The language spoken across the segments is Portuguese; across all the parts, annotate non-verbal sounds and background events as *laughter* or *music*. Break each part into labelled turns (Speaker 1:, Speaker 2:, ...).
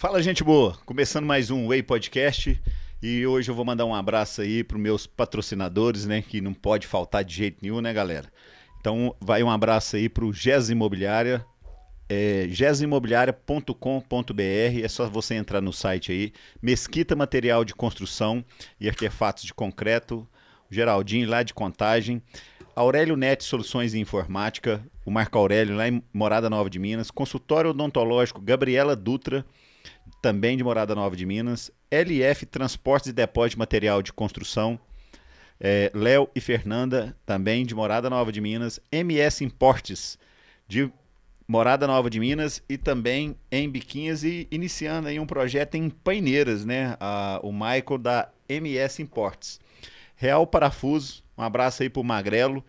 Speaker 1: Fala, gente boa! Começando mais um Way Podcast. E hoje eu vou mandar um abraço aí para os meus patrocinadores, né? Que não pode faltar de jeito nenhum, né, galera? Então, vai um abraço aí para o GES Imobiliária, é gesimobiliaria.com.br. É só você entrar no site aí. Mesquita Material de Construção e Artefatos de Concreto. O Geraldinho lá de Contagem. Aurélio Net Soluções em Informática. O Marco Aurélio lá em Morada Nova de Minas. Consultório Odontológico Gabriela Dutra também de Morada Nova de Minas, LF Transportes e Depósito de Material de Construção, é, Léo e Fernanda, também de Morada Nova de Minas, MS Importes, de Morada Nova de Minas e também em Biquinhas e iniciando aí um projeto em Paineiras, né? o Michael da MS Importes. Real Parafuso, um abraço aí pro Magrelo.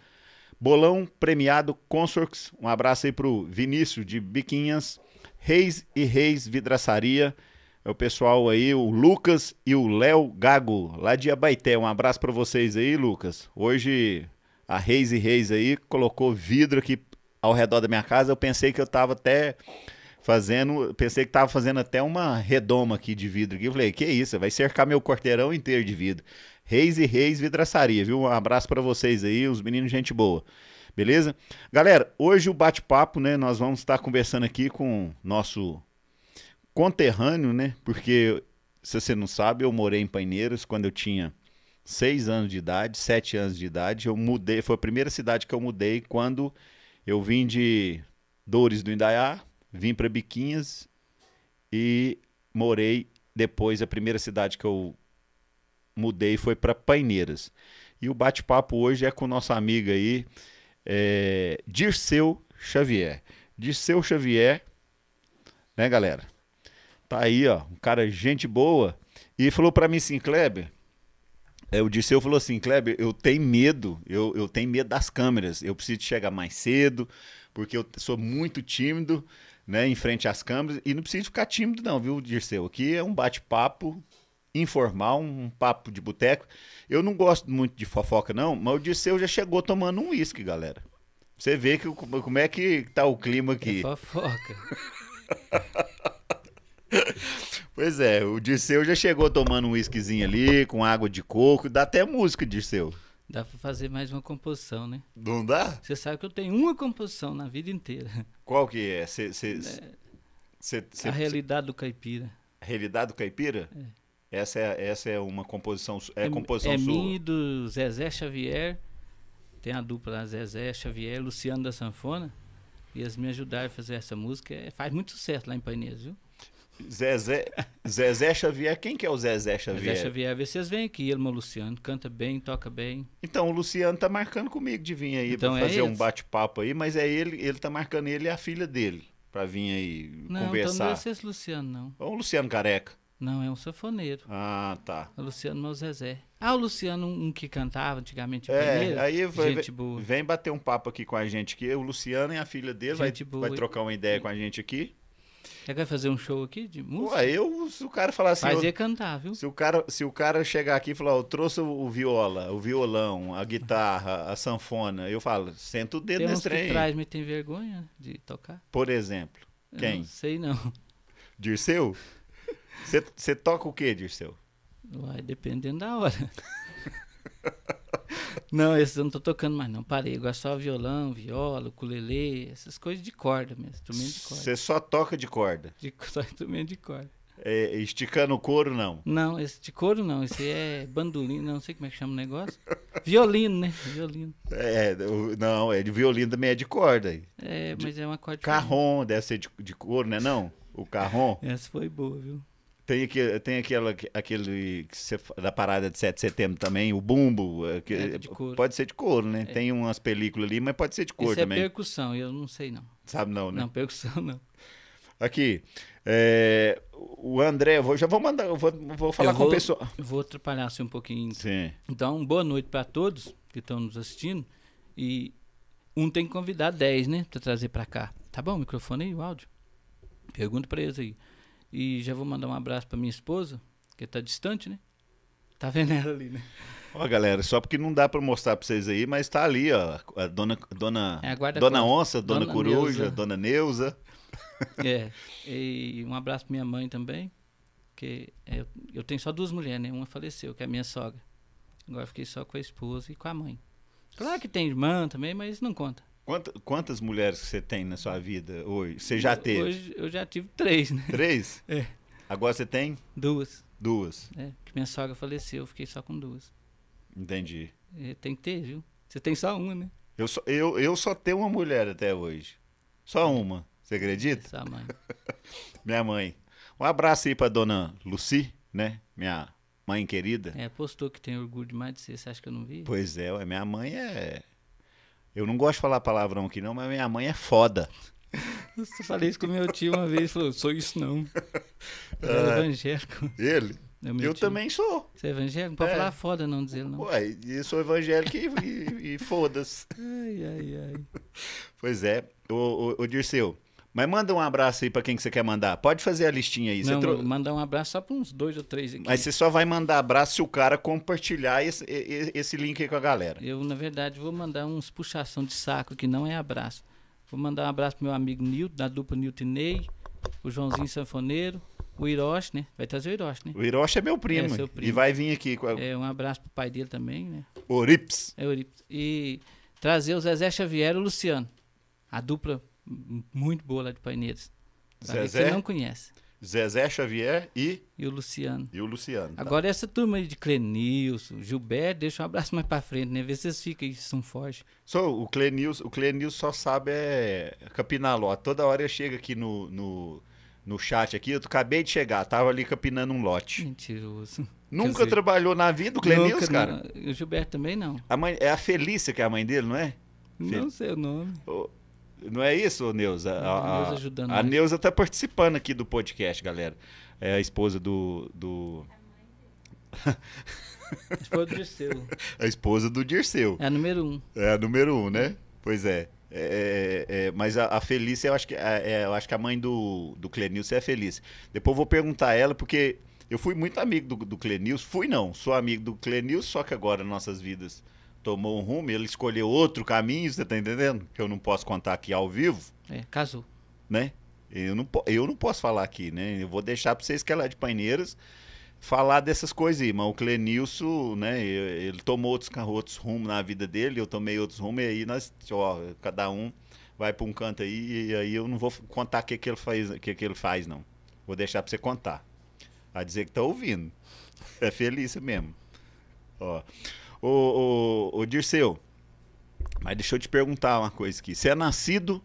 Speaker 1: Bolão Premiado Consorx, um abraço aí pro Vinícius de Biquinhas. Reis e Reis Vidraçaria. É o pessoal aí, o Lucas e o Léo Gago, lá de Abaité. Um abraço para vocês aí, Lucas. Hoje a Reis e Reis aí colocou vidro aqui ao redor da minha casa. Eu pensei que eu tava até fazendo, pensei que tava fazendo até uma redoma aqui de vidro. Aqui. Eu falei, que isso, vai cercar meu quarteirão inteiro de vidro. Reis e Reis Vidraçaria, viu? Um abraço para vocês aí, os meninos gente boa. Beleza? Galera, hoje o bate-papo, né? Nós vamos estar conversando aqui com nosso conterrâneo, né? Porque, se você não sabe, eu morei em Paineiras quando eu tinha seis anos de idade, sete anos de idade. Eu mudei, foi a primeira cidade que eu mudei quando eu vim de Dores do Indaiá, vim para Biquinhas e morei depois. A primeira cidade que eu mudei foi para Paineiras. E o bate-papo hoje é com nossa amiga aí, é, Dirceu Xavier. Dirceu Xavier, né, galera? Tá aí, ó, um cara gente boa. E falou para mim assim, Kleber, é, o Dirceu falou assim, Kleber, eu tenho medo, eu, eu tenho medo das câmeras, eu preciso chegar mais cedo, porque eu sou muito tímido, né, em frente às câmeras, e não preciso ficar tímido não, viu, Dirceu? Aqui é um bate-papo, informal, um papo de boteco. Eu não gosto muito de fofoca, não, mas o Disseu já chegou tomando um uísque, galera. Você vê que, como é que tá o clima aqui. É fofoca. *laughs* pois é, o Disseu já chegou tomando um uísquezinho ali, com água de coco. Dá até música, Disseu.
Speaker 2: Dá pra fazer mais uma composição, né? Não dá? Você sabe que eu tenho uma composição na vida inteira.
Speaker 1: Qual que é? Cê, cê, é Cê, a realidade do caipira. A realidade do caipira? É. Essa é, essa é uma composição, é, é composição é sua.
Speaker 2: do Zezé Xavier, tem a dupla Zezé Xavier, Luciano da Sanfona, e eles me ajudaram a fazer essa música. É, faz muito sucesso lá em Painês, viu? Zezé,
Speaker 1: Zezé Xavier,
Speaker 2: quem que é o Zezé Xavier? Zezé Xavier, vocês vêm aqui, ele, meu Luciano, canta bem, toca bem.
Speaker 1: Então, o Luciano tá marcando comigo de vir aí então, pra é fazer um bate-papo aí, mas é ele, ele tá marcando ele e a filha dele pra vir aí não, então conversar. Não, então não é esse
Speaker 2: Luciano, não. ou o
Speaker 1: Luciano Careca. Não, é um sanfoneiro. Ah, tá. É o Luciano Mauzezé.
Speaker 2: Ah, o Luciano, um que cantava antigamente. É, primeiro. aí vai, gente
Speaker 1: boa. vem bater um papo aqui com a gente, que o Luciano e a filha dele vai, vai, trocar uma ideia com a gente aqui.
Speaker 2: que quer fazer um show aqui de música? Ué, eu, se o cara falar assim... Fazer
Speaker 1: cantar, viu? Se o, cara, se o cara chegar aqui e falar, eu trouxe o viola, o violão, a guitarra, a sanfona, eu falo, senta o dedo tem nesse trem. Tem traz,
Speaker 2: me tem vergonha
Speaker 1: de tocar. Por exemplo, quem? Eu não sei, não. Dirceu? Você toca o que, Dirceu?
Speaker 2: Vai, dependendo da hora. *laughs* não, esse eu não tô tocando mais, não. Parei. Agora só violão, viola, ukulele, essas coisas de corda mesmo. Instrumento de corda. Você
Speaker 1: só toca de corda? De, *laughs* só instrumento de corda. É, esticando o couro, não?
Speaker 2: Não, esse de couro não. Esse é bandulino, não sei como é que chama o negócio. Violino, né? Violino.
Speaker 1: É, não, é de violino também é de corda. É, de, mas é uma corda. Carrom, deve ser de, de couro, né? Não? O carrom. Essa foi boa, viu? Tem, aqui, tem aquela, aquele você, da parada de 7 de setembro também, o bumbo. É, que, é pode ser de couro, né? É. Tem umas películas ali, mas pode ser de couro Isso é também. é
Speaker 2: percussão, eu não sei não. Sabe não, né? Não, percussão não.
Speaker 1: Aqui, é, o André, vou, já vou mandar, vou, vou falar eu com o pessoal.
Speaker 2: Vou atrapalhar assim um pouquinho. Sim. Então, boa noite para todos que estão nos assistindo. E um tem que convidar 10, né? Para trazer para cá. Tá bom? O microfone aí, o áudio. Pergunta para eles aí. E já vou mandar um abraço para minha esposa, que está distante, né? Tá vendo ela ali, né?
Speaker 1: Ó, galera, só porque não dá para mostrar para vocês aí, mas tá ali, ó, a dona dona é a dona onça, dona, dona coruja, Neuza. dona Neuza.
Speaker 2: É. E um abraço para minha mãe também, que eu, é, eu tenho só duas mulheres, né? Uma faleceu, que é a minha sogra. Agora fiquei só com a esposa e com a mãe. Claro que tem irmã também, mas não conta.
Speaker 1: Quantas, quantas mulheres você tem na sua vida hoje? Você já teve? Hoje eu já tive três, né? Três? É. Agora você tem? Duas. Duas.
Speaker 2: É, porque minha sogra faleceu, eu fiquei só com duas. Entendi. É, tem que ter, viu? Você tem só uma, né?
Speaker 1: Eu só, eu, eu só tenho uma mulher até hoje. Só uma. Você acredita? Sua mãe. *laughs* minha mãe. Um abraço aí pra dona Luci, né? Minha mãe querida.
Speaker 2: É, postou que tem orgulho demais de ser, você acha que eu não vi? Pois
Speaker 1: é, minha mãe é eu não gosto de falar palavrão aqui não, mas minha mãe é foda.
Speaker 2: Eu falei isso com meu tio uma vez, falou, sou isso não. *laughs* Ele é ah, evangélico.
Speaker 1: Ele? É eu tio. também
Speaker 2: sou. Você é evangélico? Não pode é. falar foda não, dizer não.
Speaker 1: Ué, eu sou
Speaker 2: evangélico e, e, e foda-se. Ai, ai, ai.
Speaker 1: Pois é. Ô, ô, ô Dirceu, mas manda um abraço aí para quem que você quer mandar. Pode fazer a listinha aí. Não, trou...
Speaker 2: mandar um abraço só para uns dois ou três aqui. Mas
Speaker 1: você só vai mandar abraço se o cara compartilhar esse, esse link aí com a
Speaker 2: galera. Eu, na verdade, vou mandar uns puxação de saco que não é abraço. Vou mandar um abraço pro meu amigo Nilton, da dupla Nilton Ney, o Joãozinho Sanfoneiro, o Hiroshi, né? Vai trazer o Hiroshi, né? O Hiroshi é meu primo. É seu primo. E vai vir aqui. Com a... É, um abraço pro pai dele também, né? Orips. É, Orips. E trazer o Zezé Xavier e o Luciano. A dupla muito boa lá de Paineiras. Zezé? você não conhece. Zezé Xavier e... E o Luciano. E o Luciano. Tá. Agora essa turma aí de Clenilson, Gilberto, deixa um abraço mais pra frente, né? Vê se vocês ficam aí, são fortes.
Speaker 1: So, o Clenilson, o só sabe é capinaló. Toda hora ele chega aqui no, no, no chat aqui, eu acabei de chegar, tava ali capinando um lote.
Speaker 2: Mentiroso. Nunca dizer, trabalhou na vida o Clenilson, cara? Não. O Gilberto também não.
Speaker 1: A mãe, é a Felícia que é a mãe dele, não é? Fel... Não sei o nome. O... Não é isso, Neuza? A, a, Neuza a né? Neuza está participando aqui do podcast, galera. É a esposa do. do...
Speaker 2: A esposa do Dirceu. *laughs*
Speaker 1: A esposa do Dirceu. É a número um. É a número um, né? Pois é. é, é, é, é mas a, a Felícia, eu acho que, é, eu acho que a mãe do, do Clenilson é a Felícia. Depois eu vou perguntar a ela, porque eu fui muito amigo do, do Clenilson. Fui não, sou amigo do Clenilson, só que agora nossas vidas tomou um rumo, ele escolheu outro caminho, você tá entendendo? Que eu não posso contar aqui ao vivo. É, casou. Né? Eu não, eu não posso falar aqui, né? Eu vou deixar para vocês que é lá de Paineiras falar dessas coisas aí, mas o Clenilson, né, ele tomou outros, outros rumos na vida dele, eu tomei outros rumos, e aí nós, ó, cada um vai para um canto aí, e aí eu não vou contar o que, que ele faz, que, que ele faz não. Vou deixar para você contar. Vai dizer que tá ouvindo. É feliz mesmo. Ó. Ô, ô, ô Dirceu, mas deixa eu te perguntar uma coisa aqui. Você é nascido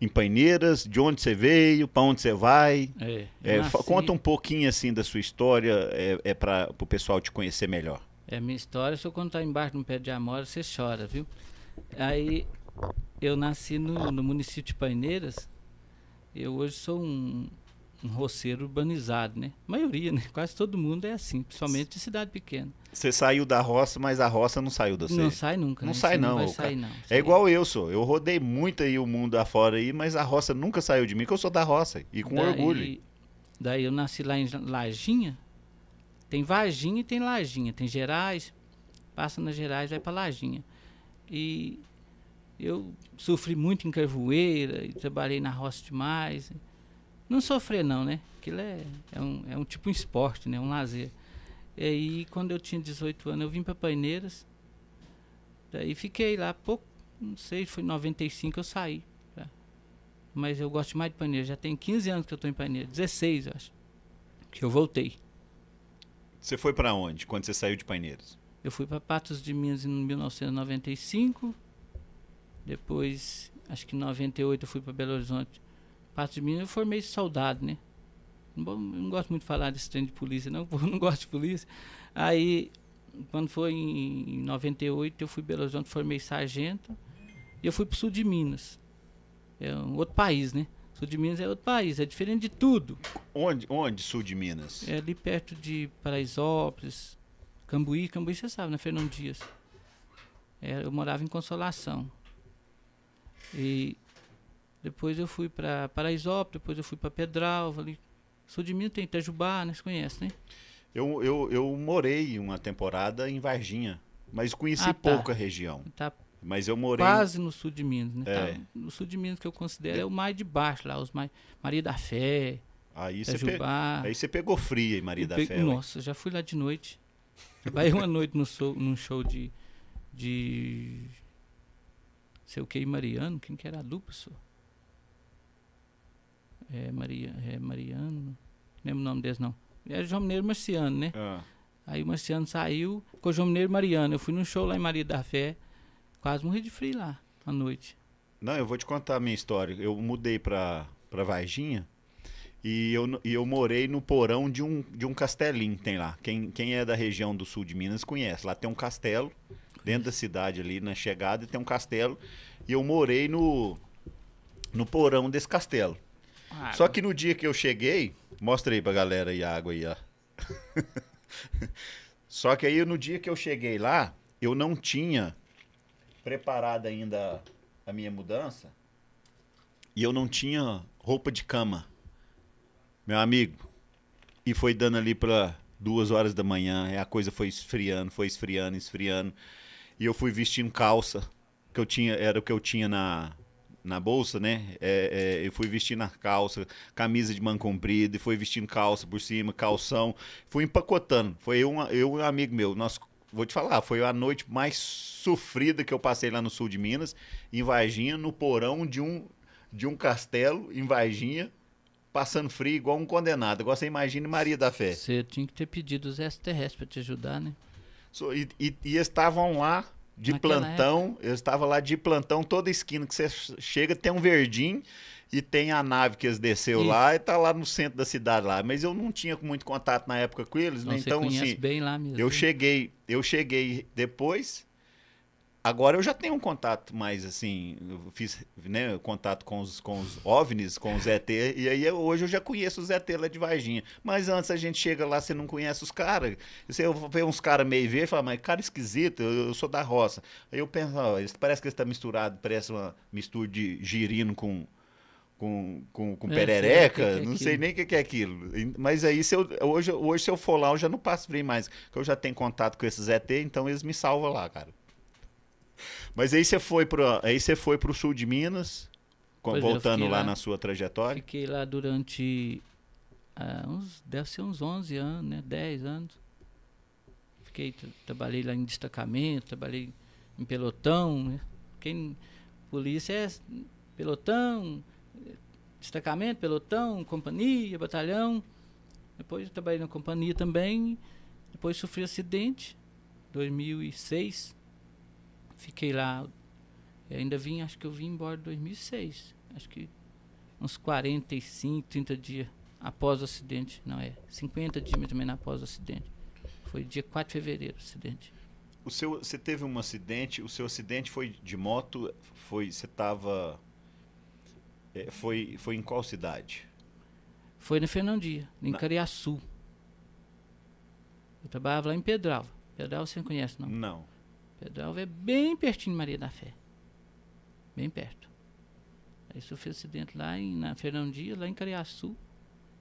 Speaker 1: em Paineiras, de onde você veio, para onde você vai. É, é, nasci... Conta um pouquinho assim da sua história, é, é para o pessoal te conhecer melhor.
Speaker 2: É minha história, se eu contar embaixo de um pé de amor, você chora, viu? Aí eu nasci no, no município de Paineiras, eu hoje sou um, um roceiro urbanizado, né? A maioria, né? Quase todo mundo é assim, principalmente de cidade pequena.
Speaker 1: Você saiu da roça, mas a roça não saiu da você. Não sai nunca. Não né? sai não. Não vai sair, não. É igual eu sou. Eu rodei muito aí o mundo afora aí, mas a roça nunca saiu de mim, que eu sou da roça e com daí, orgulho.
Speaker 2: Daí eu nasci lá em Lajinha. Tem Varginha e tem Lajinha, tem Gerais, passa na Gerais, vai para Lajinha. E eu sofri muito em Carvoeira, trabalhei na roça demais. Não sofrer não, né? Aquilo é, é, um, é um tipo um esporte, né? Um lazer. E aí, quando eu tinha 18 anos, eu vim para Paineiras. Daí fiquei lá pouco, não sei, foi em 95 eu saí. Tá? Mas eu gosto mais de Paineiras. Já tem 15 anos que eu estou em Paineiras, 16 eu acho,
Speaker 1: que eu voltei. Você foi para onde quando você saiu de Paineiras?
Speaker 2: Eu fui para Patos de Minas em 1995. Depois, acho que em 98 eu fui para Belo Horizonte parte de mim, eu formei soldado, né? Não, não gosto muito de falar desse trem de polícia, não, *laughs* não gosto de polícia. Aí, quando foi em 98, eu fui Belo Horizonte, formei sargento, e eu fui pro sul de Minas. É um outro país, né? Sul de Minas é outro país, é diferente de tudo. Onde, onde sul de Minas? É ali perto de Paraisópolis, Cambuí, Cambuí você sabe, né? Fernando Dias. É, eu morava em Consolação. E depois eu fui para Paraisópolis, depois eu fui para Pedral, falei, sou de Minas, tem Itajubá, né? Você conhece, né?
Speaker 1: Eu, eu, eu morei uma temporada em Varginha, mas conheci ah, tá. pouca região. Tá. Mas eu morei. Quase no
Speaker 2: sul de Minas, né? É. Tá, no sul de Minas que eu considero é o mais de baixo lá, os mais. Maria da Fé. Aí você, pe... aí você pegou
Speaker 1: fria em Maria eu da pe... Fé. Nossa,
Speaker 2: já fui lá de noite. Vai uma noite no show, num show de. de. sei o que, Mariano, quem que era a dupla, senhor? é, Maria, é Mariano, não lembro o nome deles não. Era João Mineiro Marciano, né? Ah. Aí o Marciano saiu, o João Mineiro Mariano. Eu fui num show lá em Maria da Fé, quase morri de frio lá, à noite.
Speaker 1: Não, eu vou te contar a minha história. Eu mudei pra, pra Varginha e eu, e eu morei no porão de um, de um castelinho que tem lá. Quem, quem é da região do sul de Minas conhece. Lá tem um castelo, dentro da cidade ali, na chegada, tem um castelo. E eu morei no, no porão desse castelo. Só que no dia que eu cheguei, mostra aí pra galera aí a água aí, ó. *laughs* Só que aí no dia que eu cheguei lá, eu não tinha preparado ainda a minha mudança e eu não tinha roupa de cama, meu amigo. E foi dando ali para duas horas da manhã, e a coisa foi esfriando, foi esfriando, esfriando. E eu fui vestindo calça, que eu tinha, era o que eu tinha na na bolsa, né? É, é, eu fui vestindo a calça, camisa de manga comprida, e fui vestindo calça por cima, calção. Fui empacotando. Foi eu, eu um amigo meu. Nós, vou te falar, foi a noite mais sofrida que eu passei lá no sul de Minas, em Varginha, no porão de um, de um castelo, em Varginha, passando frio igual um condenado. Agora você imagina Maria
Speaker 2: da Fé. Você tinha que ter pedido os extraterrestres para te ajudar, né? So, e, e, e estavam
Speaker 1: lá de Naquela plantão. Época. Eu estava lá de plantão, toda esquina que você chega tem um
Speaker 2: verdinho
Speaker 1: e tem a nave que eles desceu Isso. lá e tá lá no centro da cidade lá. Mas eu não tinha muito contato na época com eles, né? Então, assim, bem lá mesmo. eu cheguei, eu cheguei depois Agora eu já tenho um contato mais assim, eu fiz né, contato com os, com os OVNIs, com os ET, e aí eu, hoje eu já conheço os ET lá de Varginha. Mas antes a gente chega lá, você não conhece os caras. Você vê uns caras meio ver e fala, mas cara esquisito, eu, eu, sou da roça. Aí eu penso, ó, parece que está misturado parece uma mistura de girino com, com, com, com perereca, é, sei é não sei nem o que, que, é aquilo. Mas aí, se eu, hoje, hoje, se eu for lá, eu já não passo bem mais, porque eu já tenho contato com esses ET, então eles me salvam lá, cara. Mas aí você foi pro, aí você foi pro sul de Minas, com, é, voltando é, lá, lá, na sua trajetória?
Speaker 2: Fiquei lá durante ah, uns, deve ser uns 11 anos, né? 10 anos. Fiquei, trabalhei lá em destacamento, trabalhei em pelotão, né? Quem polícia é pelotão, destacamento, pelotão, companhia, batalhão. Depois eu trabalhei na companhia também. Depois sofri acidente, 2006. Fiquei lá. Ainda vim, acho que eu vim embora em 2006. Acho que uns 45, 30 dias após o acidente. Não, é 50 dias mais ou menos após o acidente. Foi dia 4 de fevereiro o acidente.
Speaker 1: O seu, você teve um acidente, o seu acidente foi de moto, foi, você estava... É, foi, foi em qual cidade?
Speaker 2: Foi na Fernandia, em na... Cariaçu. Eu trabalhava lá em Pedral. Pedral você não conhece, não? Não. Pedro Alves é bem pertinho de Maria da Fé. Bem perto. Aí sofri acidente lá em, na Fernão Dias, lá em Cariaçu.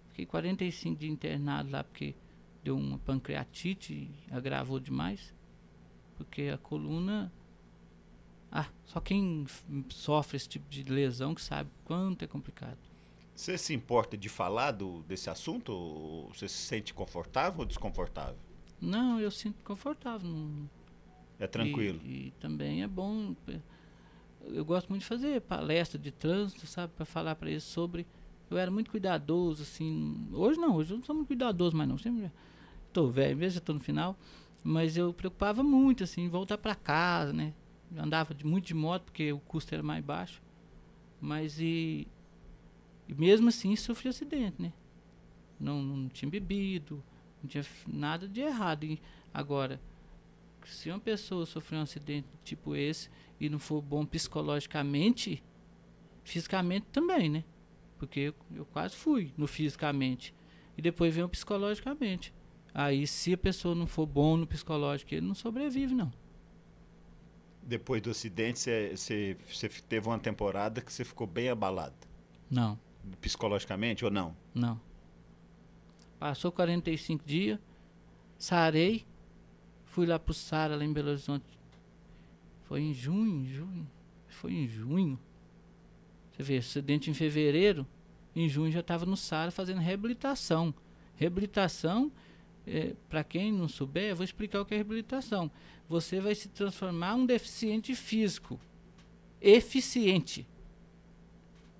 Speaker 2: Fiquei 45 dias internado lá porque deu uma pancreatite, agravou demais. Porque a coluna. Ah, só quem sofre esse tipo de lesão que sabe quanto é complicado.
Speaker 1: Você se importa de falar do, desse assunto? Você se sente confortável ou desconfortável?
Speaker 2: Não, eu sinto confortável. Não, é tranquilo. E, e também é bom. Eu gosto muito de fazer palestra de trânsito, sabe? Para falar para eles sobre. Eu era muito cuidadoso, assim. Hoje não, hoje eu não sou muito cuidadoso, mas não. Sempre estou velho, mesmo já estou no final. Mas eu preocupava muito, assim, voltar para casa, né? Eu andava de, muito de moto, porque o custo era mais baixo. Mas e, e mesmo assim sofri acidente, né? Não, não tinha bebido, não tinha nada de errado. E agora, se uma pessoa sofrer um acidente tipo esse e não for bom psicologicamente, fisicamente também, né? Porque eu, eu quase fui no fisicamente. E depois vem o psicologicamente. Aí, se a pessoa não for bom no psicológico, ele não sobrevive, não.
Speaker 1: Depois do acidente, você teve uma temporada que você ficou bem abalado? Não. Psicologicamente ou não?
Speaker 2: Não. Passou 45 dias, sarei, fui lá pro Sara, lá em Belo Horizonte. Foi em junho, junho. Foi em junho. Você vê, acidente em fevereiro, em junho já estava no Sara fazendo reabilitação. Reabilitação, é, para quem não souber, eu vou explicar o que é reabilitação. Você vai se transformar um deficiente físico. Eficiente.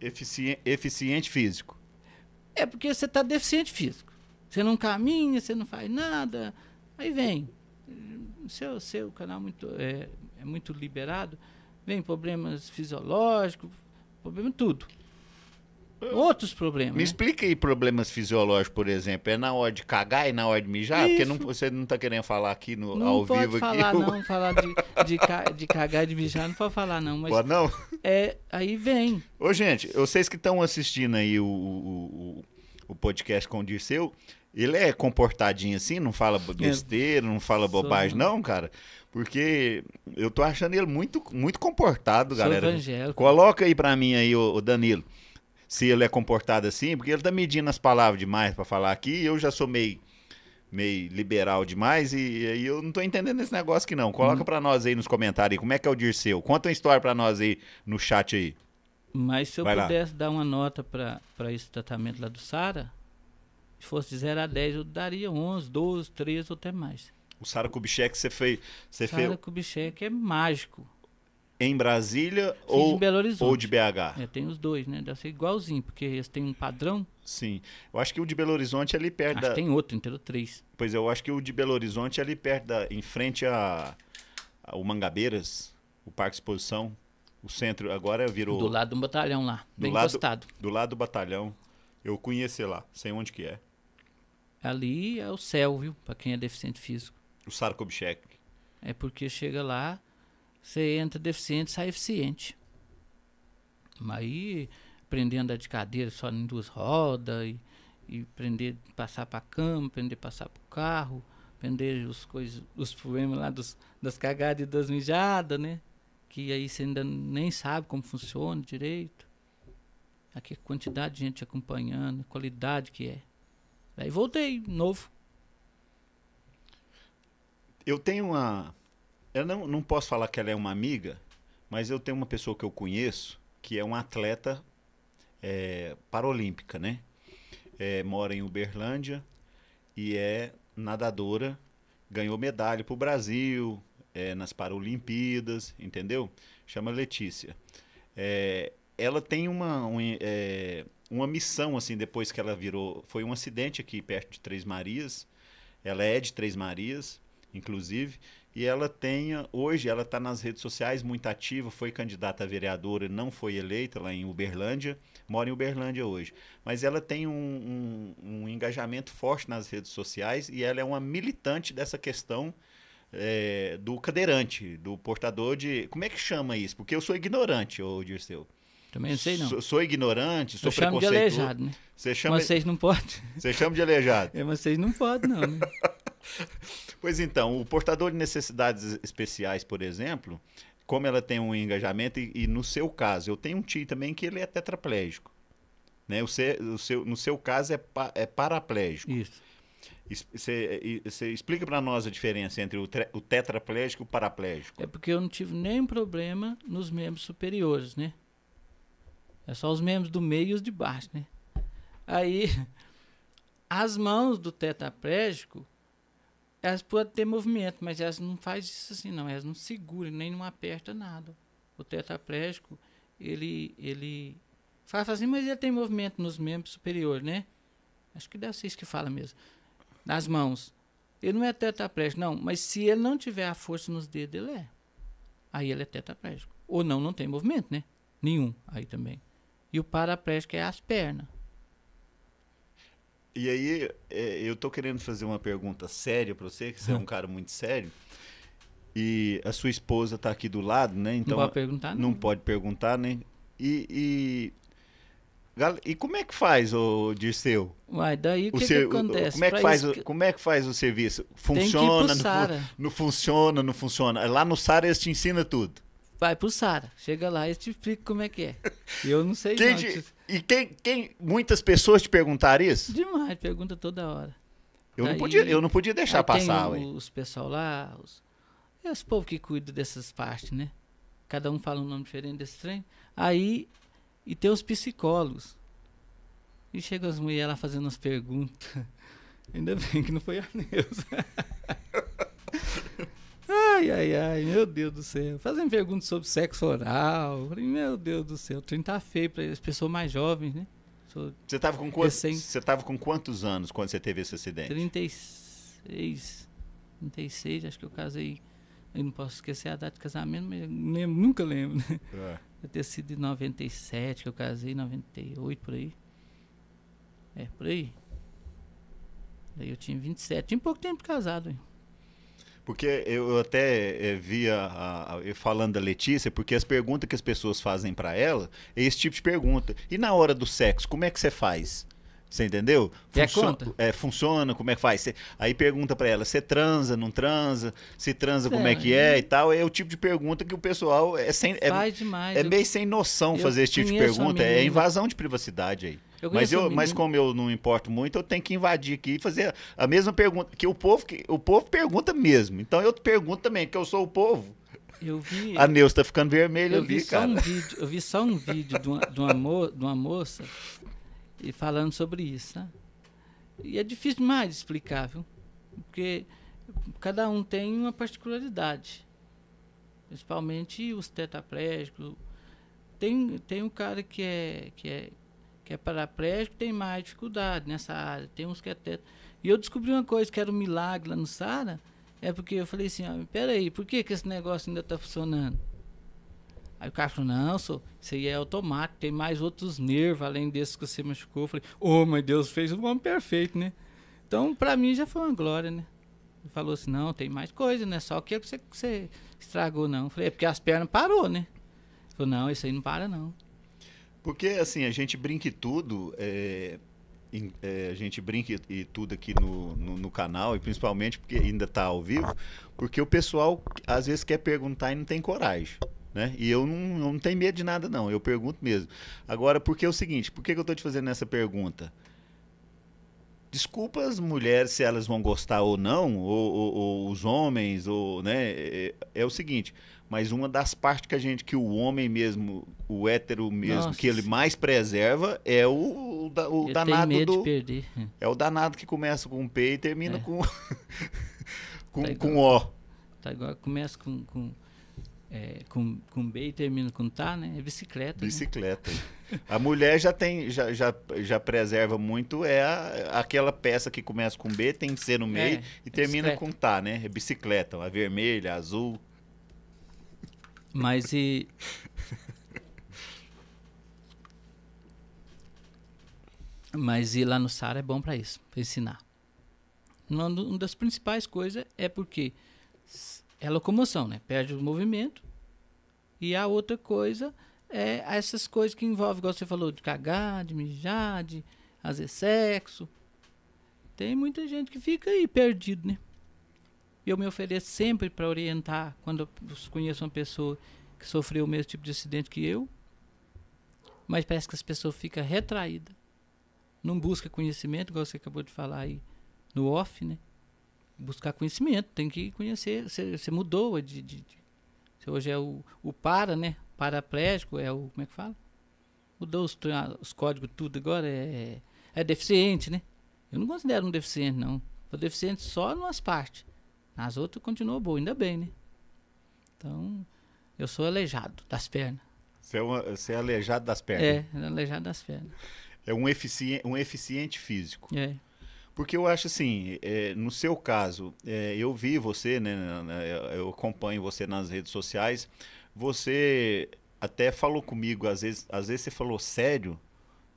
Speaker 2: Efici eficiente físico. É porque você está deficiente físico. Você não caminha, você não faz nada. Aí vem seu, seu canal muito, é, é muito liberado, vem problemas fisiológicos, problema tudo. Outros problemas. Me né?
Speaker 1: explica aí problemas fisiológicos, por exemplo. É na hora de cagar e é na hora de mijar? Isso. Porque não, você não está querendo falar aqui no, não ao vivo. aqui, não pode
Speaker 2: falar, *laughs* não. Falar de, de, de cagar e de mijar não pode falar, não. Mas pode
Speaker 1: não? É, aí vem. Ô, gente, vocês que estão assistindo aí o, o, o, o podcast com o Dirceu, ele é comportadinho assim, não fala é. besteira, não fala bobagem, Sou... Né? não, cara. Porque eu tô achando ele muito, muito comportado, Sou galera. Evangélico. Coloca aí para mim aí, o Danilo se ele é comportado assim, porque ele tá medindo as palavras demais para falar aqui, eu já sou meio meio liberal demais e aí eu não tô entendendo esse negócio aqui não. Coloca hum. para nós aí nos comentários aí, como é que é o Dirceu? Conta uma história para nós aí no chat aí.
Speaker 2: Mas se eu Vai pudesse lá. dar uma nota para esse tratamento lá do Sara, se fosse de 0 a 10, eu daria 11, 12, 13 ou até mais.
Speaker 1: O Sara Kubitschek você fez... Você Sara fez...
Speaker 2: Kubitschek é mágico.
Speaker 1: Em Brasília Sim, ou, ou de BH?
Speaker 2: É, tem os dois, né? Deve ser igualzinho, porque eles têm um padrão.
Speaker 1: Sim. Eu acho que o de Belo Horizonte é ali perto acho da... tem outro, inteiro três. Pois é, eu acho que o de Belo Horizonte é ali perto da... Em frente a... a o Mangabeiras, o Parque Exposição, o centro agora é, virou... Do lado
Speaker 2: do batalhão lá, do bem lado, encostado.
Speaker 1: Do lado do batalhão. Eu conheci lá, sei onde que é ali
Speaker 2: é o céu, viu? Para quem é deficiente físico. O Sarkobchek. É porque chega lá, você entra deficiente, sai eficiente. Mas aí, aprendendo a andar de cadeira só em duas rodas, e, e aprender a passar para cama, aprender a passar para o carro, aprender os, coisas, os problemas lá dos, das cagadas e das mijadas, né? Que aí você ainda nem sabe como funciona direito. Aqui a quantidade de gente acompanhando, a qualidade que é. Aí voltei, novo.
Speaker 1: Eu tenho uma. Eu não, não posso falar que ela é uma amiga, mas eu tenho uma pessoa que eu conheço que é uma atleta é, paralímpica, né? É, mora em Uberlândia e é nadadora, ganhou medalha para o Brasil é, nas Paralimpíadas, entendeu? Chama Letícia. É, ela tem uma. Um, é, uma missão, assim, depois que ela virou. Foi um acidente aqui perto de Três Marias. Ela é de Três Marias, inclusive. E ela tem. Hoje ela está nas redes sociais muito ativa, foi candidata a vereadora, não foi eleita lá em Uberlândia, mora em Uberlândia hoje. Mas ela tem um, um, um engajamento forte nas redes sociais e ela é uma militante dessa questão. É, do cadeirante, do portador de. Como é que chama isso? Porque eu sou ignorante, ô Dirceu. Também não sei, não. Sou, sou ignorante, sou Você chama de aleijado, né? Você chama... Vocês não podem. Você chama de aleijado. É, vocês não podem, não. Né? *laughs* pois então, o portador de necessidades especiais, por exemplo, como ela tem um engajamento, e, e, no seu caso, eu tenho um tio também que ele é tetraplégico. Né? O seu, o seu, no seu caso é, pa, é paraplégico. Isso. Você explica para nós a diferença entre o, tre, o tetraplégico e o paraplégico. É
Speaker 2: porque eu não tive nenhum problema nos membros superiores, né? É só os membros do meio e os de baixo, né? Aí, *laughs* as mãos do tetraplégico, elas podem ter movimento, mas elas não fazem isso assim, não. Elas não seguram, nem não apertam nada. O tetraplégico, ele, ele faz assim, mas ele tem movimento nos membros superiores, né? Acho que deve ser isso que fala mesmo. Nas mãos. Ele não é tetraplégico, não. Mas se ele não tiver a força nos dedos, ele é. Aí ele é tetraplégico. Ou não, não tem movimento, né? Nenhum. Aí também. E o paraplégico é as pernas.
Speaker 1: E aí, é, eu tô querendo fazer uma pergunta séria para você, que você é um *laughs* cara muito sério. E a sua esposa tá aqui do lado, né? Então, não pode perguntar, não. Não pode perguntar, né? E, e, e como é que faz, o Dirceu? Uai, daí o que, ser, que acontece? Como é que, faz, que... como é que faz o serviço? Funciona, não, não funciona, não funciona. Lá no Sara eles te ensinam tudo.
Speaker 2: Vai pro Sara, chega lá e te explico como é que é.
Speaker 1: Eu não sei quem não, te... E quem, quem, muitas pessoas te perguntaram isso?
Speaker 2: Demais, pergunta toda hora.
Speaker 1: Eu, aí, não, podia, eu não podia deixar passar, tem
Speaker 2: os, pessoal lá, os, esse é povo que cuida dessas partes, né? Cada um fala um nome diferente desse trem. Aí, e tem os psicólogos. E chegam as mulheres lá fazendo as perguntas. *laughs* Ainda bem que não foi a Neuza. *laughs* Ai, ai, ai, meu Deus do céu. Fazendo perguntas sobre sexo oral. Falei, meu Deus do céu, 30 tá feio para as pessoas mais jovens, né? Sou você
Speaker 1: estava com, quantos, você tava com quantos anos quando você teve esse acidente?
Speaker 2: 36. 36, acho que eu casei. Eu não posso esquecer a data de casamento, mas lembro, nunca lembro. Né? É. ter sido em 97 que eu casei, 98 por aí. É, por aí. Daí eu tinha 27. Tinha pouco tempo casado. Hein?
Speaker 1: Porque eu até é, via a, a, falando da Letícia, porque as perguntas que as pessoas fazem para ela é esse tipo de pergunta. E na hora do sexo, como é que você faz? Você entendeu? Funciona, é, funciona, como é que faz? Cê, aí pergunta para ela, você transa, não transa? Se transa, como é que é, é, e tal? É o tipo de pergunta que o pessoal é sem, é, demais, é meio sem noção fazer esse tipo de pergunta. É invasão de privacidade aí. Eu mas, eu, mas como eu não importo muito, eu tenho que invadir aqui e fazer a mesma pergunta que o povo, que, o povo pergunta mesmo. Então eu pergunto também, que eu sou o povo. Eu vi. A Neus tá ficando vermelha eu vi, vi cara. Um
Speaker 2: vídeo, eu vi só um vídeo de uma, de uma, mo, de uma moça e falando sobre isso, né? E é difícil demais explicar, viu? Porque cada um tem uma particularidade. Principalmente os tetraplégicos. Tem, tem um cara que é, que é que é paraplégico, tem mais dificuldade nessa área. Tem uns que até. E eu descobri uma coisa que era um milagre lá no Sara, é porque eu falei assim: ah, peraí, por que, que esse negócio ainda está funcionando? Aí o cara falou, não, senhor, isso aí é automático, tem mais outros nervos além desses que você machucou. Eu falei, oh, mas Deus fez um homem perfeito, né? Então, para mim, já foi uma glória, né? Ele falou assim, não, tem mais coisa, né? Só que é você, você estragou, não. Eu falei, é porque as pernas parou, né? Ele falou, não, isso aí não para, não. Porque, assim, a
Speaker 1: gente brinca e tudo, é, é, a gente brinca e tudo aqui no, no, no canal, e principalmente porque ainda está ao vivo, porque o pessoal às vezes quer perguntar e não tem coragem. Né? E eu não, eu não tenho medo de nada, não. Eu pergunto mesmo. Agora, porque é o seguinte, por que, que eu estou te fazendo essa pergunta? Desculpa as mulheres se elas vão gostar ou não, ou, ou, ou os homens, ou, né? É, é, é o seguinte, mas uma das partes que a gente, que o homem mesmo, o hétero mesmo, Nossa. que ele mais preserva é o, o, o danado do. É o danado que começa com P e termina é. com, *laughs* com, tá igual, com
Speaker 2: O. Tá igual, começa com, com, é, com, com B e termina com tá, né? É bicicleta. Né? Bicicleta. Né? A mulher
Speaker 1: já tem, já, já, já preserva muito, é a, aquela peça que começa com B, tem C no é, meio é, e termina bicicleta. com tá, né? É bicicleta, a vermelha, a azul.
Speaker 2: Mas e. Mas ir lá no Sara é bom para isso, pra ensinar. Uma, uma das principais coisas é porque é locomoção, né? Perde o movimento. E a outra coisa é essas coisas que envolvem, igual você falou, de cagar, de mijar, de fazer sexo. Tem muita gente que fica aí perdido, né? E eu me ofereço sempre para orientar quando eu conheço uma pessoa que sofreu o mesmo tipo de acidente que eu. Mas parece que as pessoas ficam retraídas. Não busca conhecimento, igual você acabou de falar aí no off, né? Buscar conhecimento, tem que conhecer. Você, você mudou de, de, de. Você hoje é o, o para, né? Paraplégico, é o. Como é que fala? Mudou os, os códigos tudo agora, é, é deficiente, né? Eu não considero um deficiente, não. Eu deficiente só em umas partes. As outras continuam boas, ainda bem, né? Então, eu sou aleijado das pernas.
Speaker 1: Você é, uma, você é aleijado das pernas? É, aleijado das pernas. É um, efici um eficiente físico. É. Porque eu acho assim, é, no seu caso, é, eu vi você, né, eu acompanho você nas redes sociais, você até falou comigo, às vezes, às vezes você falou sério,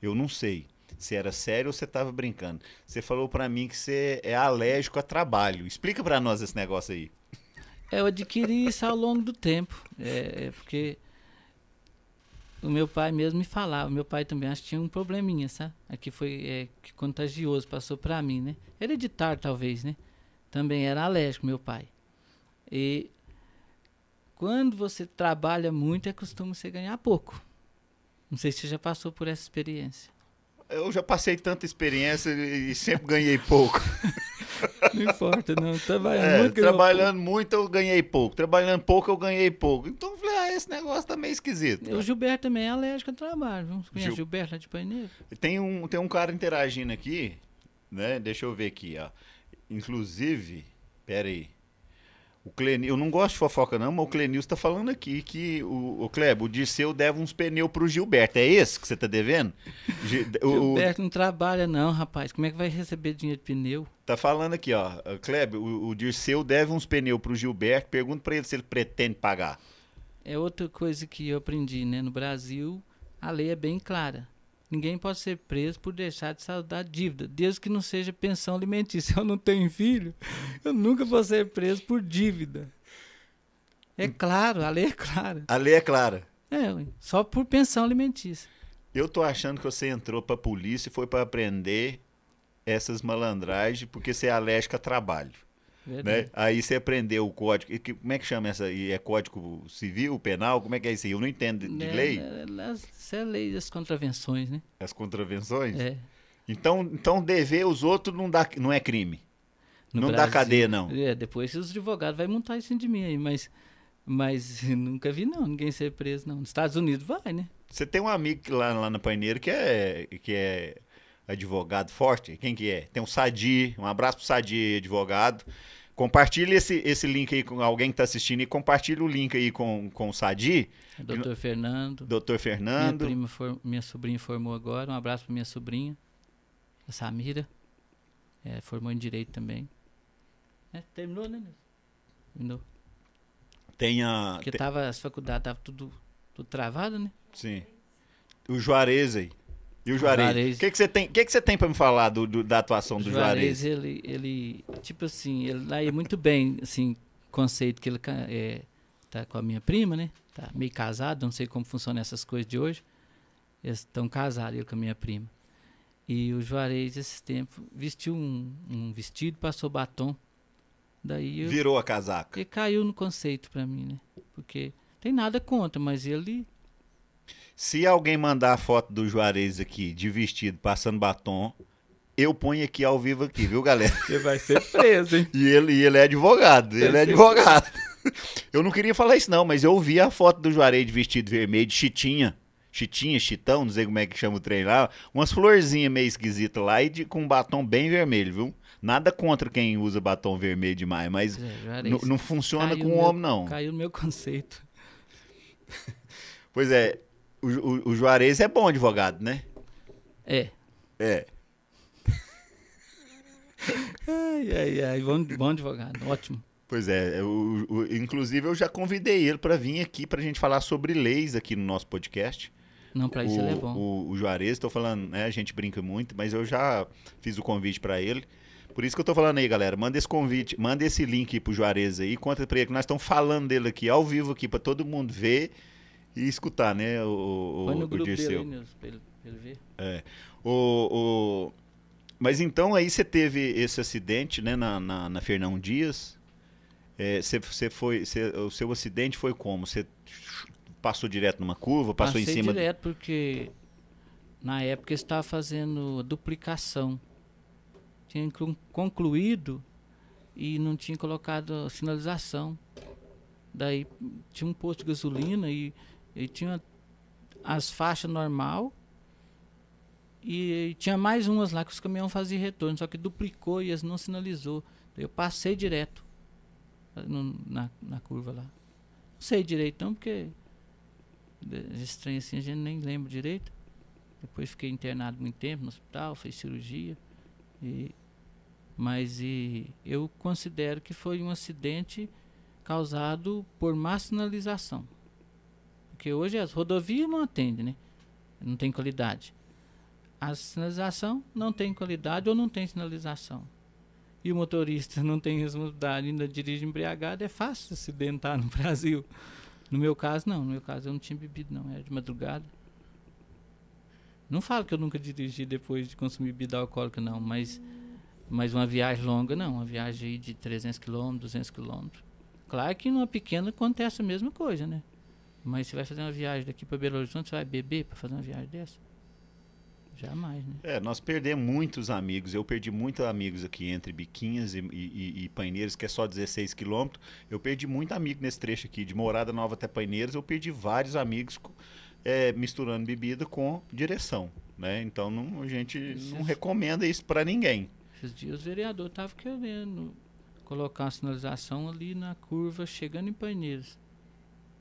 Speaker 1: eu não sei se era sério ou você estava brincando. Você falou para mim que você é alérgico a trabalho. Explica para nós esse negócio aí.
Speaker 2: É, eu adquiri isso ao longo do tempo, é, é porque o meu pai mesmo me falava. Meu pai também acho que tinha um probleminha, sabe? Aqui é foi é, que contagioso, passou para mim, né? Hereditar talvez, né? Também era alérgico, meu pai. E quando você trabalha muito, é costume você ganhar pouco. Não sei se você já passou por essa experiência.
Speaker 1: Eu já passei tanta experiência e sempre ganhei pouco. *laughs* Não importa, não. Trabalhando, é, muito, trabalhando eu... muito eu ganhei pouco. Trabalhando pouco eu ganhei pouco. Então
Speaker 2: eu falei, ah, esse negócio tá meio esquisito. O Gilberto também é alérgico ao trabalho. Vamos conhecer Gil... Gilberto lá
Speaker 1: de Paineiro? Tem um, tem um cara interagindo aqui, né? Deixa eu ver aqui, ó. Inclusive, pera aí. O Clenil, eu não gosto de fofoca não, mas o Clenil está falando aqui que o, o Kleber, o Dirceu deve uns pneus o Gilberto. É esse que você está devendo? o, Gilberto
Speaker 2: não trabalha não, rapaz. Como é que vai receber dinheiro de pneu? Tá falando
Speaker 1: aqui, ó. Kleber, o, o Dirceu deve uns pneus o Gilberto. Pergunta para ele se ele pretende pagar.
Speaker 2: É outra coisa que eu aprendi, né? No Brasil, a lei é bem clara. Ninguém pode ser preso por deixar de saldar dívida, desde que não seja pensão alimentícia. Se *laughs* eu não tenho filho, eu nunca vou ser preso por dívida. É hum. claro, a lei é clara.
Speaker 1: A lei é clara.
Speaker 2: É, só por pensão alimentícia. Eu tô achando
Speaker 1: que você entrou pra polícia e foi para aprender essas malandragens porque você é alérgico a trabalho. Né? Aí você aprendeu o código. Que, como é que chama essa? E é código civil, penal? Como é que é isso aí? Eu não entendo de é, lei. Né,
Speaker 2: né, isso é a lei das contravenções, né?
Speaker 1: As contravenções? É. Então, então dever os outros não, dá, não é crime. No não Brasil, dá cadeia, não.
Speaker 2: É, depois os advogados vão montar isso de mim aí, mas, mas *laughs* nunca vi, não, ninguém ser preso, não. Nos Estados Unidos vai, né?
Speaker 1: Você tem um amigo lá, lá na Paineira que é, que é advogado forte. Quem que é? Tem o Sadi. Um abraço pro Sadi, advogado. Compartilhe esse, esse link aí com alguém que está assistindo e compartilhe o link aí com, com o Sadi. Doutor Fernando. Doutor Fernando. Minha,
Speaker 2: prima for, minha sobrinha formou agora. Um abraço para minha sobrinha, a Samira. É, formou em Direito também. É, terminou, né? Terminou.
Speaker 1: Tem a... Porque tem...
Speaker 2: tava, as faculdades estavam tudo, tudo travado, né?
Speaker 1: Sim. O Juarez aí. E o Juarez? O que, que você tem, que que você tem para me falar do, do, da atuação do Juarez? Juarez,
Speaker 2: ele, ele, tipo assim, ele daí muito bem, assim, conceito que ele é, tá com a minha prima, né? Tá meio casado, não sei como funcionam essas coisas de hoje. Eles estão casados, ele com a minha prima. E o Juarez, esse tempo, vestiu um, um vestido, passou batom. Daí eu, Virou a casaca. E caiu no conceito para mim, né? Porque tem nada contra, mas ele
Speaker 1: se alguém mandar a foto do Juarez aqui de vestido, passando batom, eu ponho aqui ao vivo aqui, viu, galera? Você vai ser preso, hein? *laughs* e ele, ele é advogado, ele é advogado. *laughs* eu não queria falar isso não, mas eu vi a foto do Juarez de vestido vermelho, de chitinha. Chitinha, chitão, não sei como é que chama o trem lá. Umas florzinhas meio esquisitas lá e de, com um batom bem vermelho, viu? Nada contra quem usa batom vermelho demais, mas é, não funciona caiu com o homem, não.
Speaker 2: Caiu no meu conceito.
Speaker 1: Pois é, o, o, o Juarez é bom advogado, né? É. É.
Speaker 2: *laughs* ai, ai, ai, bom, bom advogado, ótimo.
Speaker 1: Pois é, eu, é, eu, inclusive eu já convidei ele para vir aqui para a gente falar sobre leis aqui no nosso podcast.
Speaker 2: Não, para isso ele é bom.
Speaker 1: O, o Juarez, estou falando, né, a gente brinca muito, mas eu já fiz o convite para ele. Por isso que eu estou falando aí, galera, manda esse convite, manda esse link para o Juarez aí, conta para ele que nós estamos falando dele aqui ao vivo aqui para todo mundo ver e escutar, né? O, Foi no o, grupo o Dirceu. Né,
Speaker 3: pra ele, pra ele ver.
Speaker 1: É. O, o... Mas então aí você teve esse acidente, né, na, na, na Fernão Dias. É, você, você foi, o seu acidente foi como? Você passou direto numa curva, passou Passei em cima?
Speaker 2: direto porque na época estava fazendo duplicação. Tinha concluído e não tinha colocado sinalização. Daí tinha um posto de gasolina e ele tinha as faixas normal e, e tinha mais umas lá que os caminhões faziam retorno, só que duplicou e as não sinalizou. Eu passei direto no, na, na curva lá. Não sei direito não, porque estranho assim, a gente nem lembra direito. Depois fiquei internado muito tempo no hospital, fiz cirurgia. E, mas e, eu considero que foi um acidente causado por má sinalização. Porque hoje as rodovias não atendem, né? Não tem qualidade. A sinalização não tem qualidade ou não tem sinalização. E o motorista *laughs* não tem responsabilidade, ainda dirige embriagado, é fácil acidentar no *laughs* Brasil. No meu caso, não. No meu caso, eu não tinha bebido, não. Era de madrugada. Não falo que eu nunca dirigi depois de consumir bebida alcoólica, não. Mas, mas uma viagem longa, não. Uma viagem de 300 km, 200 km. Claro que numa pequena acontece a mesma coisa, né? Mas você vai fazer uma viagem daqui para Belo Horizonte, você vai beber para fazer uma viagem dessa? Jamais,
Speaker 1: né? É, nós perdemos muitos amigos. Eu perdi muitos amigos aqui entre Biquinhas e, e, e Paineiros, que é só 16 quilômetros. Eu perdi muito amigo nesse trecho aqui, de Morada Nova até Paineiros. Eu perdi vários amigos é, misturando bebida com direção. Né? Então não, a gente Esses... não recomenda isso para ninguém.
Speaker 2: Esses dias o vereador estava querendo colocar uma sinalização ali na curva, chegando em Paineiros.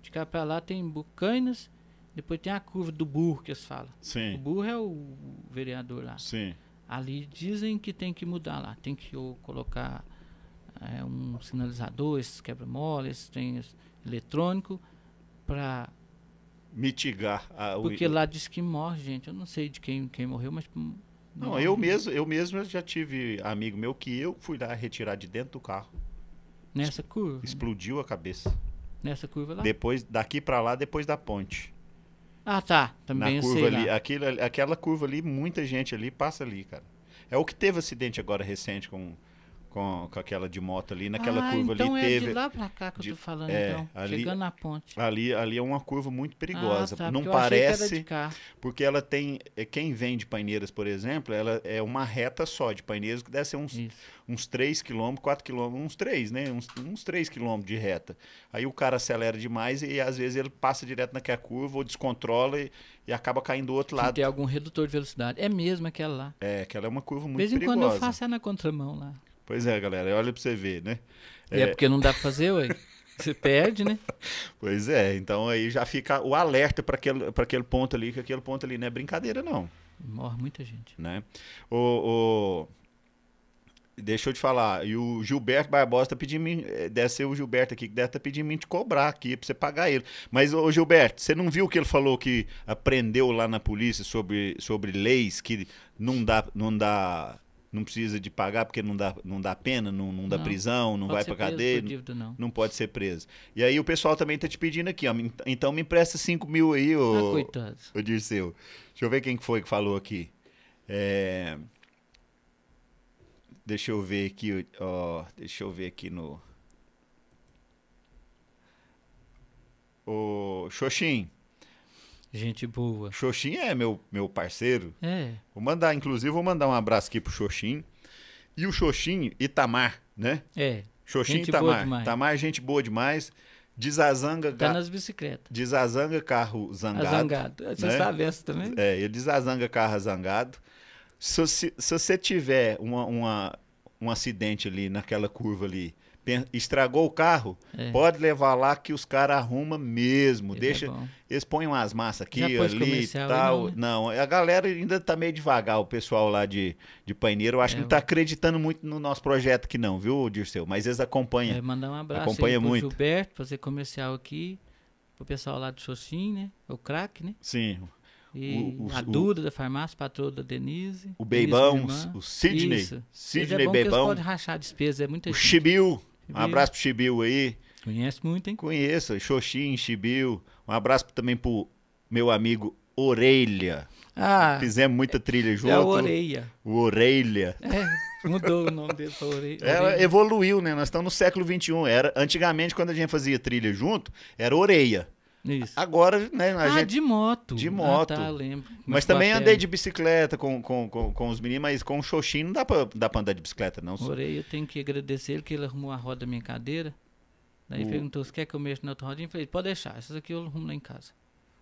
Speaker 2: De cá pra lá tem Bucanas, depois tem a curva do burro que eles falam. Sim. O burro é o vereador lá. Sim. Ali dizem que tem que mudar lá, tem que ou colocar é, um sinalizador, esses quebra moles esses trem eletrônico, para
Speaker 1: mitigar a Porque
Speaker 2: lá diz que morre, gente. Eu não sei de quem, quem morreu, mas não, eu
Speaker 1: mesmo, eu mesmo já tive amigo meu que eu fui lá retirar de dentro do carro. Nessa curva? Explodiu a cabeça.
Speaker 2: Nessa curva lá?
Speaker 1: Depois, daqui para lá, depois da ponte.
Speaker 2: Ah, tá. Também Na curva ali.
Speaker 1: Aquilo, aquela curva ali, muita gente ali passa ali, cara. É o que teve acidente agora recente com com, com aquela de moto ali, naquela ah, curva então ali é teve. De lá pra
Speaker 2: cá que de, eu tô falando, é, então, ali, chegando na ponte.
Speaker 1: Ali, ali é uma curva muito ah, perigosa. Ah, tá, não parece. Porque ela tem. É, quem vem de Paineiras, por exemplo, ela é uma reta só de Paineiras, que deve ser uns, uns 3 km, 4 km, uns 3, né? Uns, uns 3 km de reta. Aí o cara acelera demais e às vezes ele passa direto naquela curva ou descontrola e, e acaba caindo do outro lado. Tem algum redutor de velocidade.
Speaker 2: É mesmo aquela lá.
Speaker 1: É, aquela é uma curva muito perigosa. De vez em perigosa. quando eu faço
Speaker 2: é na contramão lá.
Speaker 1: Pois é, galera, olha pra você ver, né? É, é porque não dá pra fazer, ué. Você perde, né? *laughs* pois é, então aí já fica o alerta para aquele, pra aquele ponto ali, que aquele ponto ali não é brincadeira, não.
Speaker 2: Morre muita gente.
Speaker 1: Né? O, o... Deixa eu te falar, e o Gilberto Barbosa tá pedindo, eh, deve ser o Gilberto aqui, que deve estar tá pedindo te cobrar aqui, para você pagar ele. Mas, ô Gilberto, você não viu o que ele falou que aprendeu lá na polícia sobre, sobre leis que não dá, não dá não precisa de pagar porque não dá, não dá pena, não, não dá não, prisão, não vai para cadeia, dívida, não. não. pode ser preso. E aí o pessoal também tá te pedindo aqui, ó, então me empresta 5 mil aí, ô, ah, coitado. ô Dirceu. Deixa eu ver quem foi que falou aqui. É... Deixa eu ver aqui, ó, deixa eu ver aqui no... Ô, Xoxinho. Gente boa. Xoxin é meu, meu parceiro. É. Vou mandar, inclusive, vou mandar um abraço aqui pro Xoxin. E o Xoxin, Itamar, né? É. Xoxin gente Itamar. Itamar, é gente boa demais. Desazanga. Tá nas bicicletas. Desazanga carro zangado. zangado. Você né? sabe essa também? É, ele desazanga carro zangado. Se, se, se você tiver uma, uma, um acidente ali naquela curva ali estragou o carro, é. pode levar lá que os caras arrumam mesmo. Ele deixa, é eles põem umas massas aqui, ali e tal. Não, né? não, a galera ainda está meio devagar, o pessoal lá de, de Paineiro. Eu acho é, que não está acreditando muito no nosso projeto aqui não, viu, Dirceu? Mas eles acompanham. É, mandar um abraço acompanha aí pro muito.
Speaker 2: Gilberto, fazer comercial aqui, pro pessoal lá do Xoxim, né? O craque, né? Sim, e o, o, a Duda o, da farmácia, patroa da Denise. O Beibão, o Sidney. Isso. Sidney é Beibão. rachar despesa,
Speaker 1: é O Chibiu. Um abraço pro Chibiu aí. Conhece muito, hein? Conheço. Xoxin, Chibiu. Um abraço também pro meu amigo Orelha. Ah, Fizemos muita trilha é junto. É o Orelha. O Orelha.
Speaker 2: É, mudou o nome dele pra é, Orelha. Ela
Speaker 1: evoluiu, né? Nós estamos no século XXI. Era, antigamente, quando a gente fazia trilha junto, era Orelha. Isso. Agora, né? A ah, gente... de moto. De moto. Ah, tá, lembro. Mas, também andei de bicicleta com, com, com, com, os meninos, mas com o Xoxinho não dá pra, dá pra andar de bicicleta, não. Orei,
Speaker 2: eu tenho que agradecer ele que ele arrumou a roda da minha cadeira. Daí o... perguntou se quer que eu mexa na outra rodinha. Eu falei, pode deixar, essas aqui eu arrumo lá em casa.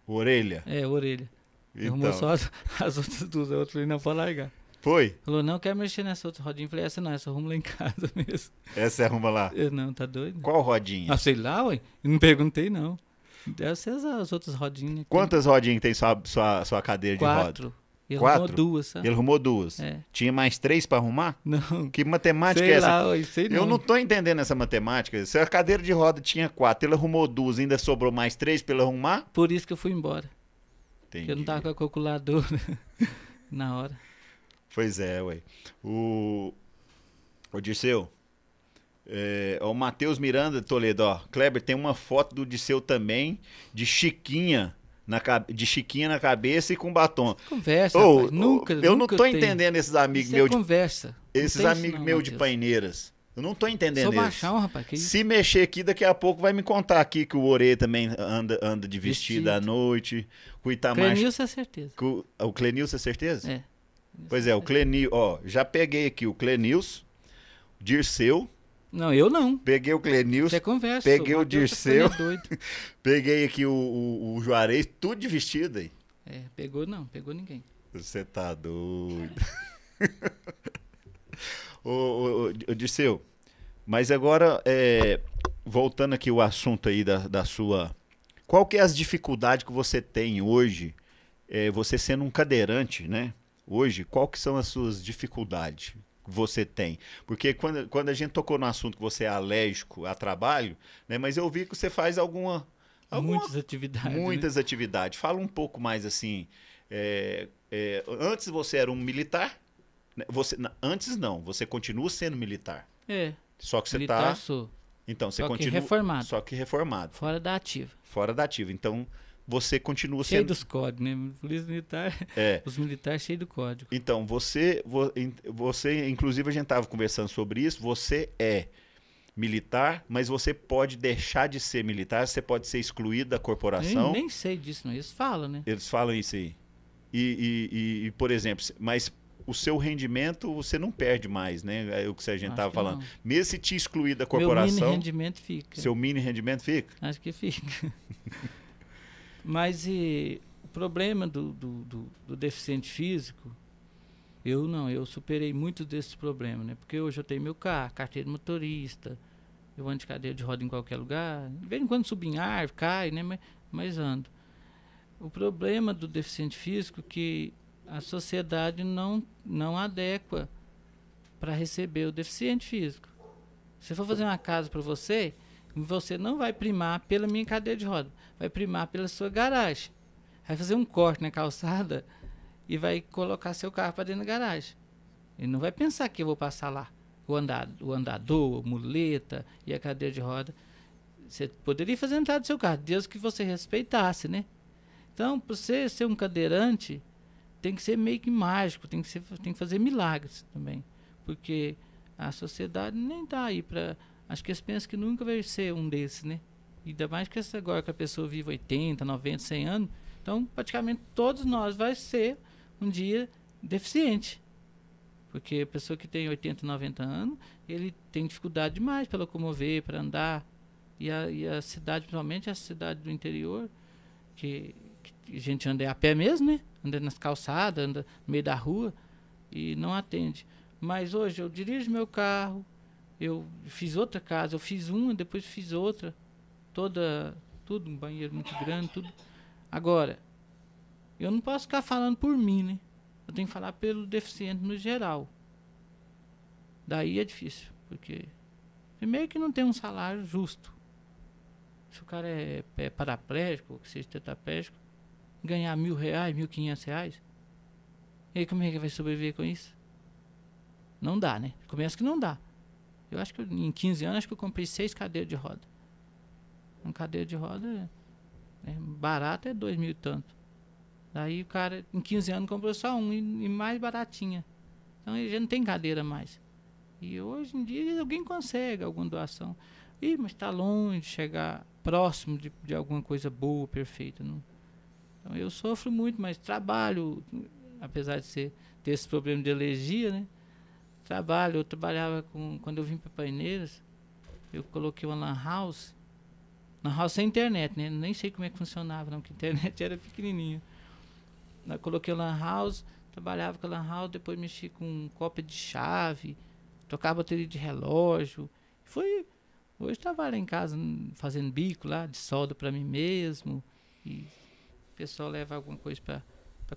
Speaker 2: Orelha? É, orelha. Então. Arrumou só as, *laughs* as outras duas, a outra falei, não, pode largar. Foi? Falou, não, quero mexer nessa outra rodinha. falei, essa não, essa arruma lá em *laughs* casa mesmo. Essa arruma lá? Eu, é, não, tá doido? Qual rodinha? Ah, sei lá, ué. não perguntei, não. Deve ser as outras rodinhas. Né?
Speaker 1: Quantas rodinhas tem sua, sua, sua cadeira Quatro. de roda? Ele Quatro? arrumou duas, sabe? Ele arrumou duas. É. Tinha mais três para arrumar? Não. Que matemática sei é essa? Lá, eu, eu não. tô entendendo essa matemática. Se a cadeira de roda tinha quatro, ele arrumou duas, ainda sobrou mais
Speaker 2: três para ele arrumar? Por isso que eu fui embora. Entendi. Eu não tava com a calculadora *laughs* na hora.
Speaker 1: Pois é, ué. O, o Dirceu, é, o Matheus Miranda Toledo, ó. Kleber, tem uma foto do Disseu também, de Chiquinha. Na, de chiquinha na cabeça e com batom. É conversa, oh, rapaz, nunca, Eu nunca não tô entendendo esses amigos é meus. de, conversa. Esses amigos meus de paineiras. Eu não tô entendendo Sou isso. rapaz. Que... Se mexer aqui, daqui a pouco vai me contar aqui que o Ore também anda, anda de vestido, vestido. à noite. O Itamar... Tá Clenilson é certeza. O, o Clenilson é certeza? É. Pois é, o é. Clenil... Ó, já peguei aqui o Clenilson, Dirceu,
Speaker 2: não, eu não.
Speaker 1: Peguei o Clenilson. Você conversa. Peguei o, o tá Dirceu. *laughs* peguei aqui o, o, o, Juarez, tudo de vestido aí.
Speaker 2: É, pegou não, pegou ninguém.
Speaker 1: Você tá doido. *laughs* ô, Dirceu, mas agora, é, voltando aqui o assunto aí da, da sua... Qual que é as dificuldades que você tem hoje, é, você sendo um cadeirante, né? Hoje, qual que são as suas dificuldades? você tem. Porque quando, quando a gente tocou no assunto que você é alérgico a trabalho, né? Mas eu vi que você faz alguma. alguma muitas atividades. Né? Muitas né? atividades. Fala um pouco mais assim. É, é, antes você era um militar. Né? Você, antes não, você continua sendo militar. É. Só que você está. Então, você só continua. Que reformado. Só que reformado. Fora da ativa.
Speaker 2: Fora da ativa.
Speaker 1: Então, você continua sendo... Cheio dos
Speaker 2: códigos, né? Polícia militar, é. os militares cheios
Speaker 1: do código. Então, você, você, inclusive a gente estava conversando sobre isso, você é militar, mas você pode deixar de ser militar, você pode ser excluído da corporação. Eu nem
Speaker 2: sei disso, não. Eles falam, né?
Speaker 1: Eles falam isso aí. E, e, e, por exemplo, mas o seu rendimento você não perde mais, né? É o que a gente estava falando. Não. Mesmo se te excluir da corporação. Seu mini rendimento fica. Seu mini rendimento fica?
Speaker 2: Acho que fica. *laughs* Mas e, o problema do, do, do, do deficiente físico, eu não, eu superei muito desses problemas, né? Porque hoje eu tenho meu carro, carteira de motorista, eu ando de cadeira de roda em qualquer lugar. De vez em quando subo em árvore, cai, né? Mas, mas ando. O problema do deficiente físico é que a sociedade não, não adequa para receber o deficiente físico. Se for fazer uma casa para você, você não vai primar pela minha cadeira de roda, vai primar pela sua garagem. Vai fazer um corte na calçada e vai colocar seu carro para dentro da garagem. Ele não vai pensar que eu vou passar lá. O, andado, o andador, a muleta e a cadeira de roda. Você poderia fazer a entrada do seu carro, Deus que você respeitasse, né? Então, para você ser um cadeirante, tem que ser meio que mágico, tem que, ser, tem que fazer milagres também. Porque a sociedade nem está aí para Acho que eles pensam que nunca vai ser um desses, né? Ainda mais que agora que a pessoa vive 80, 90, 100 anos. Então, praticamente todos nós vai ser um dia deficiente. Porque a pessoa que tem 80, 90 anos, ele tem dificuldade demais para locomover, para andar. E a, e a, cidade, principalmente a cidade do interior, que, que a gente anda é a pé mesmo, né? Anda nas calçadas, anda no meio da rua e não atende. Mas hoje eu dirijo meu carro, eu fiz outra casa, eu fiz uma, depois fiz outra, toda, tudo, um banheiro muito grande, tudo. Agora, eu não posso ficar falando por mim, né? Eu tenho que falar pelo deficiente no geral. Daí é difícil, porque primeiro que não tem um salário justo. Se o cara é, é paraplégico, ou que seja tetraplégico, ganhar mil reais, mil quinhentos reais, e como é que vai sobreviver com isso? Não dá, né? Começa que não dá. Eu acho que eu, em 15 anos acho que eu comprei seis cadeiras de roda. Uma cadeira de roda é, barata é dois mil e tanto. Daí o cara em 15 anos comprou só um e, e mais baratinha. Então ele já não tem cadeira mais. E hoje em dia alguém consegue alguma doação. Ih, mas está longe de chegar próximo de, de alguma coisa boa, perfeita. Não. Então eu sofro muito, mas trabalho, apesar de ser, ter esse problema de alergia, né? trabalho. Eu trabalhava com. Quando eu vim para Paineiras, eu coloquei uma Lan House. Lan House sem internet, né? Nem sei como é que funcionava, não, porque a internet *laughs* era pequenininha. Eu coloquei uma Lan House, trabalhava com a Lan House, depois mexi com cópia de chave, tocava bateria de relógio. Foi. Hoje estava lá em casa fazendo bico lá, de solda para mim mesmo. E o pessoal leva alguma coisa para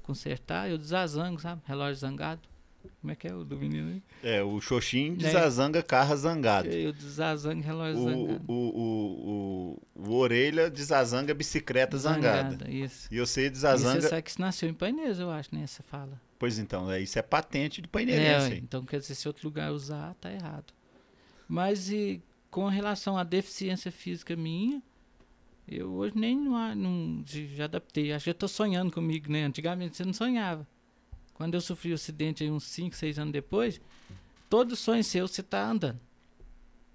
Speaker 2: consertar. Eu desazango, sabe? Relógio zangado. Como é que é o do menino aí?
Speaker 1: É, o Xoxin né? desazanga né? carro zangado. Eu é,
Speaker 2: desazanga relógio o, zangado.
Speaker 1: O, o, o, o, Orelha desazanga bicicleta zangada. zangada. Isso. E eu sei é desazanga... E você sabe
Speaker 2: que nasceu em Painês, eu acho, né? Você fala.
Speaker 1: Pois então, é, isso é patente de paineirense. É, né, assim.
Speaker 2: então, quer dizer, se outro lugar usar, tá errado. Mas e com relação à deficiência física minha, eu hoje nem não, não já adaptei. Acho que eu tô sonhando comigo, né? Antigamente você não sonhava. Quando eu sofri o acidente aí uns 5, 6 anos depois, todo sonho seu você tá andando.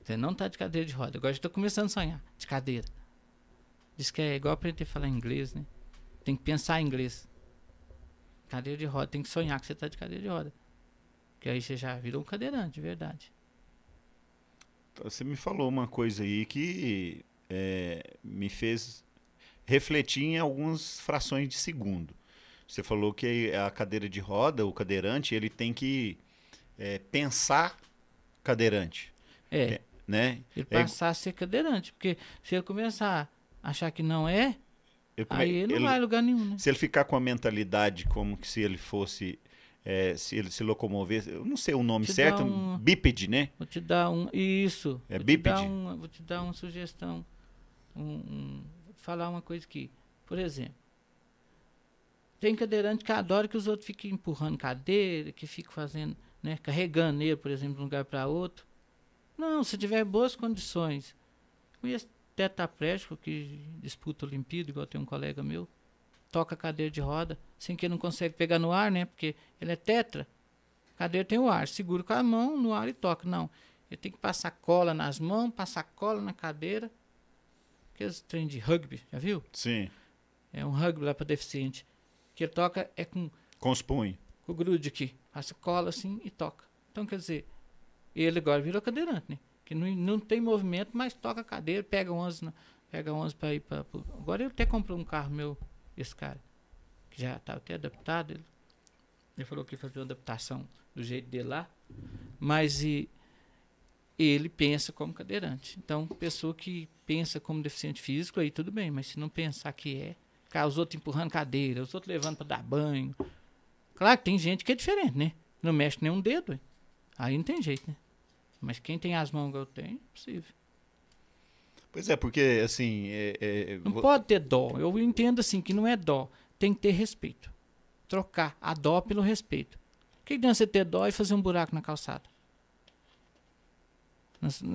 Speaker 2: Você não tá de cadeira de roda. Agora já tô começando a sonhar de cadeira. Diz que é igual aprender a falar inglês, né? Tem que pensar em inglês. Cadeira de roda, tem que sonhar que você tá de cadeira de roda. Que aí você já virou um cadeirante, de verdade.
Speaker 1: Então, você me falou uma coisa aí que é, me fez refletir em algumas frações de segundo. Você falou que a cadeira de roda, o cadeirante, ele tem que é, pensar cadeirante. É. é né? Ele é, passar
Speaker 2: a ser cadeirante, porque se ele começar a achar que não é,
Speaker 1: ele come... aí ele não ele... vai a lugar nenhum. Né? Se ele ficar com a mentalidade como que se ele fosse é, se ele se locomover, eu não sei o nome certo, um, bípede, né? Vou te dar um. Isso. É vou bípede? Te
Speaker 2: um, vou te dar uma sugestão. Um, um, falar uma coisa aqui. Por exemplo, tem cadeirante que adora que os outros fiquem empurrando cadeira, que fiquem fazendo, né, carregando ele, por exemplo, de um lugar para outro. Não, se tiver boas condições. Conheço tetraplégico que disputa Olimpíada, igual tem um colega meu, toca cadeira de roda, sem que ele não consegue pegar no ar, né? Porque ele é tetra. Cadeira tem o ar, segura com a mão no ar e toca. Não, ele tem que passar cola nas mãos, passar cola na cadeira. Aqueles trem de rugby, já viu? Sim. É um rugby lá para deficiente que ele toca é com. Com os punhos. Com o grude aqui. Raça cola assim e toca. Então, quer dizer, ele agora virou cadeirante, né? Que não, não tem movimento, mas toca cadeira, pega 11, pega 11 para ir para. Agora eu até comprei um carro meu, esse cara, que já estava tá até adaptado. Ele, ele falou que ia fazer uma adaptação do jeito dele lá. Mas e, ele pensa como cadeirante. Então, pessoa que pensa como deficiente físico, aí tudo bem, mas se não pensar que é, cá, os outros empurrando cadeira, os outros levando para dar banho. Claro que tem gente que é diferente, né? Não mexe nenhum dedo. Hein? Aí não tem jeito, né? Mas quem tem as mãos que eu tenho, é possível.
Speaker 1: Pois é, porque assim. É, é, não vou... pode ter
Speaker 2: dó. Eu entendo assim que não é dó. Tem que ter respeito. Trocar a dó pelo respeito. O que adianta você ter dó e fazer um buraco na calçada?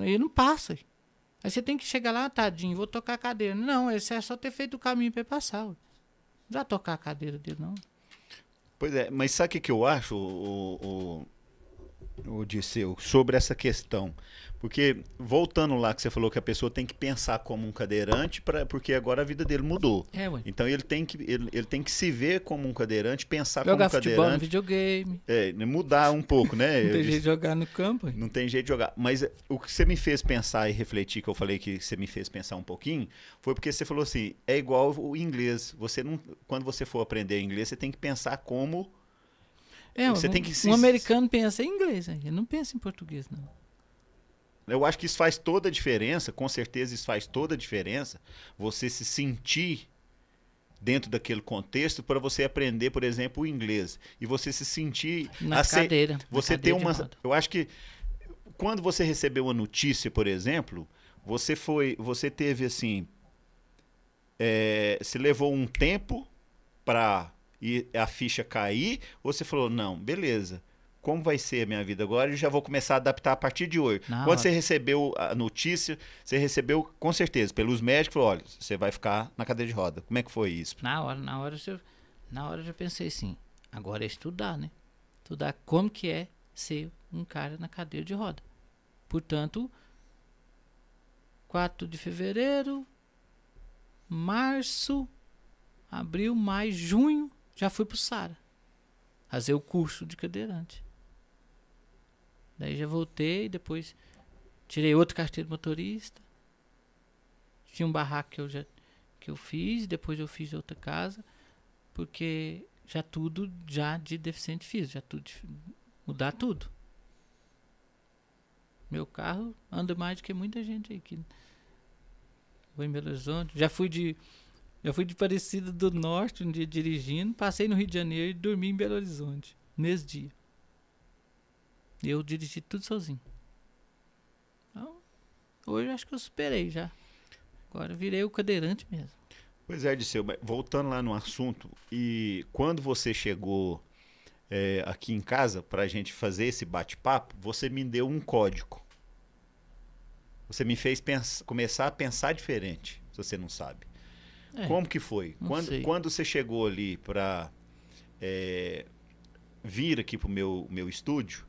Speaker 2: Ele não passa. Aí você tem que chegar lá, tadinho, vou tocar a cadeira. Não, esse é só ter feito o caminho para passar. Não vai tocar a cadeira dele, não.
Speaker 1: Pois é, mas sabe o que eu acho, o, o, Odisseu, sobre essa questão. Porque, voltando lá que você falou que a pessoa tem que pensar como um cadeirante, pra, porque agora a vida dele mudou. É, então ele tem, que, ele, ele, tem que se ver como um cadeirante, pensar jogar como um cadeirante. Jogar
Speaker 2: videogame.
Speaker 1: É, né, mudar um pouco, né? *laughs* não eu tem disse, jeito de
Speaker 2: jogar no campo.
Speaker 1: Não tem jeito de jogar. Mas é, o que você me fez pensar e refletir, que eu falei que você me fez pensar um pouquinho, foi porque você falou assim, é igual o inglês. Você não, quando você for aprender inglês, você tem que pensar como é, você um, tem que se... um
Speaker 2: americano pensa em inglês, né, ele não pensa em português, não.
Speaker 1: Eu acho que isso faz toda a diferença, com certeza isso faz toda a diferença, você se sentir dentro daquele contexto para você aprender, por exemplo, o inglês e você se sentir na cadeira. você tem uma, eu acho que quando você recebeu uma notícia, por exemplo, você foi, você teve assim, é, se levou um tempo para e a ficha cair, ou você falou, não, beleza. Como vai ser a minha vida agora? Eu já vou começar a adaptar a partir de hoje. Quando você recebeu a notícia, você recebeu com certeza pelos médicos, falou, olha, você vai ficar na cadeira de roda.
Speaker 2: Como é que foi isso? Na hora, na hora, eu, na hora eu já pensei assim, agora é estudar, né? Estudar como que é ser um cara na cadeira de roda. Portanto, 4 de fevereiro, março, abril, maio, junho, já fui pro Sara fazer o curso de cadeirante. Daí já voltei, depois tirei outro carteiro motorista. Tinha um barraco que eu já que eu fiz, depois eu fiz outra casa, porque já tudo já de deficiente físico, já tudo mudar tudo. Meu carro anda mais do que muita gente aqui. Vou em Belo Horizonte, já fui de já fui de Parecida do Norte um dia dirigindo, passei no Rio de Janeiro e dormi em Belo Horizonte, nesse dia. Eu dirigi tudo sozinho. Então, hoje acho que eu superei já. Agora virei o cadeirante mesmo. Pois
Speaker 1: é, Disseu, voltando lá no assunto, e quando você chegou é, aqui em casa para a gente fazer esse bate-papo, você me deu um código. Você me fez começar a pensar diferente, se você não sabe. É, Como que foi? Quando, quando você chegou ali para é, vir aqui para o meu, meu estúdio,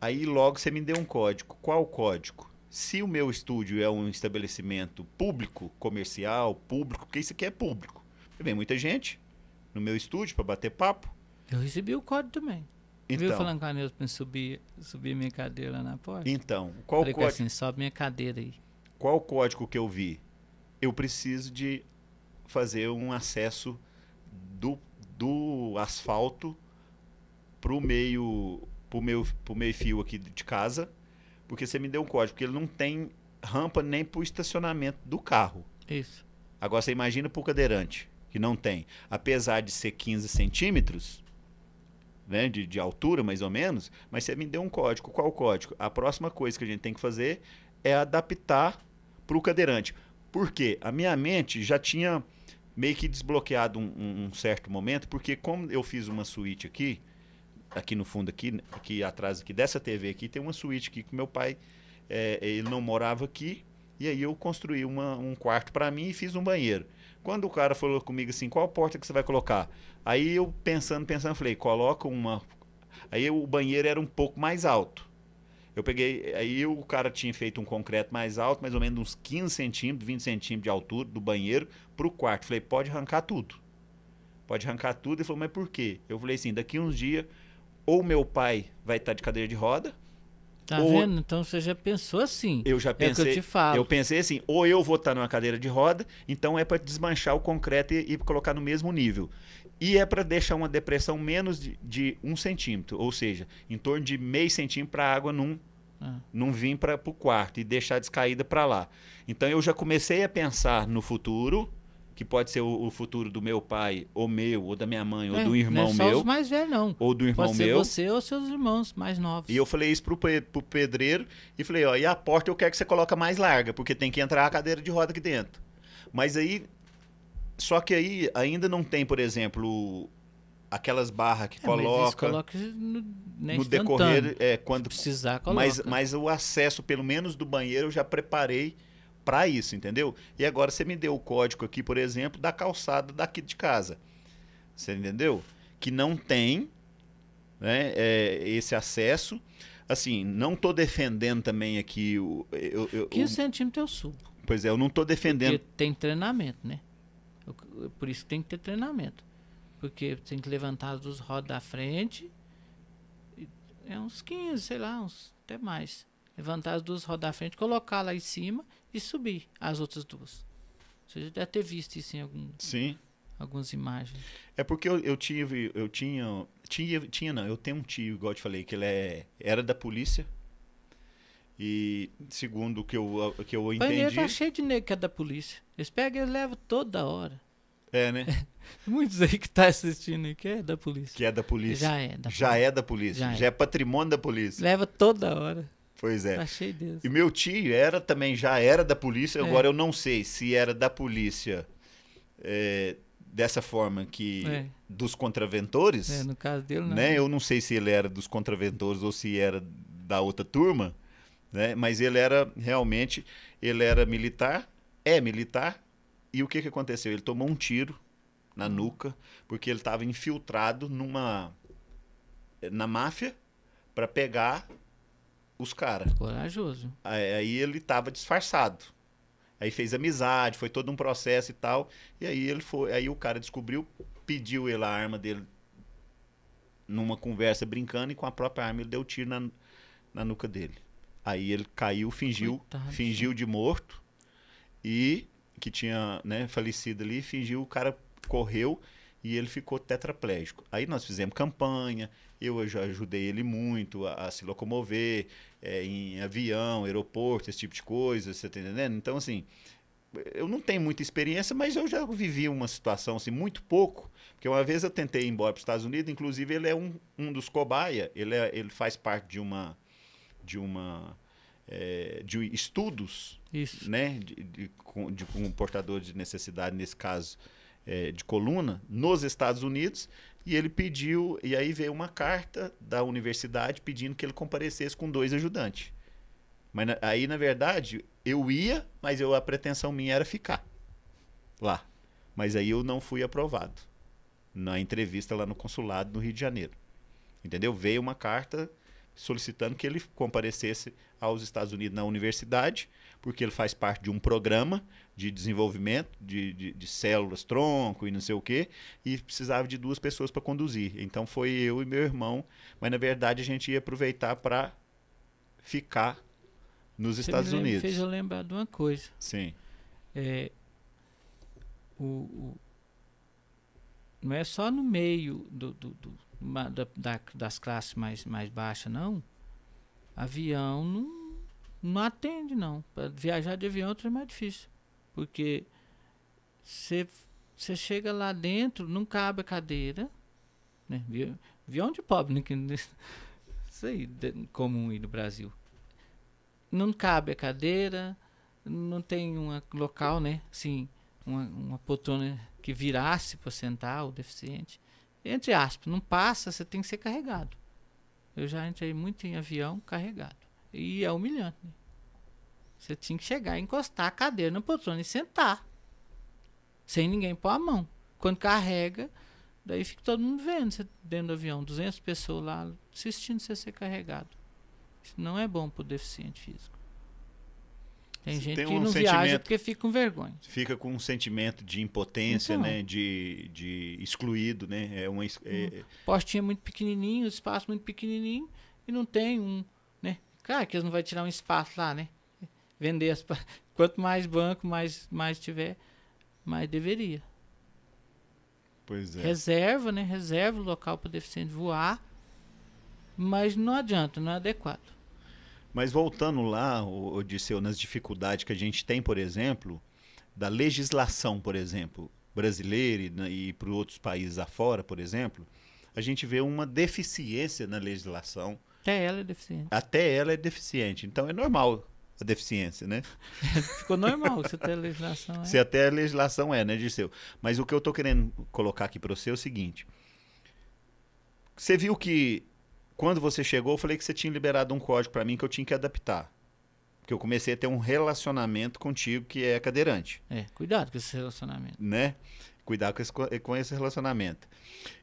Speaker 1: aí logo você me deu um código. Qual o código? Se o meu estúdio é um estabelecimento público, comercial, público, porque isso aqui é público. Vem muita gente no meu estúdio para bater papo. Eu recebi o código também. Então, Viu falando
Speaker 2: com a Neuza para subir, subir minha cadeira lá na porta? Então, qual Falei código? assim, sobe minha cadeira aí.
Speaker 1: Qual o código que eu vi? Eu preciso de fazer um acesso do, do asfalto pro meio pro meio pro meio fio aqui de casa, porque você me deu um código, porque ele não tem rampa nem pro estacionamento do carro. Isso. Agora você imagina pro cadeirante, que não tem. Apesar de ser 15 centímetros, né, de, de altura mais ou menos, mas você me deu um código. Qual código? A próxima coisa que a gente tem que fazer é adaptar pro cadeirante. Porque a minha mente já tinha meio que desbloqueado um, um, certo momento, porque como eu fiz uma suíte aqui, aqui no fundo, aqui, aqui atrás aqui dessa TV aqui, tem uma suíte aqui que meu pai, é, ele não morava aqui, e aí eu construí uma, um quarto para mim e fiz um banheiro. Quando o cara falou comigo assim, qual porta que você vai colocar? Aí eu pensando, pensando, falei, coloca uma... Aí o banheiro era um pouco mais alto. Eu peguei, aí o cara tinha feito um concreto mais alto, mais ou menos uns 15 centímetros, 20 centímetros de altura do banheiro para o quarto. Falei, pode arrancar tudo. Pode arrancar tudo. Ele falou, mas por quê? Eu falei assim, daqui uns dias, ou meu pai vai estar tá de cadeira de roda.
Speaker 2: Tá ou... vendo? Então você já pensou assim. Eu já
Speaker 1: é pensei. É eu, te falo. eu pensei assim, ou eu vou estar tá numa cadeira de roda, então é para desmanchar o concreto e, e colocar no mesmo nível e é para deixar uma depressão menos de, de um centímetro, ou seja, em torno de meio centímetro para a água não ah. Não vim para o quarto e deixar descaída para lá. Então eu já comecei a pensar no futuro, que pode ser o, o, futuro do meu pai, ou meu, ou da minha mãe, ou é, do irmão não é só meu. Os mais
Speaker 2: velhos, não. Ou do irmão pode ser meu. Você ou seus irmãos mais novos. E eu
Speaker 1: falei isso pro, o pro pedreiro e falei, ó, e a porta eu quero que você coloca mais larga, porque tem que entrar a cadeira de roda aqui dentro. Mas aí. Só que aí ainda não tem, por exemplo, aquelas barras que é, coloca. coloca no, né, no decorrer, é, quando Se precisar, coloca. Mas, mas o acesso, pelo menos do banheiro, eu já preparei para isso, entendeu? E agora você me deu o código aqui, por exemplo, da calçada daqui de casa. Você entendeu? Que não tem né, é, esse acesso. Assim, não estou defendendo também aqui o. Eu, eu, 15 o...
Speaker 2: centímetros eu é subo.
Speaker 1: Pois é, eu não estou defendendo. Porque
Speaker 2: tem treinamento, né? Por isso tem que ter treinamento. Porque tem que levantar duas rodas da frente. É uns 15, sei lá, uns até mais. Levantar as duas rodas da frente, colocar lá em cima e subir as outras duas. Você já deve ter visto isso em algum. Sim. Algumas imagens.
Speaker 1: É porque eu, eu tive. Eu tinha. Tinha, tinha não, eu tenho um tio, igual eu te falei, que ele é, era da polícia. E segundo o que eu, que eu entendi. Paineiro tá cheio
Speaker 2: de negro que é da polícia. Eles pegam e levam toda hora.
Speaker 1: É, né? *laughs*
Speaker 2: *laughs* Muitos aí que tá assistindo aí, que é da polícia. Que é da polícia. Já é da polícia.
Speaker 1: Já é da polícia. Já, já é. é. patrimônio da polícia. Leva toda hora. Pois é. Tá Deus. E meu tio era também, já era da polícia, é. agora eu não sei se era da polícia é, dessa forma que. É. Dos contraventores. É, no caso dele, não. Né? Eu não sei se ele era dos contraventores ou se era da outra turma, né? Mas ele era realmente, ele era militar, é militar, e o que, que aconteceu? Ele tomou um tiro na nuca, porque ele estava infiltrado numa eh, na máfia para pegar os caras. Corajoso. Aí, aí ele estava disfarçado. Aí fez amizade, foi todo um processo e tal. E aí ele foi, aí o cara descobriu, pediu ele a arma dele numa conversa brincando e com a própria arma ele deu tiro na, na nuca dele. Aí ele caiu, fingiu, Coitado. fingiu de morto e que tinha, né, falecido ali, fingiu o cara correu e ele ficou tetraplégico. Aí nós fizemos campanha, eu já ajudei ele muito a, a se locomover é, em avião, aeroporto, esse tipo de coisa, você tá entendendo? Então, assim, eu não tenho muita experiência, mas eu já vivi uma situação assim, muito pouco, porque uma vez eu tentei ir embora para os Estados Unidos, inclusive ele é um, um dos cobaia, ele, é, ele faz parte de uma... De uma é, de estudos Isso. né de, de, de, de um portador de necessidade nesse caso é, de coluna nos Estados Unidos e ele pediu, e aí veio uma carta da universidade pedindo que ele comparecesse com dois ajudantes. Mas aí, na verdade, eu ia, mas eu, a pretensão minha era ficar lá. Mas aí eu não fui aprovado na entrevista lá no consulado no Rio de Janeiro. Entendeu? Veio uma carta solicitando que ele comparecesse aos Estados Unidos na universidade, porque ele faz parte de um programa de desenvolvimento de, de, de células tronco e não sei o quê, e precisava de duas pessoas para conduzir. Então foi eu e meu irmão, mas na verdade a gente ia aproveitar para ficar nos Você Estados você Unidos.
Speaker 2: fez eu lembrar de uma coisa. Sim. É, o, o, não é só no meio do, do, do, da, da, das classes mais, mais baixas, não. Avião não, não atende, não. Para viajar de avião é mais difícil. Porque você chega lá dentro, não cabe a cadeira. Né? Avião de pobre, né? Isso aí é comum aí no Brasil. Não cabe a cadeira, não tem um local, né? Assim, uma, uma poltrona que virasse para sentar o deficiente. Entre aspas, não passa, você tem que ser carregado. Eu já entrei muito em avião carregado. E é humilhante. Né? Você tinha que chegar, encostar a cadeira na poltrona e sentar. Sem ninguém pôr a mão. Quando carrega, daí fica todo mundo vendo você dentro do avião. 200 pessoas lá assistindo você ser carregado. Isso não é bom para o deficiente físico. Tem gente tem um que não viaja porque fica com vergonha.
Speaker 1: Fica com um sentimento de impotência, então, né? De, de excluído, né? É uma, é... Hum.
Speaker 2: Postinha muito pequenininho, espaço muito pequenininho e não tem um, né? Claro que eles não vão tirar um espaço lá, né? Vender as... *laughs* Quanto mais banco, mais, mais tiver, mais deveria. Pois é. Reserva, né? Reserva o local para deficiente voar, mas não adianta, não é adequado.
Speaker 1: Mas voltando lá, Odisseu, nas dificuldades que a gente tem, por exemplo, da legislação, por exemplo, brasileira e, né, e para outros países afora, por exemplo, a gente vê uma deficiência na legislação.
Speaker 2: Até ela é deficiente.
Speaker 1: Até ela é deficiente. Então é normal a deficiência, né?
Speaker 2: *laughs* Ficou normal, se até a legislação é. Se
Speaker 1: até a legislação é, né, Odisseu? Mas o que eu estou querendo colocar aqui para você é o seguinte. Você viu que quando você chegou, eu falei que você tinha liberado um código para mim que eu tinha que adaptar. Porque eu comecei a ter um relacionamento contigo que é cadeirante.
Speaker 2: É, cuidado com esse relacionamento.
Speaker 1: Né? Cuidado com esse, com esse relacionamento.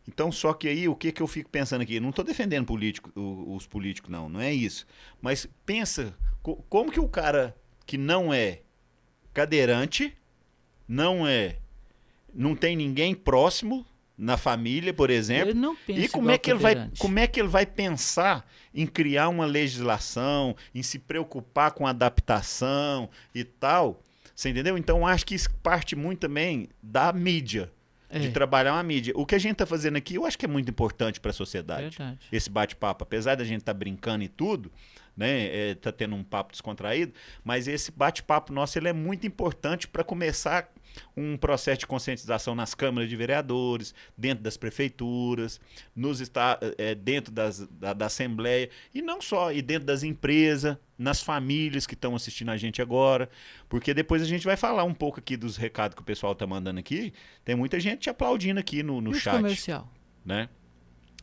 Speaker 1: Então, só que aí, o que, que eu fico pensando aqui? Não estou defendendo político, os políticos, não. Não é isso. Mas pensa, como que o cara que não é cadeirante, não é... Não tem ninguém próximo, na família, por exemplo. Ele não pensa e como é que ele vai, como é que ele vai pensar em criar uma legislação, em se preocupar com adaptação e tal? Você entendeu? Então acho que isso parte muito também da mídia. É. De trabalhar uma mídia. O que a gente está fazendo aqui, eu acho que é muito importante para a sociedade. Verdade. Esse bate-papo. Apesar da gente estar tá brincando e tudo, né? É, tá tendo um papo descontraído, mas esse bate-papo nosso ele é muito importante para começar um processo de conscientização nas câmaras de vereadores, dentro das prefeituras, nos está, é, eh, eh, dentro das, da, da Assembleia, e não só, e dentro das empresas, nas famílias que estão assistindo a gente agora, porque depois a gente vai falar um pouco aqui dos recados que o pessoal está mandando aqui. Tem muita gente aplaudindo aqui no, no e chat. comercial. Né?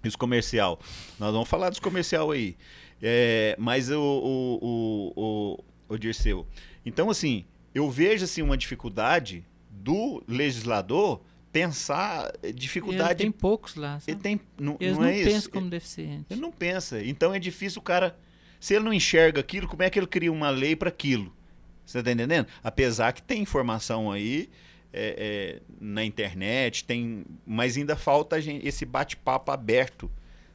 Speaker 1: isso comercial. Nós vamos falar dos comercial aí. É, mas o, o, o, o, o Dirceu. Então, assim, eu vejo assim, uma dificuldade do legislador pensar dificuldade. Ele tem
Speaker 2: poucos lá. Sabe? Ele tem,
Speaker 1: não, Eles não, não é pensa isso.
Speaker 2: como deficiente. Ele não
Speaker 1: pensa. Então é difícil o cara. Se ele não enxerga aquilo, como é que ele cria uma lei para aquilo? Você está entendendo? Apesar que tem informação aí é, é, na internet, tem, mas ainda falta gente, esse bate-papo aberto,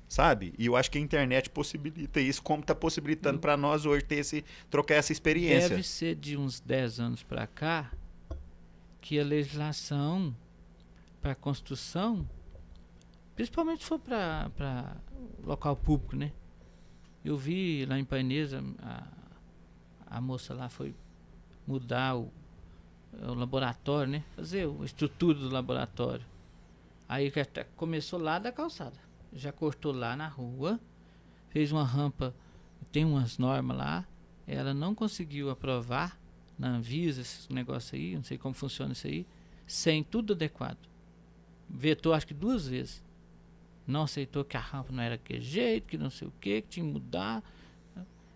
Speaker 1: sabe? E eu acho que a internet possibilita isso, como está possibilitando hum. para nós hoje ter esse, trocar essa experiência. Deve
Speaker 2: ser de uns 10 anos para cá, que a legislação para a construção, principalmente se for para local público, né? Eu vi lá em Painesa, a, a moça lá foi mudar o, o laboratório, né? Fazer a estrutura do laboratório. Aí começou lá da calçada. Já cortou lá na rua, fez uma rampa, tem umas normas lá. Ela não conseguiu aprovar na Anvisa, esse negócio aí, não sei como funciona isso aí, sem tudo adequado. Vetou acho que duas vezes. Não aceitou que a rampa não era aquele jeito, que não sei o que, que tinha que mudar.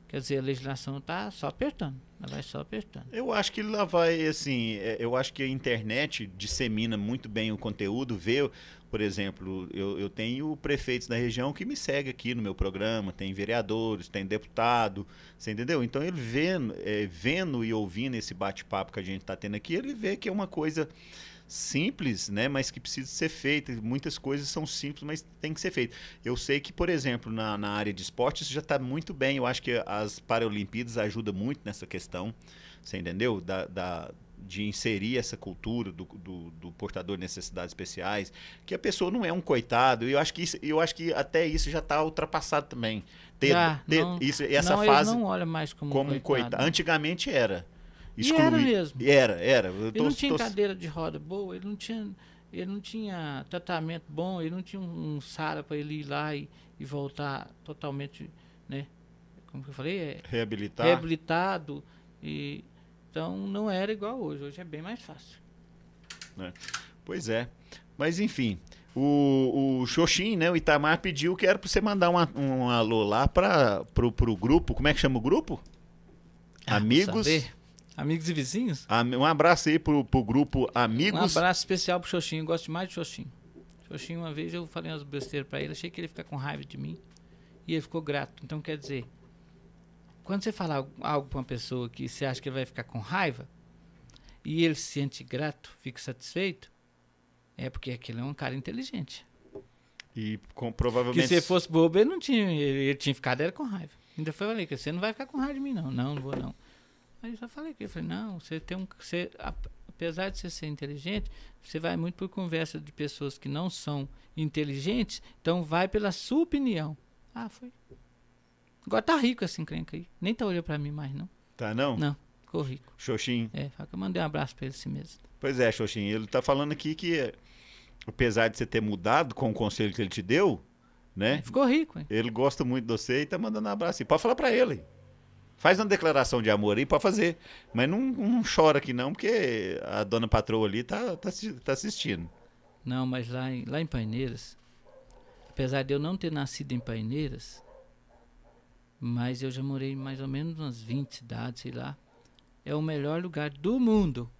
Speaker 2: Quer dizer, a legislação está só apertando. Ela vai só apertando.
Speaker 1: Eu acho que ela vai, assim, é, eu acho que a internet dissemina muito bem o conteúdo, vê, por exemplo, eu, eu tenho prefeitos da região que me seguem aqui no meu programa, tem vereadores, tem deputado, você entendeu? Então ele vendo, é, vendo e ouvindo esse bate-papo que a gente está tendo aqui, ele vê que é uma coisa simples, né, mas que precisa ser feita. Muitas coisas são simples, mas tem que ser feita. Eu sei que, por exemplo, na, na área de esporte isso já está muito bem. Eu acho que as Paralimpíadas ajudam muito nessa questão, você entendeu? Da, da de inserir essa cultura do, do, do, portador de necessidades especiais, que a pessoa não é um coitado. E eu acho que isso, eu acho que até isso já está ultrapassado também. Ter, ah, ter não, isso, essa não, fase não olha
Speaker 2: mais como, como um coitado. coitado.
Speaker 1: Antigamente era.
Speaker 2: E era mesmo. Era, era. Tô, ele não tinha tô... cadeira de roda boa, ele não tinha, ele não tinha tratamento bom, ele não tinha um, um sara para ele ir lá e, e voltar totalmente, né? Como que eu falei? É, Reabilitar. Reabilitado. E, então não era igual hoje. Hoje é bem mais fácil.
Speaker 1: É. Pois é. Mas enfim. O, o Xoxin, né, o Itamar pediu que era para você mandar uma, um alô lá para o grupo. Como é que chama o grupo? Ah, Amigos. Saber.
Speaker 2: Amigos e vizinhos?
Speaker 1: Um abraço aí pro, pro grupo Amigos. Um abraço
Speaker 2: especial pro Xoxinho, eu gosto demais de Xoxinho. Xoxinho, uma vez eu falei umas besteiras pra ele, achei que ele ia ficar com raiva de mim. E ele ficou grato. Então quer dizer, quando você falar algo pra uma pessoa que você acha que ele vai ficar com raiva, e ele se sente grato, fica satisfeito, é porque aquele é um cara inteligente.
Speaker 1: E com, provavelmente. Que se
Speaker 2: fosse bobo, ele não tinha. Ele, ele tinha ficado era com raiva. Ainda foi falei que você não vai ficar com raiva de mim, não. Não, não vou não. Aí eu só falei que eu falei, não, você tem um. Você, apesar de você ser inteligente, você vai muito por conversa de pessoas que não são inteligentes, então vai pela sua opinião. Ah, foi. Agora tá rico assim, encrenca aí. Nem tá olhando pra mim mais, não.
Speaker 1: Tá não? Não, ficou rico. Xoxinho. É, fala que eu
Speaker 2: mandei um abraço pra ele assim mesmo.
Speaker 1: Pois é, Xoxinho, ele tá falando aqui que, apesar de você ter mudado com o conselho que ele te deu, né? É, ficou rico, hein? Ele gosta muito de você e tá mandando um abraço. E pode falar pra ele. Faz uma declaração de amor aí para fazer. Mas não, não chora aqui não, porque a dona patroa ali tá, tá, tá assistindo.
Speaker 2: Não, mas lá em, lá em Paineiras, apesar de eu não ter nascido em Paineiras, mas eu já morei em mais ou menos umas 20 cidades, sei lá. É o melhor lugar do mundo.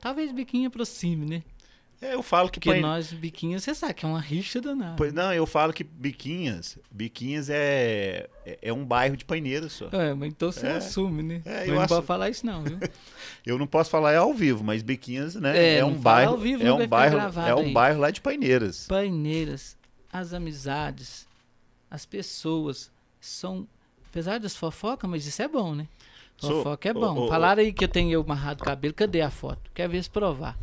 Speaker 2: Talvez biquinho aproxime, né? É, eu falo que... Porque nós, biquinhas, você sabe que é uma rixa danada. Pois não, eu falo que biquinhas, biquinhas
Speaker 1: é, é, é um bairro de Paineiras, só. É, mas então você é. assume, né? É, eu, não assumo. posso falar isso não, viu? *laughs* eu não posso falar é ao vivo, mas biquinhas, né? É, é um bairro... Ao vivo, é um bairro, é um aí. bairro lá de paineiras.
Speaker 2: Paineiras, as amizades, as pessoas são... Apesar das fofocas, mas isso é bom, né? Fofoca so, é bom. Oh, oh, Falaram aí que eu tenho eu amarrado o cabelo. Cadê a foto? Quer ver se provar.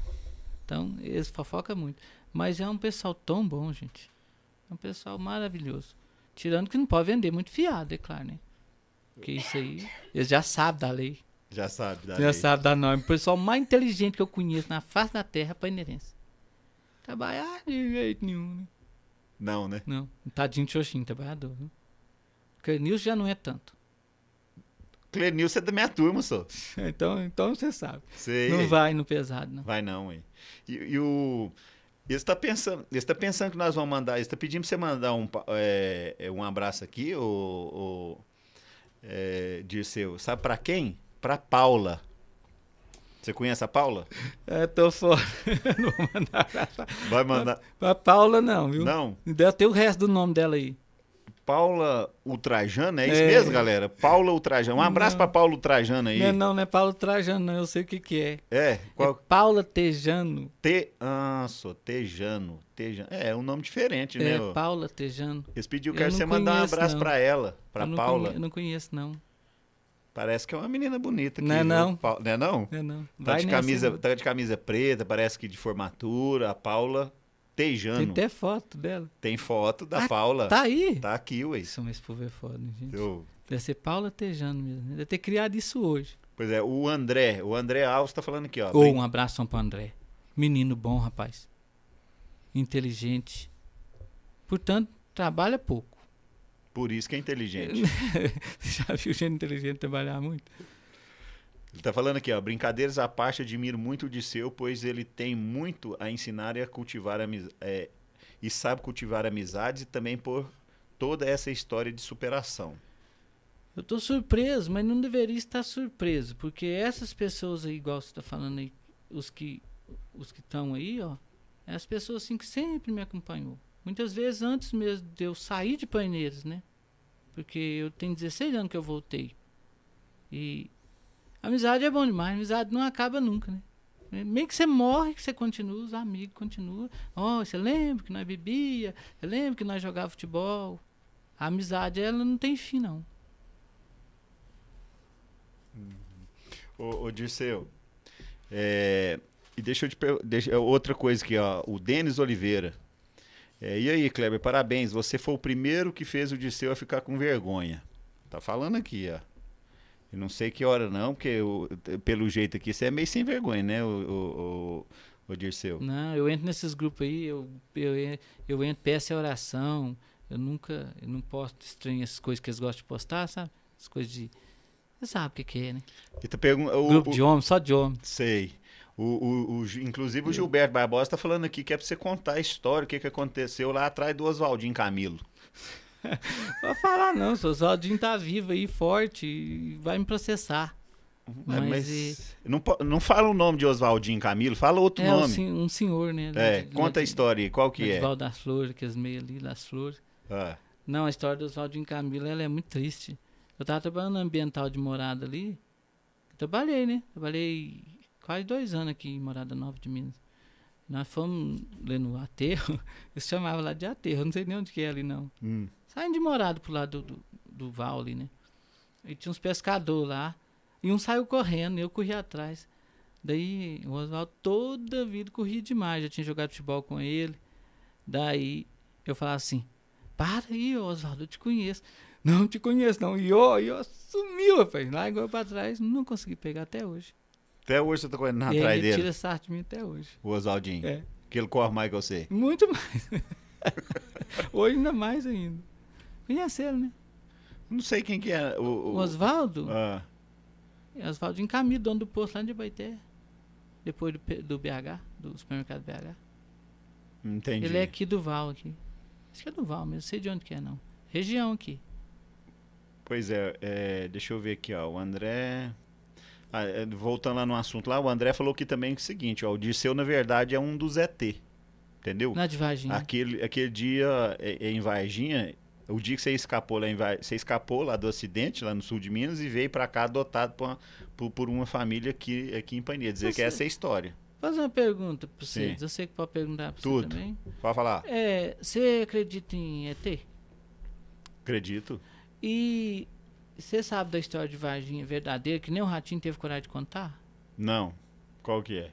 Speaker 2: Então, eles fofocam muito. Mas é um pessoal tão bom, gente. É um pessoal maravilhoso. Tirando que não pode vender muito fiado, é claro, né? Porque isso aí, eles já sabem da lei.
Speaker 1: Já sabe da já lei. sabe
Speaker 2: da norma. O pessoal mais inteligente que eu conheço na face da terra é inerência. Trabalhar ah, de jeito nenhum, né? Não, né? Não. Tadinho de Xoxinho, trabalhador. Né? Porque Nilson já não é tanto. Clenilson é da minha turma, só. *laughs* Então, então você sabe.
Speaker 1: Sei. Não vai no pesado, não. Vai não, hein? E, e o. Ele está pensando, ele está pensando que nós vamos mandar. Ele está pedindo para você mandar um, é, é, um abraço aqui, ou é, Dirceu. Sabe para quem? Para Paula. Você conhece a Paula? É, tô fora. *laughs* não vou mandar. Vai mandar. Para Paula não, viu? Não. Deve ter o resto do nome dela aí. Paula Ultrajano, é isso é. mesmo, galera? Paula Utrajano, Um abraço para Paula Ultrajano aí. Não, é
Speaker 2: não, não é Paula Utrajano, não. Eu sei o que que é. É? Qual... é Paula Tejano. Te... Ah, sou
Speaker 1: Tejano. Tejano. É, um nome diferente, né? É, Paula Tejano.
Speaker 2: Eles pediu, quero você mandar um abraço para ela, para Paula. eu não conheço, não.
Speaker 1: Parece que é uma menina bonita. Aqui, não, é não. Pa... não é não? Não é não. tá de, camisa, tá de camisa preta, parece que de formatura. A Paula Tejano. Tem até foto dela. Tem foto da ah, Paula. Tá aí. Tá aqui, ué. Isso,
Speaker 2: mas povo é foda, gente. Eu... Deve ser Paula Tejano mesmo. Deve ter criado isso hoje.
Speaker 1: Pois é, o André, o André Alves tá falando aqui, ó. oh, um
Speaker 2: abraço pro André. Menino bom, rapaz. Inteligente. Portanto, trabalha pouco.
Speaker 1: Por isso que é inteligente. *laughs* Já viu
Speaker 2: gente inteligente trabalhar muito?
Speaker 1: Ele tá falando aqui, ó. Brincadeiras à parte, admiro muito o Disseu, pois ele tem muito a ensinar e a cultivar é, e sabe cultivar amizades e também por toda essa história de superação.
Speaker 2: Eu tô surpreso, mas não deveria estar surpreso, porque essas pessoas aí, igual você tá falando aí, os que os que estão aí, ó, é as pessoas assim que sempre me acompanhou. Muitas vezes antes mesmo de eu sair de Paineiras, né? Porque eu tenho 16 anos que eu voltei. E Amizade é bom demais, amizade não acaba nunca, né? Meio que você morre, que você continua, os amigos continuam. Ó, oh, você lembra que nós bebia? Você lembra que nós jogava futebol? A amizade, ela não tem fim, não.
Speaker 1: Uhum. Ô, ô Dirceu, é, e deixa eu te perguntar, é outra coisa aqui, ó, o Denis Oliveira. É, e aí, Kleber, parabéns, você foi o primeiro que fez o Dirceu a ficar com vergonha. Tá falando aqui, ó. Eu não sei que hora não, porque eu, pelo jeito aqui você é meio sem vergonha, né, o, o, o, o Dirceu?
Speaker 2: Não, eu entro nesses grupos aí, eu, eu, eu entro, peço a oração, eu nunca, eu não posto estranho essas coisas que eles gostam de postar, sabe? As coisas de... Você sabe o que, que é, né?
Speaker 1: Tá pergun- o, Grupo o, de homem, só de homem. Sei. O, o, o, inclusive o Gilberto Barbosa está falando aqui que é para você contar a história, o que, que aconteceu lá atrás do Oswaldinho Camilo.
Speaker 2: *laughs* Vou falar, não, seu Zaldinho tá vivo aí, forte, e vai me processar. Uhum. É, mas, mas e...
Speaker 1: não, não fala o nome de Oswaldinho Camilo, fala outro é, nome. Um, um senhor, né? É, de, conta de, a história aí, qual que é? Oswaldo
Speaker 2: das Flores, que as meias ali das Flores. Ah. Não, a história do Oswaldinho Camilo, ela é muito triste. Eu tava trabalhando no ambiental de morada ali, trabalhei, né? Trabalhei quase dois anos aqui em Morada Nova de Minas. Nós fomos lendo aterro, eu *laughs* chamava lá de aterro, não sei nem onde que é ali não. Hum saindo de morado pro lado do, do, do Val ali, né? E tinha uns pescadores lá. E um saiu correndo, eu corri atrás. Daí o Oswaldo toda a vida corria demais, já tinha jogado futebol com ele. Daí eu falava assim: Para aí, Oswaldo, eu te conheço. *laughs* Não te conheço, não. E ó, e ó, sumiu, rapaz. Largou pra trás, não consegui pegar até hoje.
Speaker 1: Até hoje você tá correndo atrás ele dele? Ele tira
Speaker 2: sarto de mim até hoje. O
Speaker 1: Oswaldinho? É. Que ele corre
Speaker 2: mais que você? Muito *laughs* mais. hoje ainda mais ainda. Conheceram, né? Não sei quem que é. O, o... o Oswaldo? Ah. É, Oswaldo dono do posto lá de Baité. Depois do, do BH, do supermercado BH. Entendi. Ele é aqui do Val, aqui. Acho que é do Val, mas não sei de onde que é, não. Região aqui.
Speaker 1: Pois é, é deixa eu ver aqui, ó. O André... Ah, é, voltando lá no assunto lá, o André falou que também é o seguinte, ó, o Dirceu, na verdade, é um dos ET. Entendeu? Na de Varginha. Aquele, aquele dia é, em Varginha, o dia que você escapou lá, em, você escapou lá do acidente, lá no sul de Minas, e veio para cá adotado por uma, por, por, uma família aqui, aqui em Pania. Dizer você, que essa é a história.
Speaker 2: Fazer uma pergunta para você. Sim. Eu sei que pode perguntar para você também. Pode falar. É, você acredita em ET? Acredito. E você sabe da história de Varginha verdadeira, que nem o Ratinho teve coragem de contar?
Speaker 1: Não. Qual que é?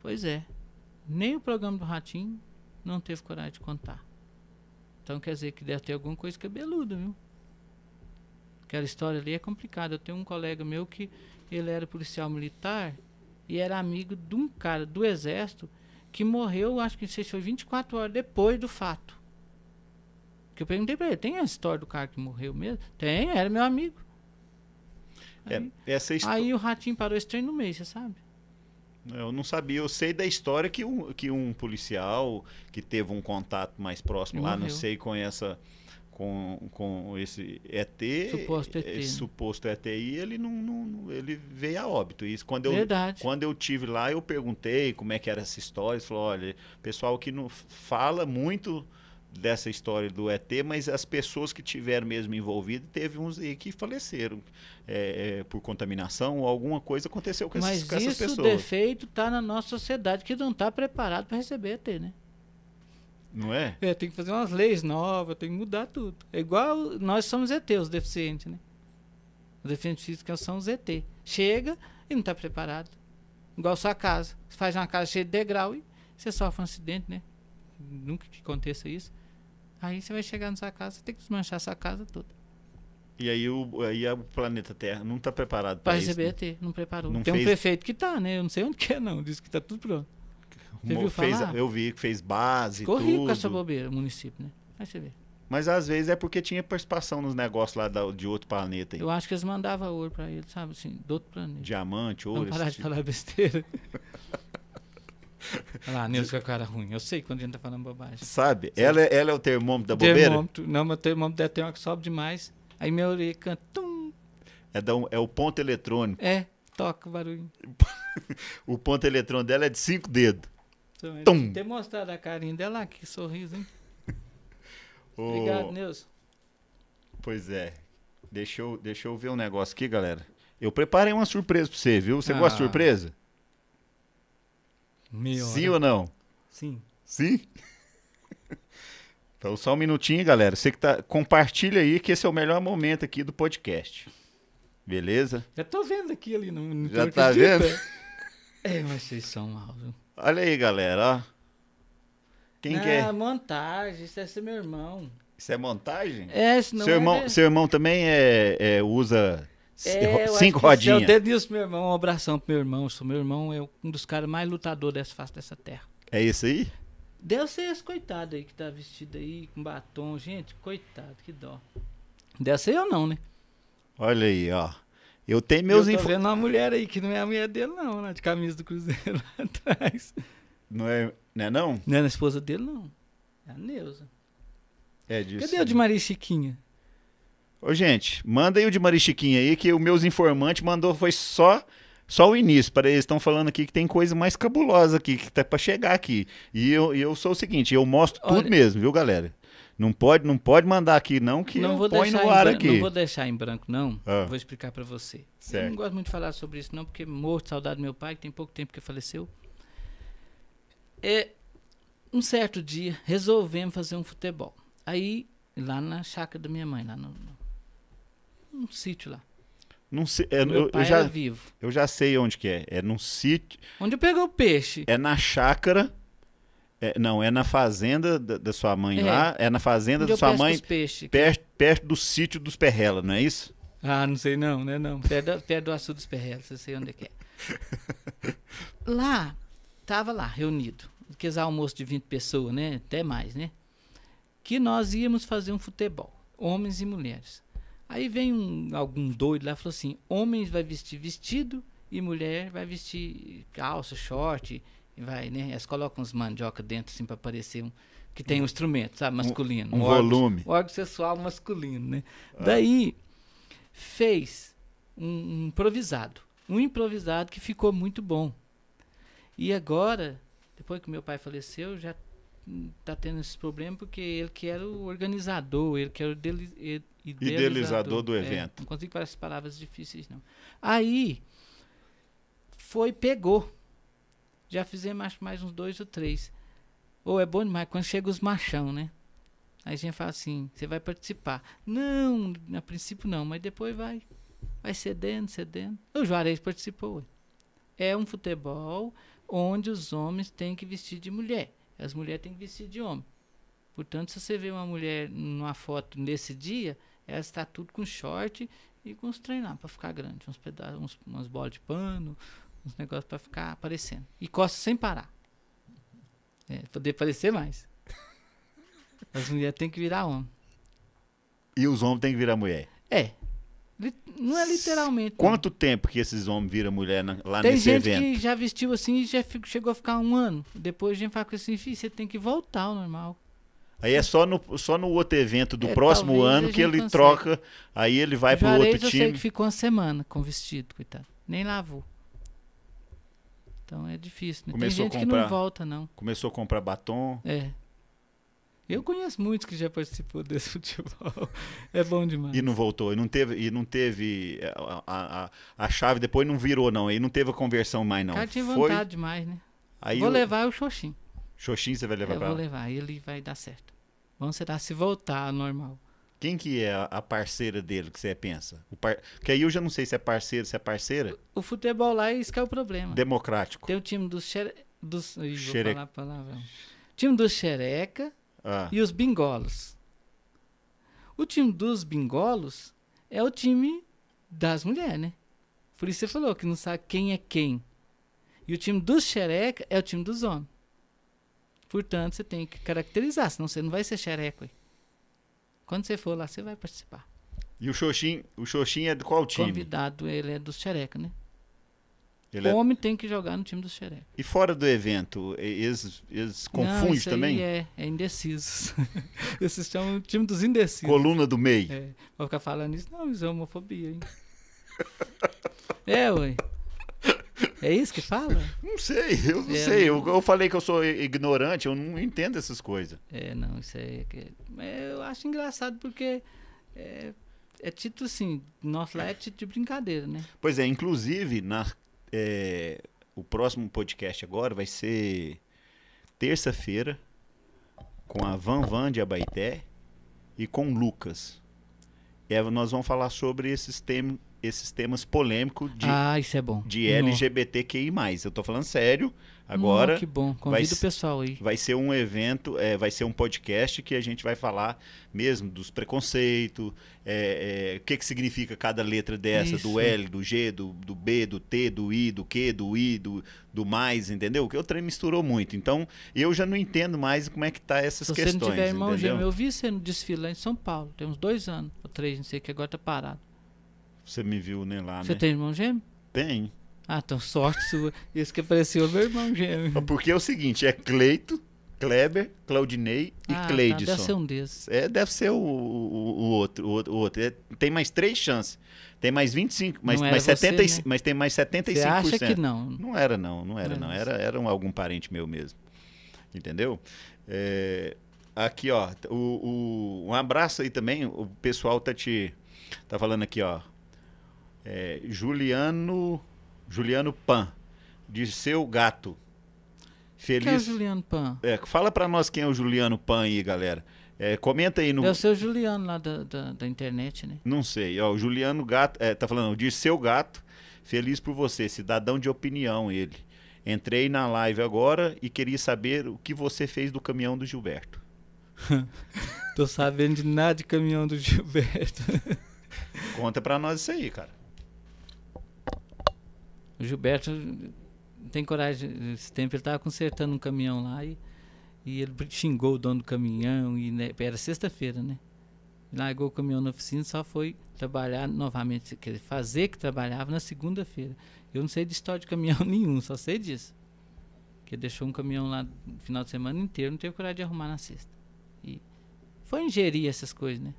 Speaker 1: Pois é.
Speaker 2: Nem o programa do Ratinho não teve coragem de contar. Então quer dizer que deve ter alguma coisa cabeluda, é viu? Aquela história ali é complicada. Eu tenho um colega meu que ele era policial militar e era amigo de um cara do exército que morreu, acho que não sei se foi 24 horas depois do fato. Que eu perguntei pra ele, tem a história do cara que morreu mesmo? Tem, era meu amigo. É, aí, é, essa é aí o ratinho parou esse trem no meio, você sabe?
Speaker 1: Eu não sabia. Eu sei da história que um, que um policial que teve um contato mais próximo lá, não sei, com essa. Com, com esse ET, suposto ET, esse né? suposto ETI, ele não, não, ele veio a óbito. Isso quando eu Verdade. quando eu tive lá, eu perguntei como é que era essa história, ele falou, olha, pessoal que não fala muito dessa história do ET, mas as pessoas que tiveram mesmo envolvidas, teve uns aí que faleceram é, é, por contaminação ou alguma coisa
Speaker 2: aconteceu com, mas esses, com essas pessoas. Mas isso defeito está na nossa sociedade que não está preparado para receber ET, né? Não é? é? Tem que fazer umas leis novas, tem que mudar tudo. É igual nós somos ET, os deficientes, né? Os deficientes físicos são os ET. Chega e não está preparado. Igual sua casa. Você faz uma casa cheia de degrau e você sofre um acidente, né? Nunca que aconteça isso. Aí você vai chegar na sua casa, tem que desmanchar sua casa toda.
Speaker 1: E aí o, aí o planeta Terra não está preparado para isso? Para receber né? não preparou. Não tem fez... um prefeito
Speaker 2: que tá, né? Eu não sei onde que é, não. Diz que está tudo pronto. Você viu fez, falar? Eu vi que fez
Speaker 1: base, Corri com essa
Speaker 2: bobeira, município, né? vai receber
Speaker 1: Mas às vezes é porque tinha participação nos negócios lá da, de outro planeta. Aí. Eu
Speaker 2: acho que eles mandavam ouro para ele, sabe? Assim, do outro planeta.
Speaker 1: Diamante,
Speaker 2: ouro. não parar de tipo. falar besteira. *laughs* Olha lá, Nilson com a cara ruim. Eu sei quando a gente tá falando bobagem. Sabe? Ela, é, ela é o termômetro da bobeira? Termômetro, não, meu termômetro deve ter uma que sobe demais. Aí minha orelha canta. Tum.
Speaker 1: É, um, é o ponto eletrônico.
Speaker 2: É, toca o barulho.
Speaker 1: *laughs* o ponto eletrônico dela é de cinco dedos. Então, tum.
Speaker 2: Ter mostrado a carinha dela, que sorriso, hein?
Speaker 1: *laughs* Obrigado, Nilson. Pois é. Deixa eu, deixa eu ver um negócio aqui, galera. Eu preparei uma surpresa pra você, viu? Você ah. gosta de ah. surpresa? Sim hora. ou não? Sim. Sim? *laughs* então, só um minutinho, galera. Você que tá. Compartilha aí que esse é o melhor momento aqui do podcast.
Speaker 2: Beleza? Já tô vendo aqui ali, no não Já tá vendo? *laughs* É, mas vocês são viu?
Speaker 1: Olha aí, galera, ó. Quem ah, que é?
Speaker 2: montagem, isso é meu irmão. Isso é montagem? É, isso não seu irmão, é- Seu
Speaker 1: irmão também é, é usa cinco é, rodinhas. Eu até
Speaker 2: disse pro meu irmão. Um abração pro meu irmão. Sou meu irmão é um dos caras mais lutador dessa face dessa terra. É isso aí? Deve ser esse coitado aí que tá vestido aí com batom. Gente, coitado, que dó.
Speaker 1: Deve ser eu não, né? Olha aí, ó. Eu tenho meus... infos. tô vendo uma mulher aí
Speaker 2: que não é a mulher dele não, né? De camisa do Cruzeiro *laughs* lá atrás.
Speaker 1: Não é, não é não? Não é a esposa dele
Speaker 2: não. É a Neuza.
Speaker 1: É disso. Cadê o de
Speaker 2: Maria Chiquinha?
Speaker 1: Ô, gente, manda aí o de Marichiquinha aí, que o meus informantes mandou, foi só só o início. Para eles estão falando aqui que tem coisa mais cabulosa aqui, que tá para chegar aqui. E eu, eu sou o seguinte, eu mostro Olha, tudo mesmo, viu, galera? Não pode, não pode mandar aqui não que não põe no ar aqui. Não vou
Speaker 2: deixar em branco não. Ah, vou explicar para você. Certo. Eu não gosto muito de falar sobre isso não, porque morto saudade do meu pai, que tem pouco tempo que faleceu. É um certo dia resolvemos fazer um futebol. Aí lá na chácara da minha mãe, lá no, no num sítio lá.
Speaker 1: Num, é, eu, eu, já, vivo. Eu já sei onde que é. É num sítio. Onde pegou o peixe. É na chácara. É, não, é na fazenda da, da sua mãe é. lá. É na fazenda onde da sua mãe. Peixe, é perto, perto do sítio dos Perrela, não é isso?
Speaker 2: Ah, não sei não, né? Não. Perto, perto do açude dos Perrela, você sei onde é que é. *laughs* lá, tava lá, reunido. Aqueles almoço de 20 pessoas, né? Até mais, né? Que nós íamos fazer um futebol, homens e mulheres. Aí vem um, algum doido lá e falou assim: homens vai vestir vestido e mulher vai vestir calça, short, e vai, né? Elas colocam uns mandioca dentro assim para parecer um que tem um instrumento, sabe, masculino, um, um, um órgão, volume, órgão sexual masculino, né? Ah. Daí fez um improvisado, um improvisado que ficou muito bom. E agora, depois que meu pai faleceu, já tá tendo esse problema porque ele que era o organizador, ele que era o idealizador, idealizador, do evento. É, não consigo falar essas palavras difíceis, não. Aí, foi, pegou. Já fizemos mais, mais uns dois ou três. Ou oh, é bom demais quando chega os machão, né? Aí a gente fala assim, você vai participar. Não, a princípio não, mas depois vai. Vai cedendo, cedendo. O Juarez participou. É um futebol onde os homens têm que vestir de mulher. As mulheres têm que vestir de homem. Portanto, se você vê uma mulher numa foto nesse dia, ela está tudo com short e com os treinar para ficar grande, uns pedaços, uns, umas bolas de pano, uns negócios para ficar aparecendo. E costa sem parar. É, poder parecer mais. *laughs* As mulheres têm que virar homem.
Speaker 1: E os homens têm que virar mulher.
Speaker 2: É, não é literalmente. Quanto
Speaker 1: tempo que esses homens viram mulher na, lá tem nesse evento? Tem gente
Speaker 2: que já vestiu assim e já fico, chegou a ficar um ano. Depois a gente fala assim, filho, você tem que voltar ao normal.
Speaker 1: Aí é só no, só no outro evento do é, próximo ano que ele consegue. troca, aí ele vai para outro eu time. Eu sei que
Speaker 2: ficou uma semana com vestido, coitado. Nem lavou. Então é difícil. Né? Tem gente comprar, que não volta, não.
Speaker 1: Começou a comprar batom.
Speaker 2: É. Eu conheço muitos que já participou *laughs* desse futebol. É bom
Speaker 1: demais. E não voltou, e não teve, e não teve é, a, a, a chave depois não virou não, e não teve a conversão mais não. O cara tinha Foi...
Speaker 2: demais, né? Aí vou eu... levar o Xoxim.
Speaker 1: Xoxim você vai levar eu é, pra vou
Speaker 2: levar, ele vai dar certo. Vamos será se voltar normal.
Speaker 1: Quem que é a parceira dele que você pensa? O par... Porque aí eu já não sei se é parceiro, se é parceira.
Speaker 2: O, o futebol lá, é isso que é o problema.
Speaker 1: Democrático.
Speaker 2: Tem o time do Xere... dos... Xere... Vou falar a palavra. Time do Xereca ah. e os bingolos. O time dos bingolos é o time das mulheres, né? Por isso você falou que não sabe quem é quem. E o time dos xereca é o time dos homens. Portanto, você tem que caracterizar, senão você não vai ser xereco. Aí. Quando você for lá, você vai participar.
Speaker 1: E o Xoxim, o Xoxim é de qual time? Convidado, ele é dos xereca, né? Ele é Homem
Speaker 2: é... tem que jogar no time do Xeré.
Speaker 1: E fora do evento, eles, eles confundem também? É,
Speaker 2: é indecisos. *laughs* Esses chamam o time dos indecisos. Coluna do meio. É, vou ficar falando isso. Não, isso é homofobia, hein? *laughs* é, ué.
Speaker 1: É isso que fala? Não
Speaker 2: sei, eu não é, sei. Eu,
Speaker 1: eu, falei que eu sou ignorante, eu não entendo essas coisas. É, não, isso é,
Speaker 2: é. Eu acho engraçado porque. É, é título assim, nosso lá é título de brincadeira, né?
Speaker 1: Pois é, inclusive na é, o próximo podcast agora vai ser terça-feira com a Van Van de Abaité e com o Lucas. nós vamos falar sobre esses, tem, esses temas polêmicos de, ah,
Speaker 2: é de
Speaker 1: LGBTQI. Eu tô falando sério. Agora. que bom. Convido vai, o pessoal aí. Vai ser um evento, é, vai ser um podcast que a gente vai falar mesmo dos preconceitos, é, é, o que, que significa cada letra dessa, Isso. do L, do G, do, do B, do T, do I, do Q, do I, do, do mais, entendeu? Que o trem misturou muito. Então, eu já não entendo mais como é que tá essas Se questões. Se você não tiver irmão gêmeo, eu
Speaker 2: vi você no desfile lá em São Paulo, tem uns dois anos, ou três, não sei, que agora tá parado.
Speaker 1: Você me viu, né, lá, Você né? tem irmão gêmeo? Tem. Ah,
Speaker 2: então sorte sua. Esse que apareceu é meu irmão gêmeo. Porque
Speaker 1: é o seguinte, é Cleito, Kleber, Claudinei e ah, tá. Cleidson. deve ser um desses. É, deve ser o, o, o outro. O, outro. É, tem mais três chances. Tem mais 25, mas, mas, você, né? mas tem mais 75%. Você acha que não? Não era não, não era não. Era, não. É era, era um, algum parente meu mesmo. Entendeu? É, aqui, ó, o, o, um abraço aí também. O pessoal tá te tá falando aqui, ó. É, Juliano Juliano Pan, de Seu Gato. Feliz. Quem é o Juliano Pan? É, fala para nós quem é o Juliano Pan aí, galera. É, comenta aí no. É o seu Juliano lá da, da, da internet, né? Não sei. Ó, o Juliano Gato. É, tá falando, de seu gato. Feliz por você, cidadão de opinião, ele. Entrei na live agora e queria saber o que você fez do
Speaker 2: caminhão do Gilberto. *laughs* Tô sabendo de nada de caminhão do Gilberto. Conta pra nós isso aí, cara. O Gilberto tem coragem. Esse tempo ele estava consertando um caminhão lá e, e ele xingou o dono do caminhão. E né, era sexta-feira, né? Largou o caminhão na oficina só foi trabalhar novamente. Quer dizer, fazer que trabalhava na segunda-feira. Eu não sei de história de caminhão *laughs* nenhum, só sei disso. Que deixou um caminhão lá no final de semana inteiro, não teve coragem de arrumar na sexta. E foi ingerir essas coisas, né?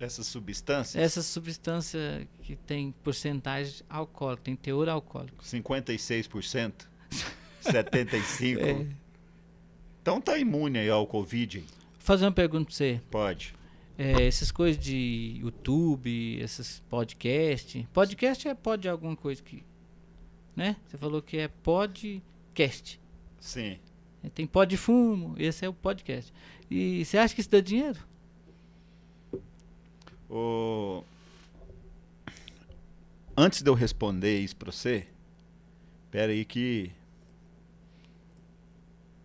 Speaker 2: essa
Speaker 1: substância Essa
Speaker 2: substância que tem porcentagem alcoólica, tem teor alcoólico.
Speaker 1: 56%? 75%? *laughs* É. Então tá
Speaker 2: imune aí ao Covid. Vou fazer uma pergunta para você. Pode. É, essas coisas de YouTube, esses podcast. Podcast é pode alguma coisa que. Né? Você falou que é podcast. Sim. É, tem pó de fumo, esse é o podcast. E você acha que isso dá dinheiro? O...
Speaker 1: Antes de eu responder isso pra você, pera aí que.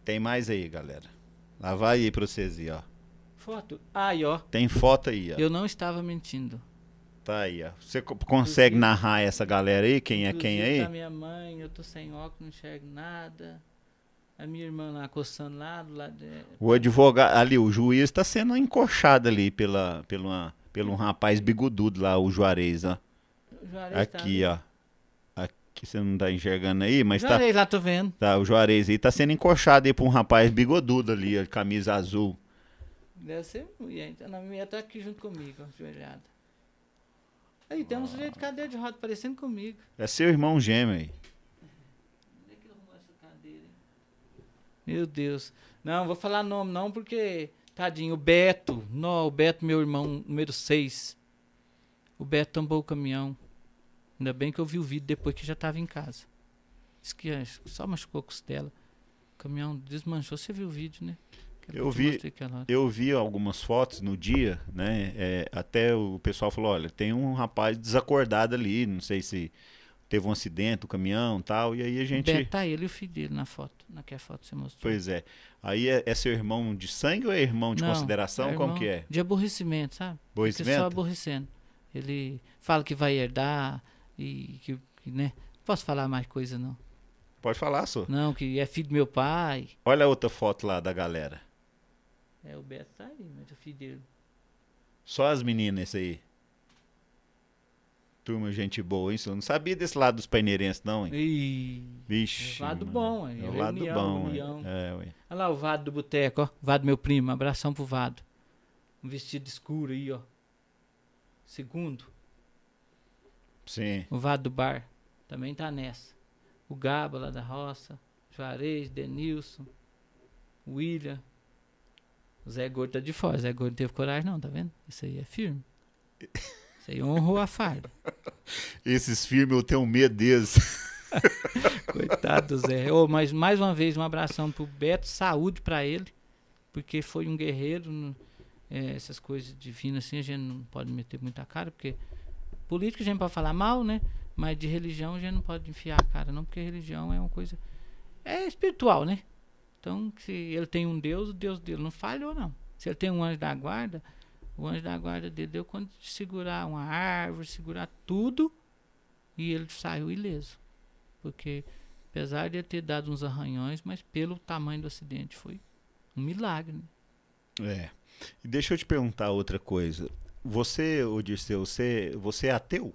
Speaker 1: Tem mais aí, galera. Lá vai aí pra vocês aí, ó.
Speaker 2: Foto? Aí, ó.
Speaker 1: Tem foto aí, ó.
Speaker 2: Eu não estava mentindo. Tá aí, ó. Você consegue
Speaker 1: Inclusive, narrar essa galera aí? Quem é quem tá aí? A
Speaker 2: minha mãe, eu tô sem óculos, não enxergo nada. A minha irmã lá coçando lá do lado. De... É,
Speaker 1: o advogado ali, o juiz está sendo encoxado ali pela, pela pelo um rapaz bigodudo lá, o Juarez, ó. Juarez tá aqui, tá. ó. Aqui você não tá enxergando aí, mas Juarez, tá. Juarez, lá tô vendo. Tá, o Juarez aí tá sendo encoxado aí por um rapaz bigodudo ali, ó, camisa azul.
Speaker 2: Deve ser mulher, então a mulher tá aqui junto comigo, ajoelhada. Aí tem um ah. sujeito de cadeira de roda parecendo comigo.
Speaker 1: É seu irmão gêmeo aí.
Speaker 2: É Meu Deus. Não, vou falar nome não, porque Tadinho, o Beto. Nó, o Beto, meu irmão, número 6. O Beto tombou o caminhão. Ainda bem que eu vi o vídeo depois que já estava em casa. Diz que é, só machucou a costela. O caminhão desmanchou. Você viu o vídeo, né? eu vi, é
Speaker 1: eu vi algumas fotos no dia, né? É, até o pessoal falou, olha, tem um rapaz desacordado ali, não sei se teve um acidente, o um caminhão tal, e aí a gente... Beto
Speaker 2: tá ele e o filho dele na foto, naquela foto que você mostrou. Pois
Speaker 1: é. Aí é, é seu irmão de sangue ou é irmão de Não, consideração? É irmão Como que é?
Speaker 2: De aborrecimento, sabe? Aborrecimento? Só aborrecendo. Ele fala que vai herdar e que, né? Posso falar mais coisa, não? Pode falar, senhor. Não, que é filho do meu pai.
Speaker 1: Olha a outra foto lá da galera.
Speaker 2: É, o Beto tá aí, mas o é filho dele.
Speaker 1: Só as meninas aí. Turma, gente boa, hein? Eu não sabia desse lado dos paineirenses, não,
Speaker 2: hein? E... Vixe. É lado mano. bom, hein? É o lado bom. Reunião. É, ué. Olha lá o Vado do Boteco, ó. Vado, meu primo. Abração pro Vado. Um vestido escuro aí, ó. Segundo. Sim. O Vado do Bar. Também tá nessa. O Gabo lá da roça. Juarez, Denilson. William. O Zé Gordo tá de fora. O Zé Gordo não teve coragem, não, tá vendo? Isso aí é firme. *laughs* Você honrou a farda. *laughs*
Speaker 1: Esses firmes eu tenho medo deles.
Speaker 2: *laughs* Coitado do Zé. Oh, mas mais uma vez, um abração pro Beto, saúde para ele, porque foi um guerreiro. É, essas coisas divinas assim, a gente não pode meter muita cara, porque política a gente pode falar mal, né? Mas de religião a gente não pode enfiar a cara, não, porque religião é uma coisa. É espiritual, né? Então, se ele tem um Deus, o Deus dele não falhou, não. Se ele tem um anjo da guarda, o anjo da guarda dele deu quando de segurar uma árvore, segurar tudo, e ele saiu ileso. Porque, apesar de ter dado uns arranhões, mas pelo tamanho do acidente foi um milagre.
Speaker 1: Né? É. E deixa eu te perguntar outra coisa. Você, Odisseu, você, você é ateu?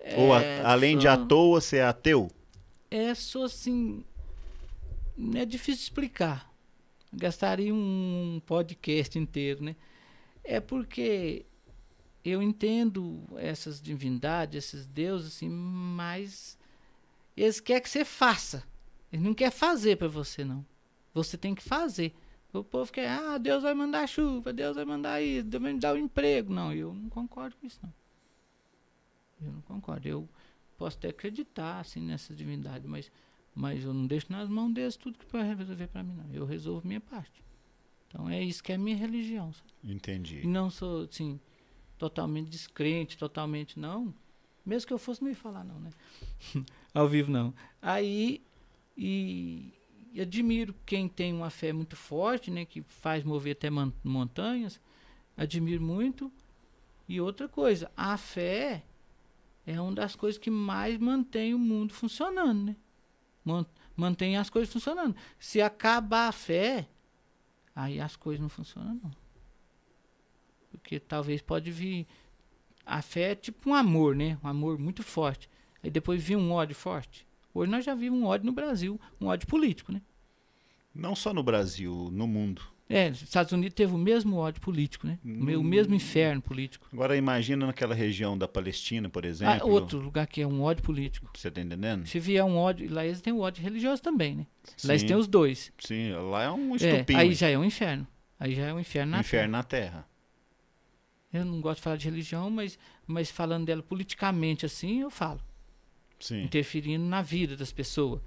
Speaker 1: É, Ou a, além sou... de à toa,
Speaker 2: você é ateu? É, sou assim. É difícil explicar gastaria um podcast inteiro, né? É porque eu entendo essas divindades, esses deuses, assim, mas eles querem que você faça. Eles não querem fazer para você, não. Você tem que fazer. O povo quer, ah, Deus vai mandar chuva, Deus vai mandar isso, Deus vai me dar um emprego. Não, eu não concordo com isso, não. Eu não concordo. Eu posso até acreditar, assim, nessas divindades, mas mas eu não deixo nas mãos deles tudo que vai resolver para mim, não. Eu resolvo minha parte. Então é isso que é minha religião. Sabe? Entendi. Não sou, assim, totalmente descrente, totalmente não. Mesmo que eu fosse, não ia falar, não, né? *laughs* Ao vivo, não. Aí, e, e admiro quem tem uma fé muito forte, né? Que faz mover até montanhas. Admiro muito. E outra coisa, a fé é uma das coisas que mais mantém o mundo funcionando, né? mantém as coisas funcionando. Se acabar a fé, aí as coisas não funcionam não. Porque talvez pode vir a fé é tipo um amor, né? Um amor muito forte. Aí depois vir um ódio forte. Hoje nós já vimos um ódio no Brasil, um ódio político, né? Não só no Brasil, no mundo. É, Estados Unidos teve o mesmo ódio político, né? Hum. O mesmo hum. inferno
Speaker 1: político. Agora imagina naquela região da Palestina, por ah, exemplo. Ah, outro
Speaker 2: lugar que é um ódio político. Você está entendendo? Se vier um ódio, lá eles têm um ódio religioso também, né? Sim. Lá eles têm os dois. Sim, lá é um estupim. É, aí já é um inferno. Aí já é um inferno na inferno terra. Inferno na terra. Eu não gosto de falar de religião, mas, mas falando dela politicamente assim, eu falo. Sim. Interferindo na vida das pessoas.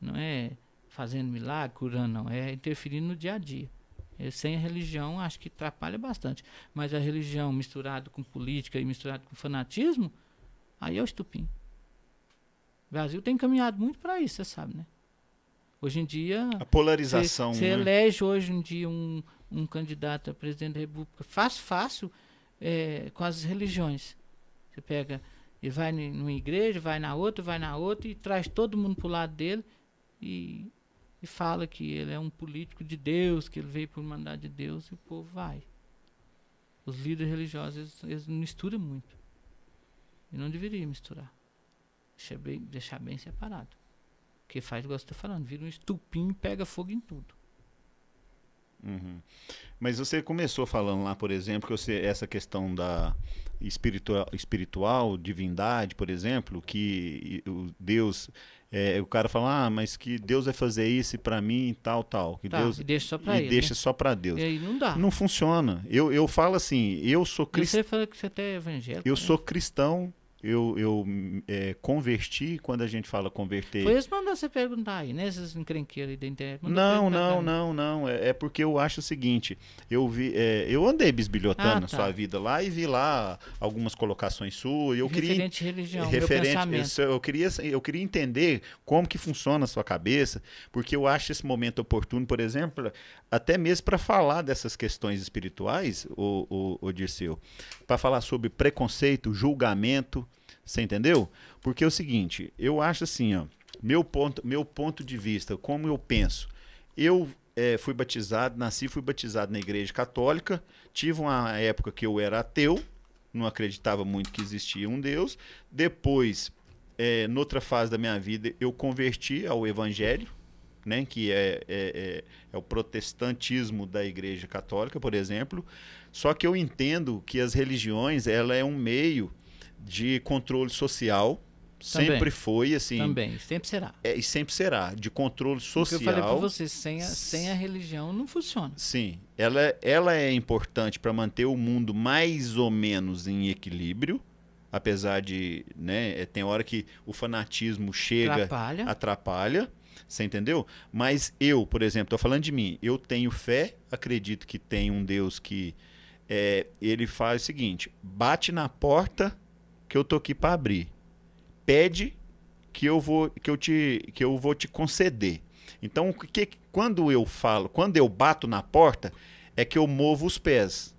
Speaker 2: Não é fazendo milagre, curando, não. É interferindo no dia a dia. É, sem a religião, acho que atrapalha bastante. Mas a religião misturada com política e misturada com fanatismo, aí é o estupim. O Brasil tem caminhado muito para isso, você sabe, né? Hoje em dia. A polarização. Você né? elege hoje em dia um, um candidato a presidente da República faz fácil é, com as religiões. Você pega e vai numa igreja, vai na outra, vai na outra e traz todo mundo para o lado dele e e fala que ele é um político de Deus, que ele veio por mandar de Deus e o povo vai. Os líderes religiosos eles, misturam muito. E não deveria misturar. Deixar bem, deixar bem separado. Porque faz igual você tá falando, vira um estupim e pega fogo em tudo.
Speaker 1: Uhum. Mas você começou falando lá, por exemplo, que você, essa questão da espiritual, espiritual, divindade, por exemplo, que Deus é, o cara fala, ah, mas que Deus vai fazer isso para mim e tal, tal. Que tá, Deus e deixa só para ele. deixa né? só para Deus. E aí não dá. Não funciona. Eu, eu falo assim, eu sou cristão.
Speaker 2: Você fala que você é até é evangélico. Eu né? sou
Speaker 1: cristão eu, eu é, converti, quando a gente fala converter. Foi
Speaker 2: isso mandou você perguntar aí, né? Esses encrenqueiros aí da internet. Não, não,
Speaker 1: não, não. É, é, porque eu acho o seguinte: eu vi, é, eu andei bisbilhotando ah, tá. sua vida lá e vi lá algumas colocações suas. Eu referente queria, religião, referente, eu, eu, queria, eu queria entender como que funciona a sua cabeça, porque eu acho esse momento oportuno, por exemplo, até mesmo para falar dessas questões espirituais, o, o, o Dirceu, para falar sobre preconceito, julgamento você entendeu? Porque é o seguinte, eu acho assim, ó, meu ponto, meu ponto de vista, como eu penso. Eu é, fui batizado, nasci, fui batizado na igreja católica, tive uma época que eu era ateu, não acreditava muito que existia um Deus. Depois, é, noutra fase da minha vida, eu converti ao evangelho, né, que é, é, é, é o protestantismo da Igreja Católica, por exemplo. Só que eu entendo que as religiões ela é um meio de controle social. Também. Sempre foi, assim. Também, sempre será. É, e sempre será, de controle social. Porque eu falei para você,
Speaker 2: sem a, sem a religião não funciona.
Speaker 1: Sim. Ela, ela é importante para manter o mundo mais ou menos em equilíbrio. Apesar de, né, é, tem hora que o fanatismo chega. Atrapalha. Atrapalha. Você entendeu? Mas eu, por exemplo, estou falando de mim. Eu tenho fé, acredito que tem um Deus que. É, ele faz o seguinte: bate na porta que eu tô aqui para abrir. Pede que eu vou que eu te que eu vou te conceder. Então, que, quando eu falo, quando eu bato na porta, é que eu movo os pés.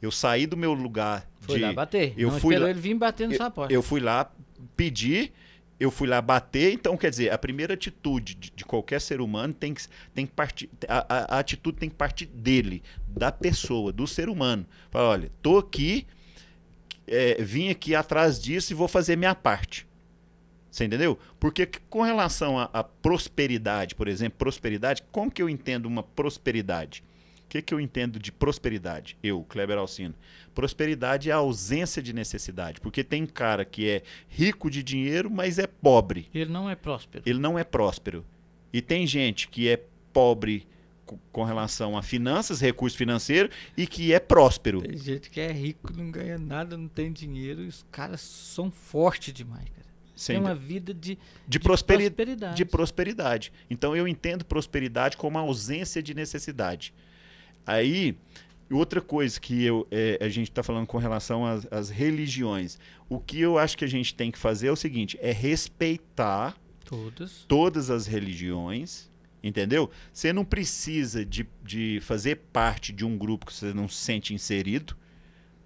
Speaker 1: Eu saí do meu lugar foi de, lá bater. Eu Não fui lá, ele vir
Speaker 2: bater na sua porta. Eu
Speaker 1: fui lá pedir, eu fui lá bater. Então, quer dizer, a primeira atitude de, de qualquer ser humano tem que, tem que partir. A, a, a atitude tem que partir dele, da pessoa, do ser humano. Fala, olha, tô aqui é, vim aqui atrás disso e vou fazer minha parte. Você entendeu? Porque com relação à prosperidade, por exemplo, prosperidade, como que eu entendo uma prosperidade? O que, que eu entendo de prosperidade? Eu, Kleber Alcino. Prosperidade é a ausência de necessidade. Porque tem cara que é rico de dinheiro, mas é pobre.
Speaker 2: Ele não é próspero.
Speaker 1: Ele não é próspero. E tem gente que é pobre com relação a finanças, recurso financeiro e que é próspero. Tem
Speaker 2: gente que é rico, não ganha nada, não tem dinheiro, e os caras são fortes demais, cara. Sem... Tem uma vida de, de, de prosperi... prosperidade. De
Speaker 1: prosperidade. Então eu entendo prosperidade como ausência de necessidade. Aí, outra coisa que eu, é, a gente está falando com relação às, às religiões. O que eu acho que a gente tem que fazer é o seguinte: é respeitar todas as religiões Entendeu? Você não precisa de, de fazer parte de um grupo que você não se sente inserido.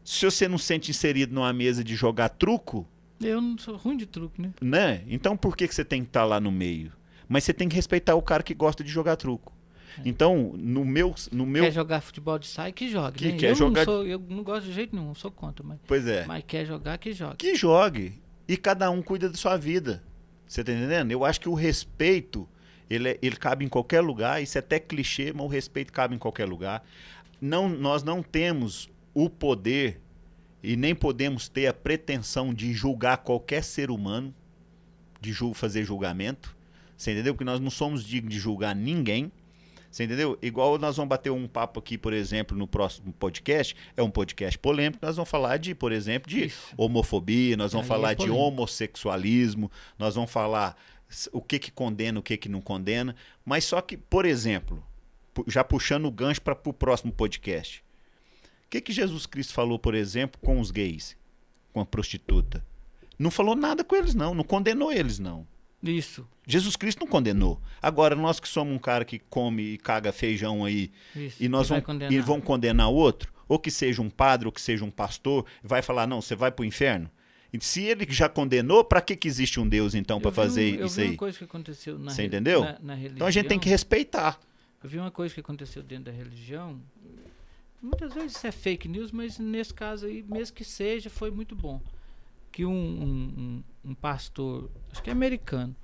Speaker 1: Se você não se sente inserido numa mesa de jogar truco.
Speaker 2: Eu não sou ruim de truco, né?
Speaker 1: Né? Então por que, que você tem que estar tá lá no meio? Mas você tem que respeitar o cara que gosta de jogar truco. É. Então, no meu, no meu. Quer jogar futebol de saia, que jogue. Que né? quer eu, jogar... não
Speaker 2: sou, eu não gosto de jeito nenhum, sou contra. Mas... Pois é. Mas quer jogar, que jogue. Que jogue.
Speaker 1: E cada um cuida da sua vida. Você tá entendendo? Eu acho que o respeito ele, é, ele cabe em qualquer lugar, isso é até clichê, mas o respeito cabe em qualquer lugar. Não, nós não temos o poder e nem podemos ter a pretensão de julgar qualquer ser humano, de fazer julgamento. Você entendeu? Porque nós não somos dignos de julgar ninguém. Você entendeu? Igual nós vamos bater um papo aqui, por exemplo, no próximo podcast, é um podcast polêmico, nós vamos falar de, por exemplo, de Isso. homofobia, nós vamos é, falar é de homossexualismo, nós vamos falar o que que condena, o que que não condena. Mas só que, por exemplo, já puxando o gancho para o próximo podcast. O que que Jesus Cristo falou, por exemplo, com os gays, com a prostituta? Não falou nada com eles não, não condenou eles não. Isso. Jesus Cristo não condenou. Agora, nós que somos um cara que come e caga feijão aí, Isso, e nós vamos, condenar. E vão condenar outro, ou que seja um padre, ou que seja um pastor, vai falar, não, você vai para o inferno. E se ele já condenou, para que, que existe um Deus, então, para fazer um, eu isso vi aí? uma coisa que aconteceu na, Você entendeu? Na, na religião. Então a gente tem que respeitar.
Speaker 2: Eu vi uma coisa que aconteceu dentro da religião. Muitas vezes isso é fake news, mas nesse caso aí, mesmo que seja, foi muito bom. Que um, um, um pastor, acho que é americano,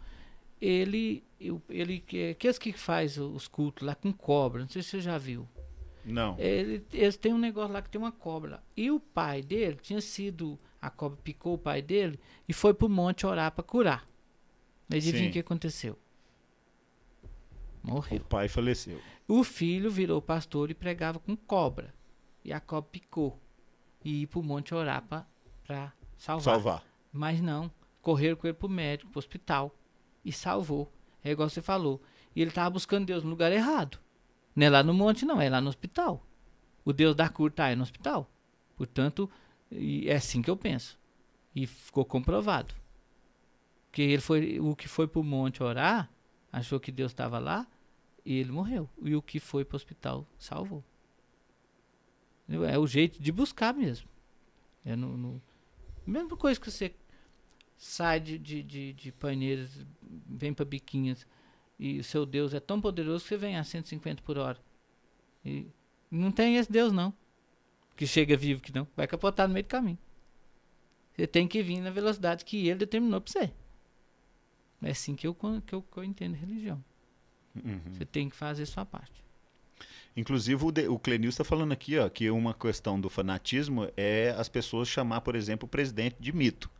Speaker 2: ele, ele que é que faz os cultos lá com cobra, não sei se você já viu. Não. Ele, eles têm um negócio lá que tem uma cobra. E o pai dele tinha sido a cobra picou o pai dele e foi para o monte orar para curar. mas Adivinha o que aconteceu? Morreu. O
Speaker 1: pai faleceu.
Speaker 2: O filho virou pastor e pregava com cobra. E a cobra picou. E ir o monte orar para salvar. salvar. Mas não. Correram com ele o médico, para o hospital. E salvou. É igual você falou. E ele estava buscando Deus no lugar errado. Não é lá no monte, não. É lá no hospital. O Deus da cura está aí no hospital. Portanto, e é assim que eu penso. E ficou comprovado. Porque ele foi o que foi para o monte orar, achou que Deus estava lá e ele morreu. E o que foi para o hospital salvou. É o jeito de buscar mesmo. É no, no... mesma coisa que você sai de, de, de, de vem para biquinhas e o seu Deus é tão poderoso que você vem a 150 por hora. E não tem esse Deus não que chega vivo que não, vai capotar no meio do caminho. Você tem que vir na velocidade que ele determinou para você. É assim que eu, que eu, que eu entendo religião. Uhum. Você tem que fazer sua parte.
Speaker 1: Inclusive, o, o Clenil está falando aqui ó, que uma questão do fanatismo é as pessoas chamar, por exemplo, o presidente de mito,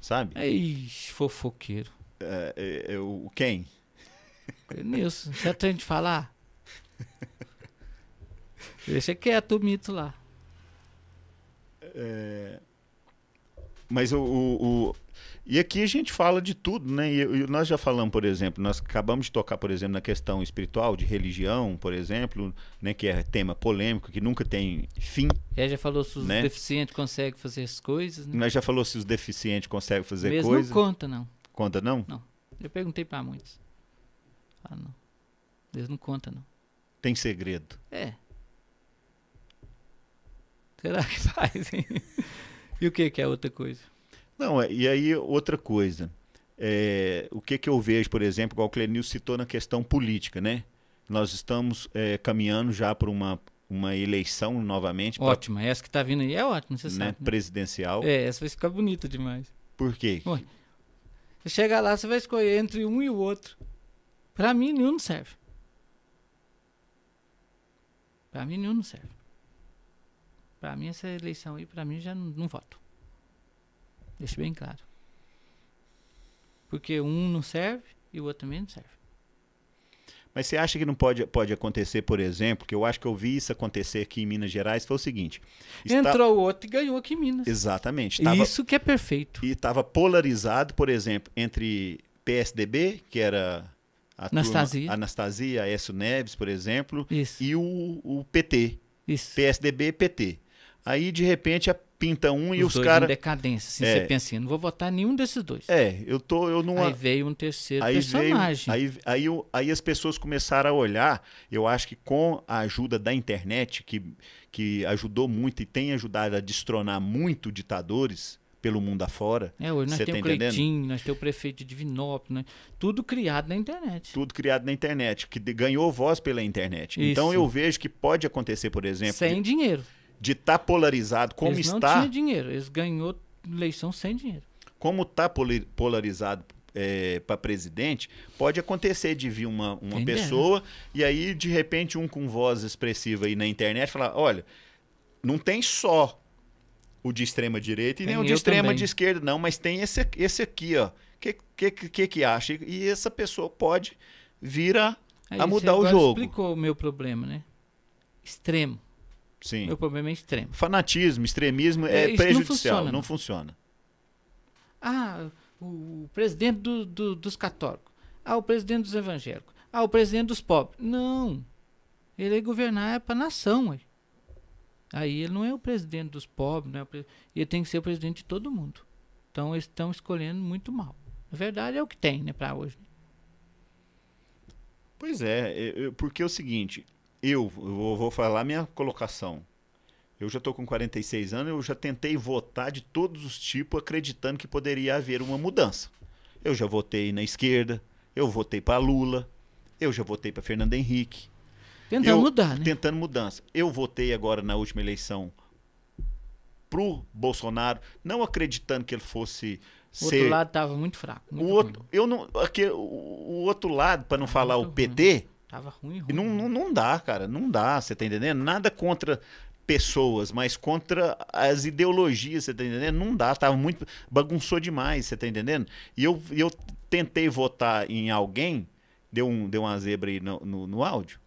Speaker 1: sabe? Ixi, fofoqueiro. É, é, é, o quem? Nilson,
Speaker 2: já tem de falar? *laughs* Deixa quieto o mito lá.
Speaker 1: É... Mas o, o, o, E aqui a gente fala de tudo, né? E, e, nós já falamos, por exemplo, nós acabamos de tocar, por exemplo, na questão espiritual, de religião, por exemplo, né? que é tema polêmico, que nunca tem fim.
Speaker 2: É, já falou se os né? deficientes conseguem fazer as coisas. Né?
Speaker 1: Nós já falou se os deficientes conseguem fazer Mesmo coisas. não conta, não. Conta, não? Não.
Speaker 2: Eu perguntei para muitos. Ah, não. Deus não conta, não.
Speaker 1: Tem segredo.
Speaker 2: É. Será que *laughs* fazem? e o que, que é outra coisa?
Speaker 1: Não, é, e aí outra coisa. É, o que, que eu vejo, por exemplo, igual o Clenil citou na questão política, né? Nós estamos é, caminhando já para uma, uma eleição novamente. Ótima,
Speaker 2: pra, essa que está vindo aí é ótima,
Speaker 1: você né? sabe. Né? Presidencial.
Speaker 2: É, essa vai ficar bonita demais. Por quê? Ué, você chega lá, você vai escolher entre um e o outro. Para mim, nenhum não serve. Para mim, nenhum não serve. Para mim, essa eleição aí, para mim, já não, não voto. Deixo bem claro. Porque um não serve e o outro também não serve.
Speaker 1: Mas você acha que não pode, pode acontecer, por exemplo, que eu acho que eu vi isso acontecer aqui em Minas Gerais, foi o seguinte. Está... Entrou
Speaker 2: outro e ganhou aqui em Minas.
Speaker 1: Exatamente. Tava... Isso que é perfeito. E estava polarizado, por exemplo, entre PSDB, que era a Anastasia, turma, Anastasia Aécio Neves, por exemplo, isso. e o, o PT. Isso. PSDB e PT. Aí, de repente,
Speaker 2: pinta um os e os caras. decadência. Assim, é. Você pensa assim, não vou votar nenhum desses dois. É,
Speaker 1: eu tô. Eu não... Aí
Speaker 2: veio um terceiro aí personagem.
Speaker 1: Veio, aí, aí, aí, aí as pessoas começaram a olhar. Eu acho que com a ajuda da internet, que, que ajudou muito e tem ajudado a destronar muito ditadores pelo mundo afora. É, hoje nós tá temos tá o Cleitinho,
Speaker 2: nós temos o prefeito de Divinópolis, né? tudo criado na internet.
Speaker 1: Tudo criado na internet, que ganhou voz pela internet. Então, Isso. Então eu vejo que pode acontecer, por exemplo... Sem que... dinheiro de estar tá polarizado como eles não está. Não tinha
Speaker 2: dinheiro, eles ganhou eleição sem dinheiro.
Speaker 1: Como está polarizado é, para presidente, pode acontecer de vir uma, uma né? pessoa e aí de repente um com voz expressiva aí na internet falar, olha, não tem só o de extrema direita e tem nem o de extrema também. de esquerda não, mas tem esse, esse aqui, ó. Que que, que que acha? E essa pessoa pode vir a, aí é, a mudar o jogo.
Speaker 2: Explicou o meu problema, né? Extremo Sim. Meu problema é extremo. Fanatismo, extremismo
Speaker 1: é, é prejudicial, não
Speaker 2: funciona. não Ah, o, presidente do, do, dos católicos. Ah, o presidente dos evangélicos. Ah, o presidente dos pobres. Não. Ele é governar é para a nação. Ué. Aí ele não é o presidente dos pobres, não é ele tem que ser o presidente de todo mundo. Então eles estão escolhendo muito mal. Na verdade é o que tem, né, para hoje.
Speaker 1: Pois é, é, é, porque é o seguinte, eu, vou falar minha colocação. Eu já estou com 46 anos, eu já tentei votar de todos os tipos, acreditando que poderia haver uma mudança. Eu já votei na esquerda, eu votei para Lula, eu já votei para Fernando Henrique. Tentando eu, mudar, né? Tentando mudança. Eu votei agora na última eleição pro Bolsonaro, não acreditando que ele fosse o ser... outro lado
Speaker 2: estava muito fraco.
Speaker 1: Muito o outro, eu não, aqui, o, o outro lado, para não falar o PT, ruim
Speaker 2: Tava ruim, ruim.
Speaker 1: Não, não, não dá, cara. Não dá, você tá entendendo? Nada contra pessoas, mas contra as ideologias, você tá entendendo? Não dá, tava muito. bagunçou demais, você tá entendendo? E eu, eu tentei votar em alguém, deu, um, deu uma zebra aí no, no, no áudio.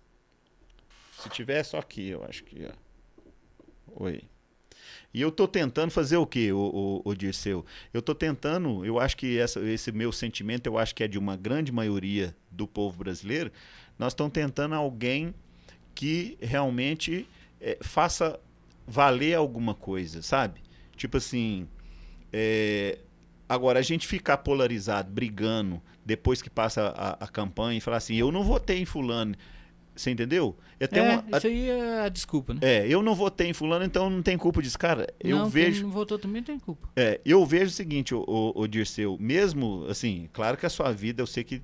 Speaker 1: Se tiver, é só aqui, eu acho que. Ó. Oi. E eu tô tentando fazer o quê, o, o, o Dirceu? Eu tô tentando, eu acho que essa, esse meu sentimento, eu acho que é de uma grande maioria do povo brasileiro. Nós estamos tentando alguém que realmente é, faça valer alguma coisa, sabe? Tipo assim. É... Agora, a gente ficar polarizado, brigando, depois que passa a, a, campanha, e falar assim, eu não votei em fulano. Você entendeu? Eu tenho é, uma, a, isso aí é a desculpa, né? É, eu não votei em fulano, então não tem culpa disso. Cara, eu não, vejo... Quem não
Speaker 2: votou também tem culpa.
Speaker 1: É, eu vejo o seguinte, o, o, o Dirceu, mesmo, assim, claro que a sua vida, eu sei que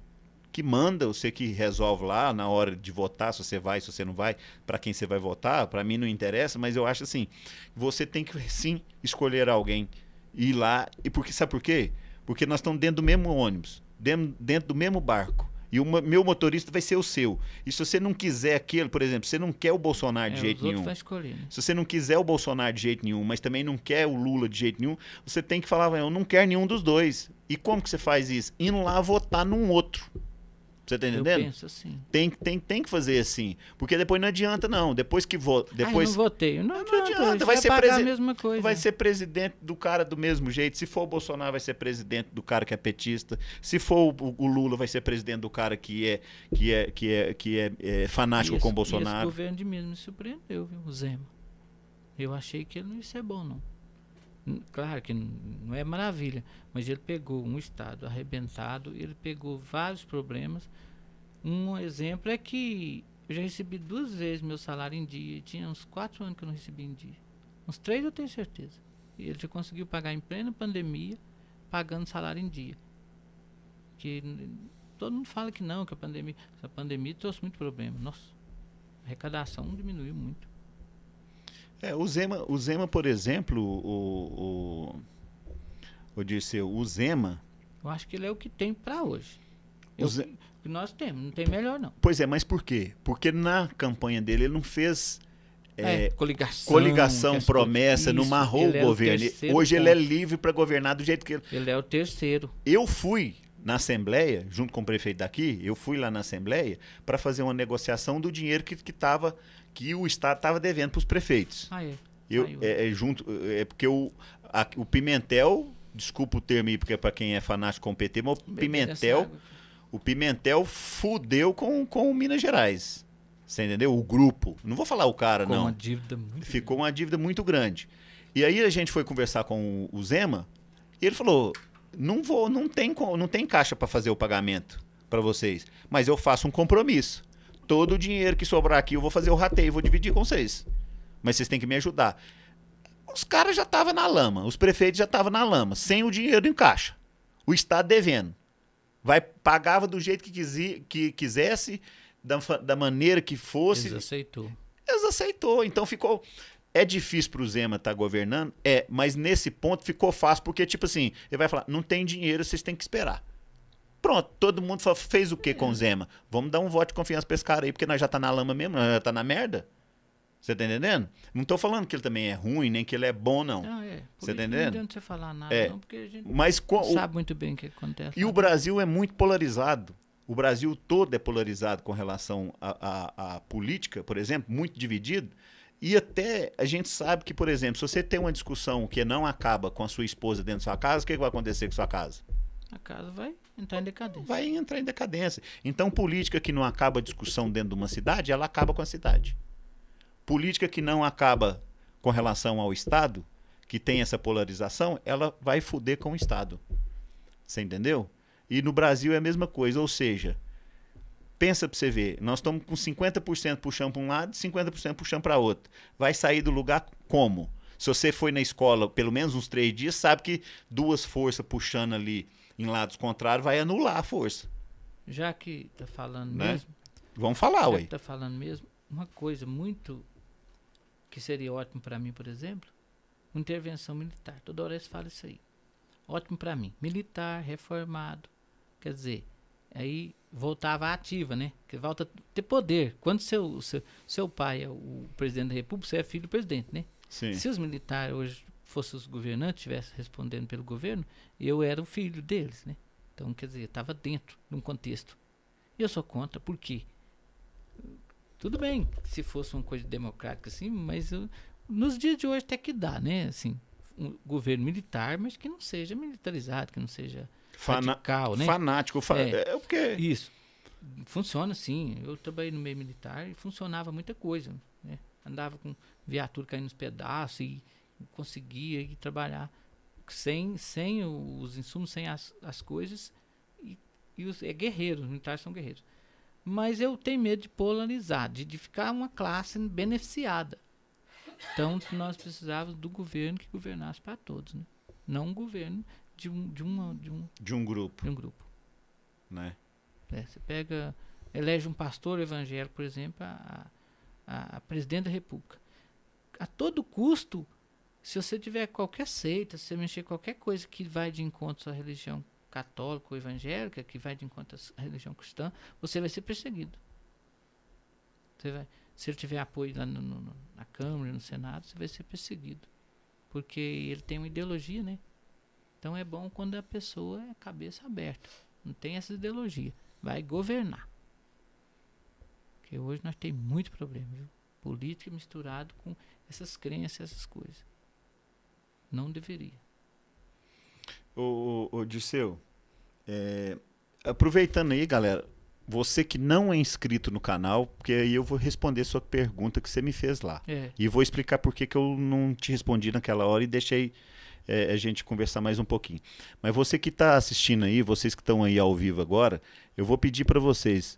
Speaker 1: que manda, você que resolve lá na hora de votar, se você vai, se você não vai, para quem você vai votar, para mim não interessa, mas eu acho assim, você tem que sim escolher alguém ir lá, e porque sabe por quê? Porque nós estamos dentro do mesmo ônibus, dentro, dentro do mesmo barco. E o meu motorista vai ser o seu. E se você não quiser aquele, por exemplo, você não quer o Bolsonaro de é, jeito nenhum. Escolher, né? Se você não quiser o Bolsonaro de jeito nenhum, mas também não quer o Lula de jeito nenhum, você tem que falar, eu não quero nenhum dos dois. E como que você faz isso? Indo lá votar num outro. Você tá entendendo? Eu penso assim. Tem, tem, tem que fazer assim. Porque depois não adianta, não. Depois que vota. Depois... Ah, não votei. Não, não
Speaker 2: adianta. adianta. Vai, vai, ser presi... a mesma coisa. vai ser
Speaker 1: presidente do cara do mesmo jeito. Se for o Bolsonaro, vai ser presidente do cara que é petista. Se for o, o Lula, vai ser presidente do cara que é, que é, que é, que é, é fanático esse, com o Bolsonaro.
Speaker 2: governo de mim me surpreendeu, viu, o Zema. Eu achei que ele não ia ser bom, não. Claro que não é maravilha, mas ele pegou um estado arrebentado, ele pegou vários problemas. Um exemplo é que eu já recebi duas vezes meu salário em dia, tinha uns quatro anos que eu não recebi em dia. Uns três eu tenho certeza. E ele já conseguiu pagar em plena pandemia, pagando salário em dia. Que todo mundo fala que não, que a pandemia, a pandemia trouxe muito problema. Nossa, a arrecadação diminuiu muito.
Speaker 1: É, o, Zema, o Zema, por exemplo, o, o, o Dirceu, o Zema.
Speaker 2: Eu acho que ele é o que tem para hoje.
Speaker 1: Eu, que
Speaker 2: nós temos, não tem melhor não.
Speaker 1: Pois é, mas por quê? Porque na campanha dele ele não fez é, é coligação, coligação promessa, não marrou é o governo. É o hoje ponto. ele é livre para governar do jeito que ele. Ele é o terceiro. Eu fui na Assembleia, junto com o prefeito daqui, eu fui lá na Assembleia para fazer uma negociação do dinheiro que estava que o Estado estava devendo para os prefeitos. Ah, é. Eu, é, é, junto, é, é porque o, a, o Pimentel, desculpa o termo aí, porque é para quem é fanático com o PT, mas o Pimentel, o Pimentel fudeu com, com Minas Gerais. Você entendeu? O grupo. Não vou falar o cara, Ficou não. Uma dívida muito Ficou uma dívida muito grande. E aí a gente foi conversar com o Zema e ele falou: não vou, não tem, não tem caixa para fazer o pagamento para vocês, mas eu faço um compromisso todo o dinheiro que sobrar aqui eu vou fazer o rateio, vou dividir com vocês. Mas vocês têm que me ajudar. Os caras já estavam na lama, os prefeitos já estavam na lama, sem o dinheiro em caixa. O Estado devendo. Vai, pagava do jeito que, quisi, que quisesse, da, da maneira que fosse.
Speaker 2: Eles aceitou.
Speaker 1: Eles aceitou. Então ficou. É difícil pro Zema estar tá governando? É, mas nesse ponto ficou fácil, porque, tipo assim, ele vai falar: não tem dinheiro, vocês têm que esperar. Pronto, todo mundo falou, fez o que com o Zema? Vamos dar um voto de confiança pra esse cara aí, porque nós já tá na lama mesmo, nós eh, já tá na merda. Você tá entendendo? Não tô falando que ele também é ruim, nem que ele é bom, não. não é. Você tá entendendo? Não adianta você falar nada, é. não, porque a gente Mas, não sabe
Speaker 2: muito bem o que acontece.
Speaker 1: E né? o Brasil é muito polarizado. O Brasil todo é polarizado com relação à política, por exemplo, muito dividido. E até a gente sabe que, por exemplo, se você tem uma discussão que não acaba com a sua esposa dentro da sua casa, o que, que vai acontecer com a sua casa? A casa vai Entrar em é decadência. Vai entrar em decadência. Então, política que não acaba a discussão dentro de uma cidade, ela acaba com a cidade. Política que não acaba com relação ao Estado, que tem essa polarização, ela vai foder com o Estado. Você entendeu? E no Brasil é a mesma coisa, ou seja, pensa para você ver, nós estamos com 50% puxando para um lado, 50% puxando para outro. Vai sair do lugar como? Se você foi na escola pelo menos uns três dias, sabe que duas forças puxando ali em lados contrários, vai anular a força.
Speaker 2: Já que tá falando né? mesmo. Vamos falar, ué. Tá falando mesmo. Uma coisa muito que seria ótimo para mim, por exemplo, intervenção militar. Toda hora eles falam isso aí. Ótimo para mim. Militar, reformado. Quer dizer, aí voltava ativa, né? Que volta a ter poder. Quando seu, seu, seu pai é o presidente da república, você é filho do presidente, né? Sim. Se os militares hoje fosse os governantes, estivesse respondendo pelo governo, eu era o filho deles, né? Então, quer dizer, estava dentro de um contexto. E eu sou contra, por quê? Tudo bem se fosse uma coisa democrática assim, mas eu, nos dias de hoje até que dá, né? Assim, um governo militar, mas que não seja militarizado, que não seja Fana radical, né? Fanático, fa é, é quê? Isso. Funciona sim. Eu trabalhei no meio militar e funcionava muita coisa, né? Andava com viatura caindo nos pedaços e conseguia trabalhar sem, sem os insumos, sem as, as coisas. E, e os, é guerreiro, os militares são guerreiros. Mas eu tenho medo de polarizar, de, de ficar uma classe beneficiada. Então, nós precisávamos do governo que governasse para todos, né? Não um governo de um, de, uma, de um...
Speaker 1: De um grupo. De um grupo. Né?
Speaker 2: É, você pega... Elege um pastor evangélico, por exemplo, a, a, a presidente da república. A todo custo, se você tiver qualquer seita, se você mexer qualquer coisa que vai de encontro à religião católica ou evangélica, que vai de encontro à religião cristã, você vai ser perseguido. Você vai, se ele tiver apoio lá no, no, na Câmara, no Senado, você vai ser perseguido. Porque ele tem uma ideologia, né? Então é bom quando a pessoa é cabeça aberta. Não tem essa ideologia. Vai governar. Porque hoje nós temos muito problema, viu? Política misturado com essas crenças, essas coisas. Não deveria.
Speaker 1: Ô, ô, ô Disseu, é, aproveitando aí, galera, você que não é inscrito no canal, porque aí eu vou responder sua pergunta que você me fez lá. É. E vou explicar por que, que eu não te respondi naquela hora e deixei é, a gente conversar mais um pouquinho. Mas você que está assistindo aí, vocês que estão aí ao vivo agora, eu vou pedir para vocês,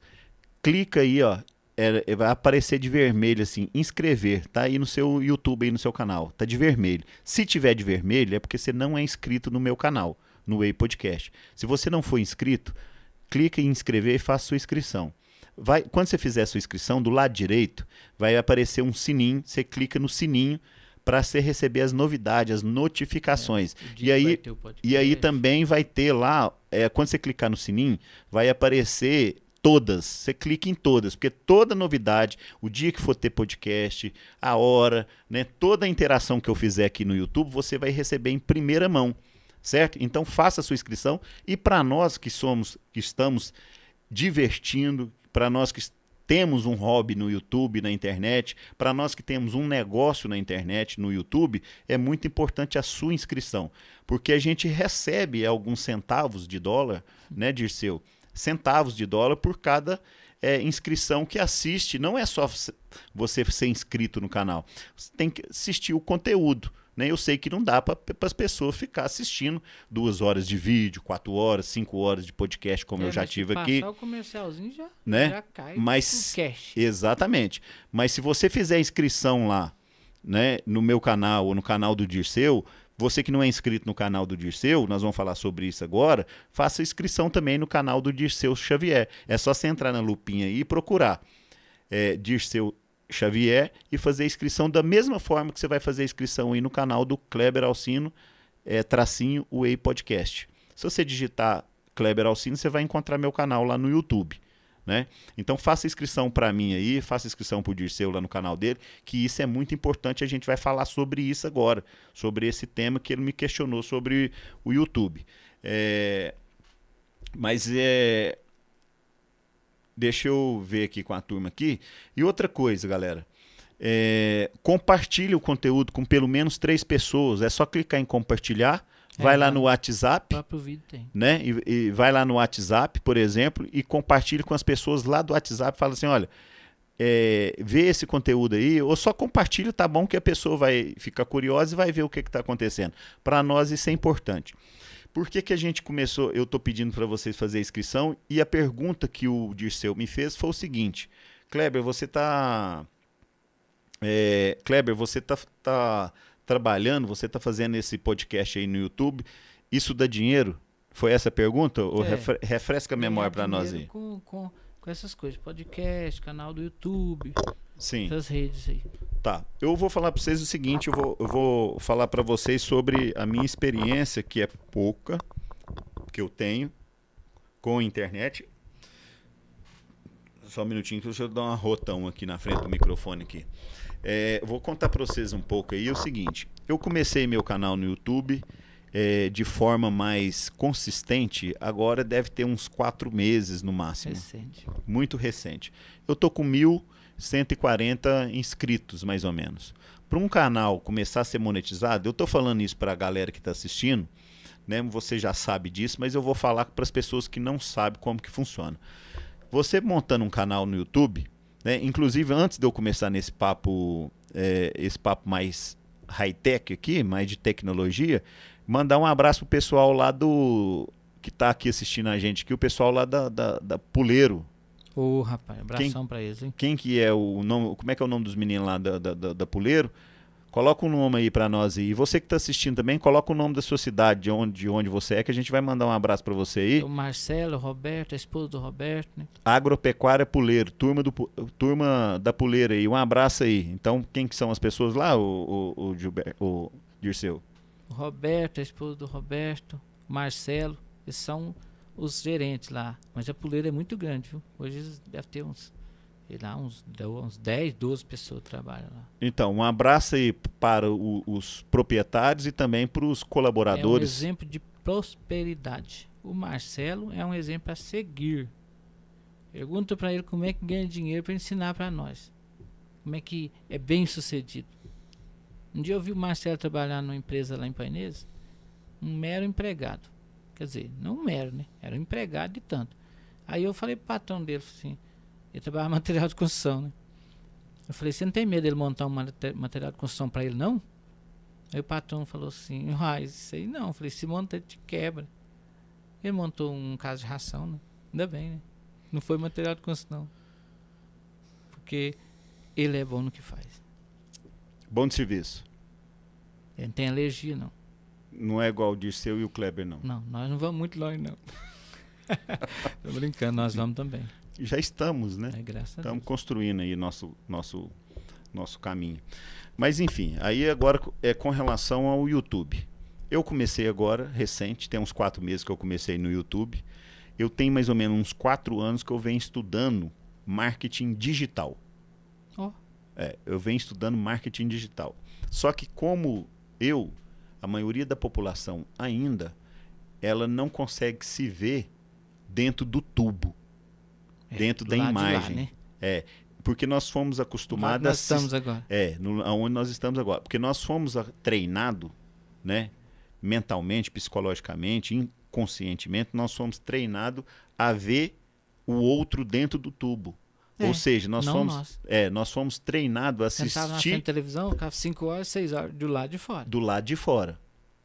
Speaker 1: clica aí ó, é, é, vai aparecer de vermelho assim, inscrever, tá aí no seu YouTube, aí no seu canal, tá de vermelho. Se tiver de vermelho, é porque você não é inscrito no meu canal, no Way Podcast. Se você não for inscrito, clica em inscrever e faça sua inscrição. Vai, quando você fizer a sua inscrição, do lado direito vai aparecer um sininho, você clica no sininho para você receber as novidades, as notificações. É, e, aí, e aí também vai ter lá, é, quando você clicar no sininho, vai aparecer todas, você clica em todas, porque toda novidade, o dia que for ter podcast, a hora, né, toda a interação que eu fizer aqui no YouTube, você vai receber em primeira mão, certo? Então faça a sua inscrição e para nós que somos, que estamos divertindo, para nós que temos um hobby no YouTube, na internet, para nós que temos um negócio na internet, no YouTube, é muito importante a sua inscrição, porque a gente recebe alguns centavos de dólar, né, Dirceu? centavos de dólar por cada é, inscrição que assiste. Não é só você ser inscrito no canal, você tem que assistir o conteúdo. Né? Eu sei que não dá para as pessoas ficar assistindo duas horas de vídeo, quatro horas, cinco horas de podcast, como é, eu já tive aqui. o
Speaker 2: comercialzinho já, né? já cai mas, cash.
Speaker 1: Exatamente. Mas se você fizer a inscrição lá, né, no meu canal ou no canal do Dirceu, você que não é inscrito no canal do Dirceu, nós vamos falar sobre isso agora, faça inscrição também no canal do Dirceu Xavier. É só você entrar na lupinha aí e procurar é, Dirceu Xavier e fazer a inscrição da mesma forma que você vai fazer a inscrição aí no canal do Kleber Alcino, é, tracinho Way Podcast. Se você digitar Kleber Alcino, você vai encontrar meu canal lá no YouTube. Né? Então faça inscrição para mim aí, faça inscrição para o Dirceu lá no canal dele, que isso é muito importante. A gente vai falar sobre isso agora, sobre esse tema que ele me questionou sobre o YouTube. É... Mas é... Deixa eu ver aqui com a turma aqui. E outra coisa, galera. É... Compartilhe o conteúdo com pelo menos três pessoas. É só clicar em compartilhar é, vai lá tá. no WhatsApp. O próprio vídeo tem. Né? E, e, vai lá no WhatsApp, por exemplo, e compartilha com as pessoas lá do WhatsApp. Fala assim: olha, é, vê esse conteúdo aí, ou só compartilha, tá bom, que a pessoa vai ficar curiosa e vai ver o que está acontecendo. Para nós isso é importante. Por que, que a gente começou? Eu estou pedindo para vocês fazer a inscrição e a pergunta que o Dirceu me fez foi o seguinte: Kleber, você está. É, Kleber, você está. Tá, tá trabalhando, você está fazendo esse podcast aí no YouTube, isso dá dinheiro? Foi essa a pergunta? Ou é. refresca a memória para nós aí?
Speaker 2: Com, com, com essas coisas, podcast, canal do YouTube, Sim. essas redes aí.
Speaker 1: Tá, eu vou falar para vocês o seguinte, eu vou, eu vou falar para vocês sobre a minha experiência, que é pouca, que eu tenho com a internet. Só um minutinho que deixa eu dar uma rotão aqui na frente do microfone aqui. É, vou contar para vocês um pouco aí é o seguinte. Eu comecei meu canal no YouTube é, de forma mais consistente. Agora deve ter uns quatro meses no máximo. Recente. Muito recente. Eu tô com 1.140 inscritos, mais ou menos. Para um canal começar a ser monetizado, eu tô falando isso para a galera que está assistindo. Né? Você já sabe disso, mas eu vou falar para as pessoas que não sabem como que funciona. Você montando um canal no YouTube, né? Inclusive, antes de eu começar nesse papo, é, esse papo mais high-tech aqui, mais de tecnologia, mandar um abraço pro pessoal lá do. que está aqui assistindo a gente aqui, o pessoal lá da, da, da Puleiro.
Speaker 2: Ô, oh, rapaz, abração para eles, hein?
Speaker 1: Quem que é o nome. Como é que é o nome dos meninos lá da, da, da, da Puleiro? Coloca um nome aí para nós aí. E você que está assistindo também, coloca o nome da sua cidade, de onde, de onde você é, que a gente vai mandar um abraço para você aí. O
Speaker 2: Marcelo, Roberto, a esposa do Roberto. Né?
Speaker 1: Agropecuária Puleiro, turma, do, turma da Puleira aí. Um abraço aí. Então, quem que são as pessoas lá, o, o, o, Gilberto, o Dirceu?
Speaker 2: O Roberto, a esposa do Roberto, Marcelo, esses são os gerentes lá. Mas a Puleira é muito grande, viu? Hoje deve ter uns sei lá, uns, uns 10, 12 pessoas trabalham lá.
Speaker 1: Então, um abraço aí para o, os proprietários e também para os colaboradores. É um
Speaker 2: exemplo de prosperidade. O Marcelo é um exemplo a seguir. Pergunta para ele como é que ganha dinheiro para ensinar para nós. Como é que é bem sucedido. Um dia eu vi o Marcelo trabalhar numa empresa lá em Painês, um mero empregado. Quer dizer, não um mero, né? Era um empregado de tanto. Aí eu falei pro patrão dele assim: ele trabalhava material de construção, né? Eu falei, você não tem medo dele montar um material de construção para ele, não? Aí o patrão falou assim, uai, ah, isso aí não. Eu falei, se monta, ele te quebra. Ele montou um caso de ração, né? Ainda bem, né? Não foi material de construção. Não. Porque ele é bom no que faz.
Speaker 1: Bom de serviço.
Speaker 2: Ele não tem alergia, não.
Speaker 1: Não é igual o Dirceu e o Kleber, não.
Speaker 2: Não, nós não vamos muito longe, não. *laughs*
Speaker 1: Tô brincando, nós vamos também
Speaker 2: já estamos, né? É, estamos
Speaker 1: construindo aí nosso, nosso, nosso caminho. Mas enfim, aí agora é com relação ao YouTube. Eu comecei agora, recente, tem uns quatro meses que eu comecei no YouTube. Eu tenho mais ou menos uns quatro anos que eu venho estudando marketing digital. Oh. É, eu venho estudando marketing digital. Só que como eu, a maioria da população ainda, ela não consegue se ver dentro do tubo. É, dentro da imagem. De lá, né? É, porque nós fomos acostumados nós estamos agora. É, no, aonde nós estamos agora. Porque nós fomos treinados, né? Mentalmente, psicologicamente, inconscientemente, nós fomos treinados a ver o outro dentro do tubo. É, Ou seja, nós fomos, É, nós fomos
Speaker 2: treinados a assistir. Sentava na televisão, ficava 5 horas, 6 horas, do lado de fora. Do lado de fora.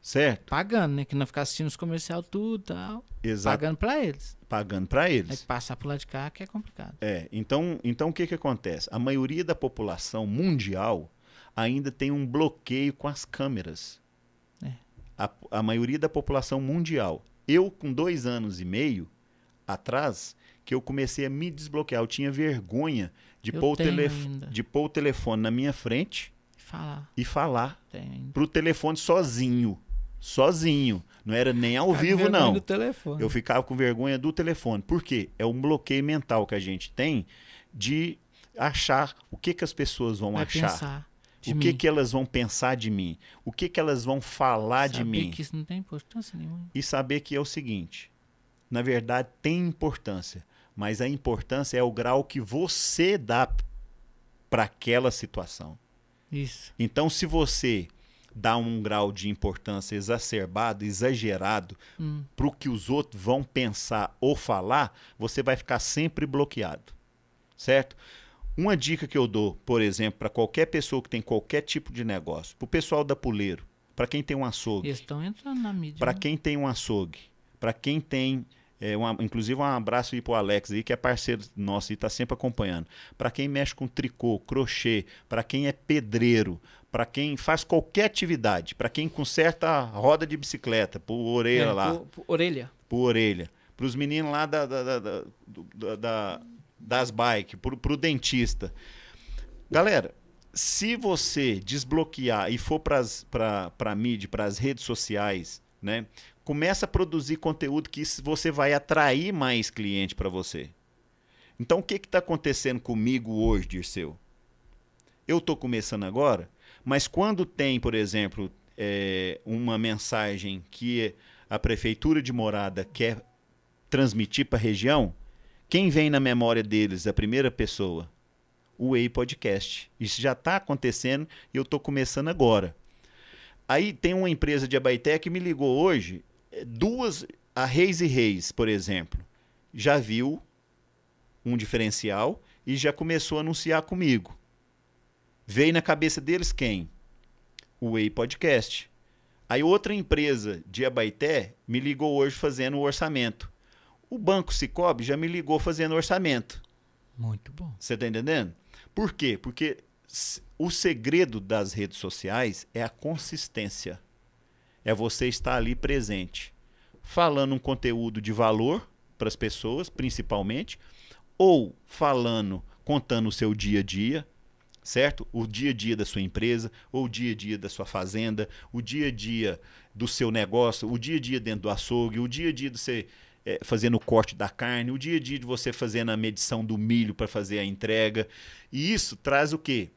Speaker 2: Certo. Pagando, né? Que não ficar assistindo os comercial tudo e tal. Exato. Pagando para eles. Pagando para eles. Aí passar por lá de cá que é complicado.
Speaker 1: É. Então, então o que, que acontece? A maioria da população mundial ainda tem um bloqueio com as câmeras. É. A, a maioria da população mundial. Eu, com dois anos e meio atrás, que eu comecei a me desbloquear. Eu tinha vergonha de, pôr o, telef... de pôr o telefone na minha frente falar. e falar pro telefone sozinho sozinho. Não era nem ao vivo, não. Eu ficava com vergonha do telefone. Por quê? É um bloqueio mental que a gente tem de achar o que, que as pessoas vão Vai achar. o que, que elas vão pensar de mim, o que, que elas vão falar saber de mim. que isso
Speaker 2: não tem importância nenhuma.
Speaker 1: E saber que é o seguinte: na verdade, tem importância, mas a importância é o grau que você dá para aquela situação. Isso. Então, se você dá um grau de importância exacerbado, exagerado, hum. para o que os outros vão pensar ou falar, você vai ficar sempre bloqueado. Certo? Uma dica que eu dou, por exemplo, para qualquer pessoa que tem qualquer tipo de negócio, para o pessoal da Puleiro, para quem tem um açougue.
Speaker 2: Estão entrando na mídia. Para né?
Speaker 1: quem tem um açougue, para quem tem. É, uma, inclusive, um abraço aí para o Alex, aí, que é parceiro nosso e está sempre acompanhando. Para quem mexe com tricô, crochê, para quem é pedreiro, para quem faz qualquer atividade, para quem conserta a roda de bicicleta, por orelha é, lá. Por, por, orelha. Por orelha. Para os meninos lá da, da, da, da das bikes, para o dentista. Galera, se você desbloquear e for para a mídia, para as redes sociais, né, começa a produzir conteúdo que você vai atrair mais cliente para você. Então, o que está acontecendo comigo hoje, Dirceu? Eu estou começando agora, mas quando tem, por exemplo, é, uma mensagem que a prefeitura de morada quer transmitir para a região, quem vem na memória deles, a primeira pessoa? O Way Podcast. Isso já está acontecendo e eu estou começando agora. Aí tem uma empresa de Abaité que me ligou hoje, é, duas, a Reis e Reis, por exemplo, já viu um diferencial e já começou a anunciar comigo. Veio na cabeça deles quem? O Way Podcast. Aí outra empresa de Abaité me ligou hoje fazendo o orçamento. O Banco Cicobi já me ligou fazendo orçamento. Muito bom. Você está entendendo? Por quê? Porque o segredo das redes sociais é a consistência. É você estar ali presente, falando um conteúdo de valor para as pessoas, principalmente, ou falando, contando o seu dia a dia, certo? O dia a dia da sua empresa, ou o dia a dia da sua fazenda, o dia a dia do seu negócio, o dia a dia dentro do açougue, o dia a dia de você é, fazendo o corte da carne, o dia a dia de você fazendo a medição do milho para fazer a entrega. E isso traz o quê?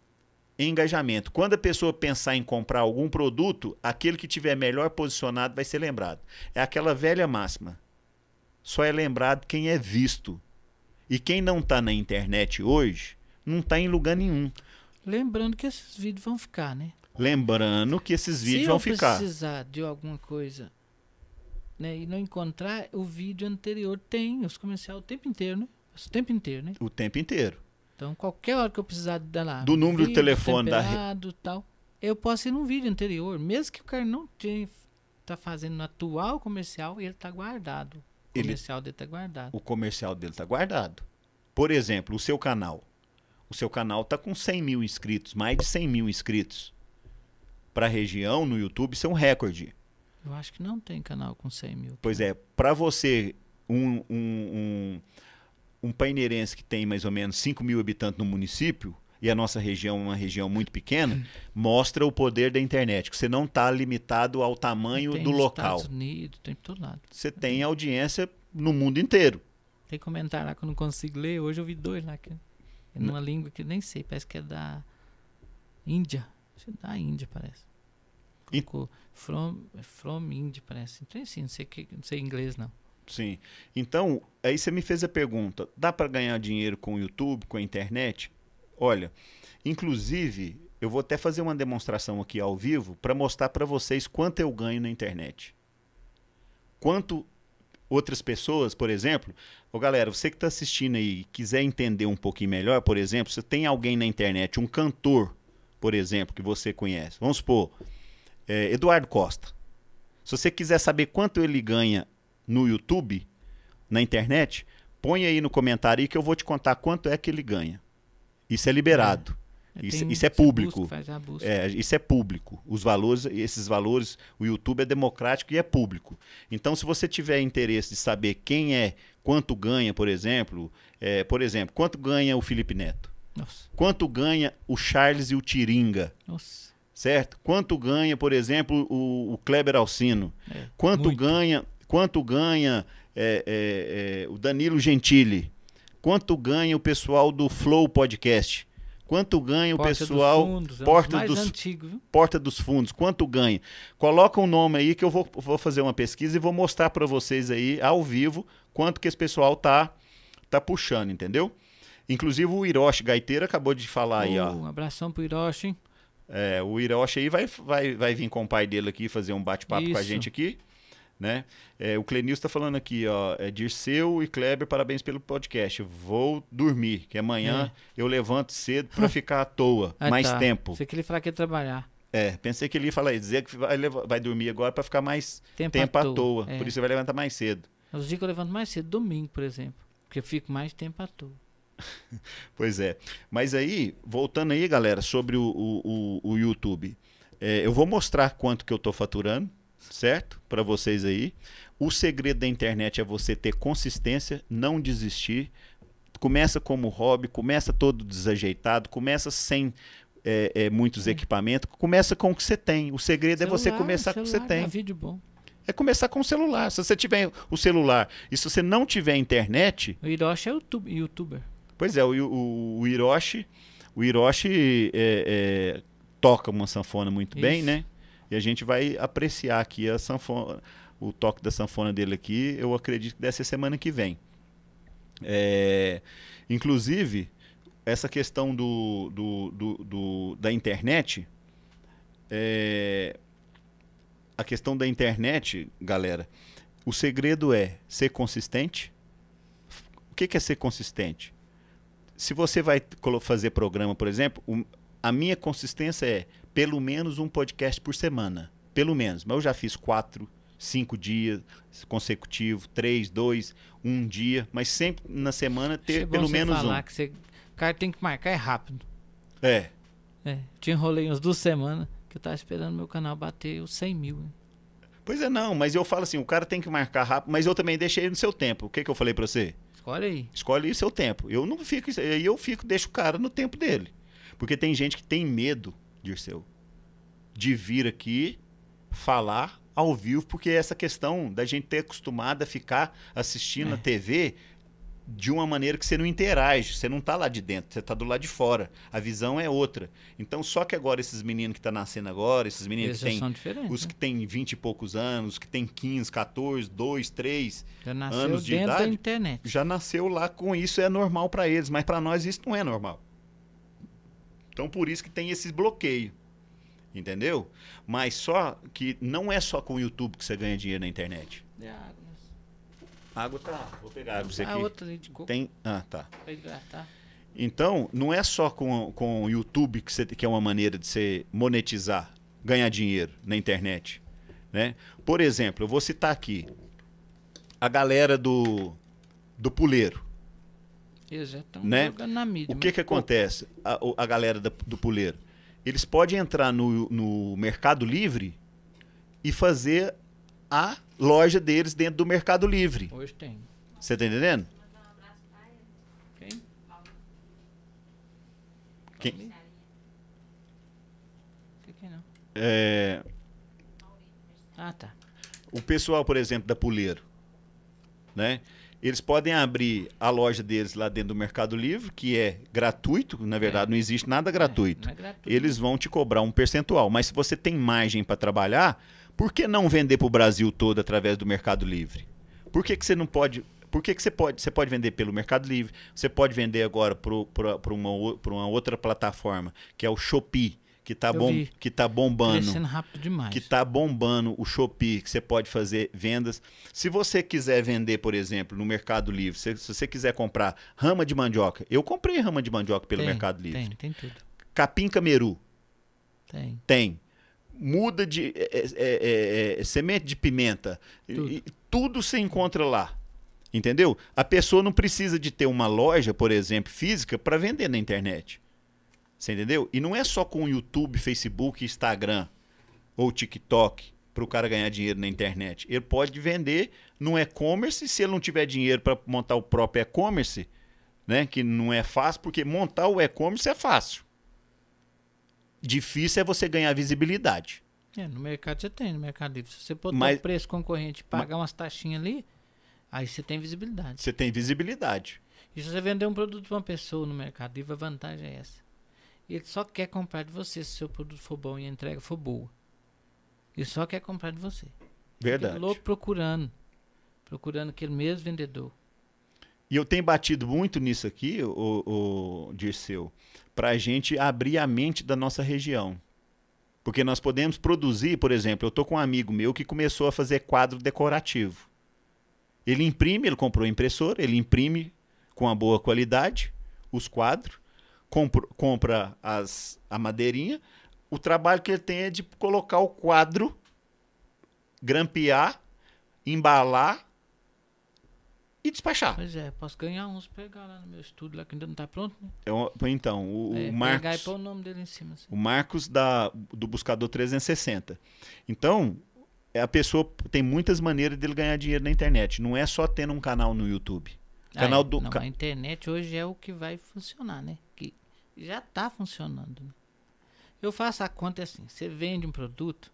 Speaker 1: engajamento. Quando a pessoa pensar em comprar algum produto, aquele que tiver melhor posicionado vai ser lembrado. É aquela velha máxima. Só é lembrado quem é visto. E quem não está na internet hoje, não está em lugar nenhum.
Speaker 2: Lembrando que esses vídeos vão ficar, né?
Speaker 1: Lembrando que esses vídeos Se vão ficar. Se eu
Speaker 2: precisar de alguma coisa né, e não encontrar, o vídeo anterior tem os comerciais o tempo inteiro, né? O tempo inteiro, né?
Speaker 1: O tempo inteiro.
Speaker 2: Então, qualquer hora que eu precisar dar lá. Do número vídeo, do telefone da. tal. Eu posso ir num vídeo anterior, mesmo que o cara não tenha, tá fazendo no atual comercial, ele tá guardado. O comercial ele, dele tá guardado.
Speaker 1: O comercial dele tá guardado. Por exemplo, o seu canal o seu canal está com 100 mil inscritos, mais de 100 mil inscritos. Para a região, no YouTube, isso é um recorde.
Speaker 2: Eu acho que não tem canal com 100 mil. Tá?
Speaker 1: Pois é, para você, um, um, um, um paineirense que tem mais ou menos 5 mil habitantes no município, e a nossa região é uma região muito pequena, *laughs* mostra o poder da internet, que você não está limitado ao tamanho tem do local. Estados Unidos, tem todo lado. Você tem audiência no mundo inteiro.
Speaker 2: Tem comentário lá que eu não consigo ler, hoje eu vi dois lá. Que... É numa língua que eu nem sei, parece que é da Índia. É da Índia, parece. E... From, é from India, parece. Então, assim, não sei, que, não sei inglês, não.
Speaker 1: Sim. Então, aí você me fez a pergunta: dá para ganhar dinheiro com o YouTube, com a internet? Olha, inclusive, eu vou até fazer uma demonstração aqui ao vivo para mostrar para vocês quanto eu ganho na internet. Quanto outras pessoas, por exemplo, ô galera, você que está assistindo aí, quiser entender um pouquinho melhor, por exemplo, você tem alguém na internet, um cantor, por exemplo, que você conhece, vamos supor, é, Eduardo Costa. Se você quiser saber quanto ele ganha no YouTube, na internet, põe aí no comentário aí que eu vou te contar quanto é que ele ganha. Isso é liberado. É. É, isso, isso, é público. É, isso é público. Os valores, esses valores, o YouTube é democrático e é público. Então, se você tiver interesse de saber quem é, quanto ganha, por exemplo, é, por exemplo, quanto ganha o Felipe Neto? Nossa. Quanto ganha o Charles e o Tiringa? Nossa. Certo? Quanto ganha, por exemplo, o, o Kleber Alcino? É, quanto muito. ganha, quanto ganha é, é, o Danilo Gentili? Quanto ganha o pessoal do Flow Podcast? Quanto ganha o Porta pessoal? É dos fundos, Porta, dos, antigo, Porta dos Fundos, quanto ganha? Coloca um nome aí que eu vou, vou fazer uma pesquisa e vou mostrar para vocês aí ao vivo quanto que esse pessoal tá tá puxando, entendeu? Inclusive o Hiroshi Gaiteiro acabou de falar oh, aí, ó. Um abração pro Hiroshi, hein? É, o Hiroshi aí vai, vai, vai vir com o pai dele aqui fazer um bate-papo com a gente aqui. Né? É, o Clenil está falando aqui, ó, é Dirceu e Kleber, parabéns pelo podcast. Vou dormir, que amanhã é. eu levanto cedo para ficar à toa,
Speaker 2: *laughs* ah, mais tá. tempo. Você que ele falar que ia trabalhar.
Speaker 1: É, pensei que ele ia falar dizer que vai, levar, vai dormir agora para ficar mais tempo, tempo à, à toa. toa. É. Por isso você vai levantar mais cedo.
Speaker 2: Os dias que eu levanto mais cedo, domingo, por exemplo, porque eu fico mais tempo à toa.
Speaker 1: *laughs* pois é. Mas aí, voltando aí, galera, sobre o, o, o, o YouTube. É, eu vou mostrar quanto que eu estou faturando certo? Para vocês aí. O segredo da internet é você ter consistência, não desistir. Começa como hobby, começa todo desajeitado, começa sem é, é, muitos é. equipamentos, começa com o que você tem. O segredo é celular, é você começar celular, com o que você é tem. Vídeo bom. É começar com o celular. Se você tiver o celular e se você não tiver internet.
Speaker 2: O Hiroshi é youtuber.
Speaker 1: Pois é, o, o, o Hiroshi, o Hiroshi é, toca uma sanfona muito Isso. bem, né? E a gente vai apreciar aqui a sanfona, o toque da sanfona dele aqui, eu acredito que dessa semana que vem. É, inclusive, essa questão do, do, do, do da internet, é, a questão da internet, galera, o segredo é ser consistente. O que, é ser consistente? Se você vai fazer programa, por exemplo, a minha consistência é pelo menos um podcast por semana. Pelo menos. Mas eu já fiz quatro, cinco dias consecutivos, três, dois, um dia, mas sempre na semana ter é pelo menos falar um.
Speaker 2: Que você... O cara tem que marcar é rápido. É. é. Te enrolei uns duas semanas que eu tava esperando meu canal bater os 100 mil. Hein?
Speaker 1: Pois é, não, mas eu falo assim, o cara tem que marcar rápido, mas eu também deixei no seu tempo. O que, que eu falei para você? Escolhe aí. Escolhe aí seu tempo. Eu não fico, aí eu fico, deixo o cara no tempo dele. Porque tem gente que tem medo Dirceu, de vir aqui falar ao vivo, porque essa questão da gente ter acostumado a ficar assistindo é. a TV de uma maneira que você não interage, você não está lá de dentro, você está do lado de fora. A visão é outra. Então, só que agora esses meninos que estão tá nascendo agora, esses meninos né? que têm os que têm 20 e poucos anos, os que têm 15, 14, 2, 3 anos de idade, já nasceu lá com isso é normal para eles, mas para nós isso não é normal. Então por isso que tem esse bloqueio, Entendeu? Mas só que não é só com o YouTube que você ganha dinheiro na internet. É água. Água tá. Vou pegar água você ah, aqui. Ah, outra ali de coco. Tem. Ah, tá. tá. Então, não é só com, com o YouTube que, você, que é uma maneira de você monetizar, ganhar dinheiro na internet. Né? Por exemplo, eu vou citar aqui a galera do, do puleiro.
Speaker 2: Eles já estão né? jogando na mídia. O que, que
Speaker 1: acontece, a, a galera da, do puleiro? Eles podem entrar no, no Mercado Livre e fazer a loja deles dentro do Mercado Livre. Hoje tem. Você está entendendo? Quem? Quem? Quem É... Ah, tá. O pessoal, por exemplo, da Puleiro, né? Eles podem abrir a loja deles lá dentro do Mercado Livre, que é gratuito, na é. verdade, é. não existe nada é, é gratuito. É, é gratuito. Eles vão te cobrar um percentual, mas se você tem margem para trabalhar, por que não vender para o Brasil todo através do Mercado Livre? Por que, que você não pode. Por que, que você pode? Você pode vender pelo Mercado Livre, você pode vender agora para uma, uma outra plataforma, que é o Shopee que tá, bom, que tá bombando. Crescendo rápido demais. Que tá bombando o Shopee, que você pode fazer vendas. Se você quiser vender, por exemplo, no Mercado Livre, se, se você quiser comprar rama de mandioca. Eu comprei rama de mandioca pelo tem, Mercado Livre. Tem, tem tudo. Capim cameru. Tem. Tem. Muda de. É, é, é, é, é semente de pimenta. Tudo. E, tudo se encontra lá. Entendeu? A pessoa não precisa de ter uma loja, por exemplo, física, para vender na internet. Você entendeu? E não é só com YouTube, Facebook, Instagram ou TikTok para o cara ganhar dinheiro na internet. Ele pode vender no e-commerce, se ele não tiver dinheiro para montar o próprio e-commerce, né? Que não é fácil, porque montar o e-commerce é fácil. Difícil é você ganhar visibilidade.
Speaker 2: É, no mercado você tem, no mercado livre. Se você botar mas, o preço concorrente pagar mas, umas taxinhas ali, aí você tem visibilidade.
Speaker 1: Você tem visibilidade.
Speaker 2: E se você vender um produto para uma pessoa no mercado livre, a vantagem é essa. Ele só quer comprar de você se o seu produto for bom e a entrega for boa. Ele só quer comprar de você. Verdade. Ele louco procurando. Procurando aquele mesmo vendedor.
Speaker 1: E eu tenho batido muito nisso aqui, o, o Dirceu, para a gente abrir a mente da nossa região. Porque nós podemos produzir, por exemplo, eu estou com um amigo meu que começou a fazer quadro decorativo. Ele imprime, ele comprou impressor ele imprime com uma boa qualidade os quadros compro, compra as, a madeirinha. O trabalho que ele tem é de colocar o quadro, grampear, embalar
Speaker 2: e despachar. Pois é, posso ganhar uns, pegar lá no meu estudo, lá que ainda não está pronto, né?
Speaker 1: É então, o, é, o Marcos. Pegar e o nome dele em cima. Assim. O Marcos da, do Buscador 360. Então, a pessoa tem muitas maneiras dele ganhar dinheiro na internet. Não é só tendo um canal no YouTube. Canal ah, do não, ca... A
Speaker 2: internet hoje é o que vai funcionar, né? Que já está funcionando. Né? Eu faço a conta assim: você vende um produto,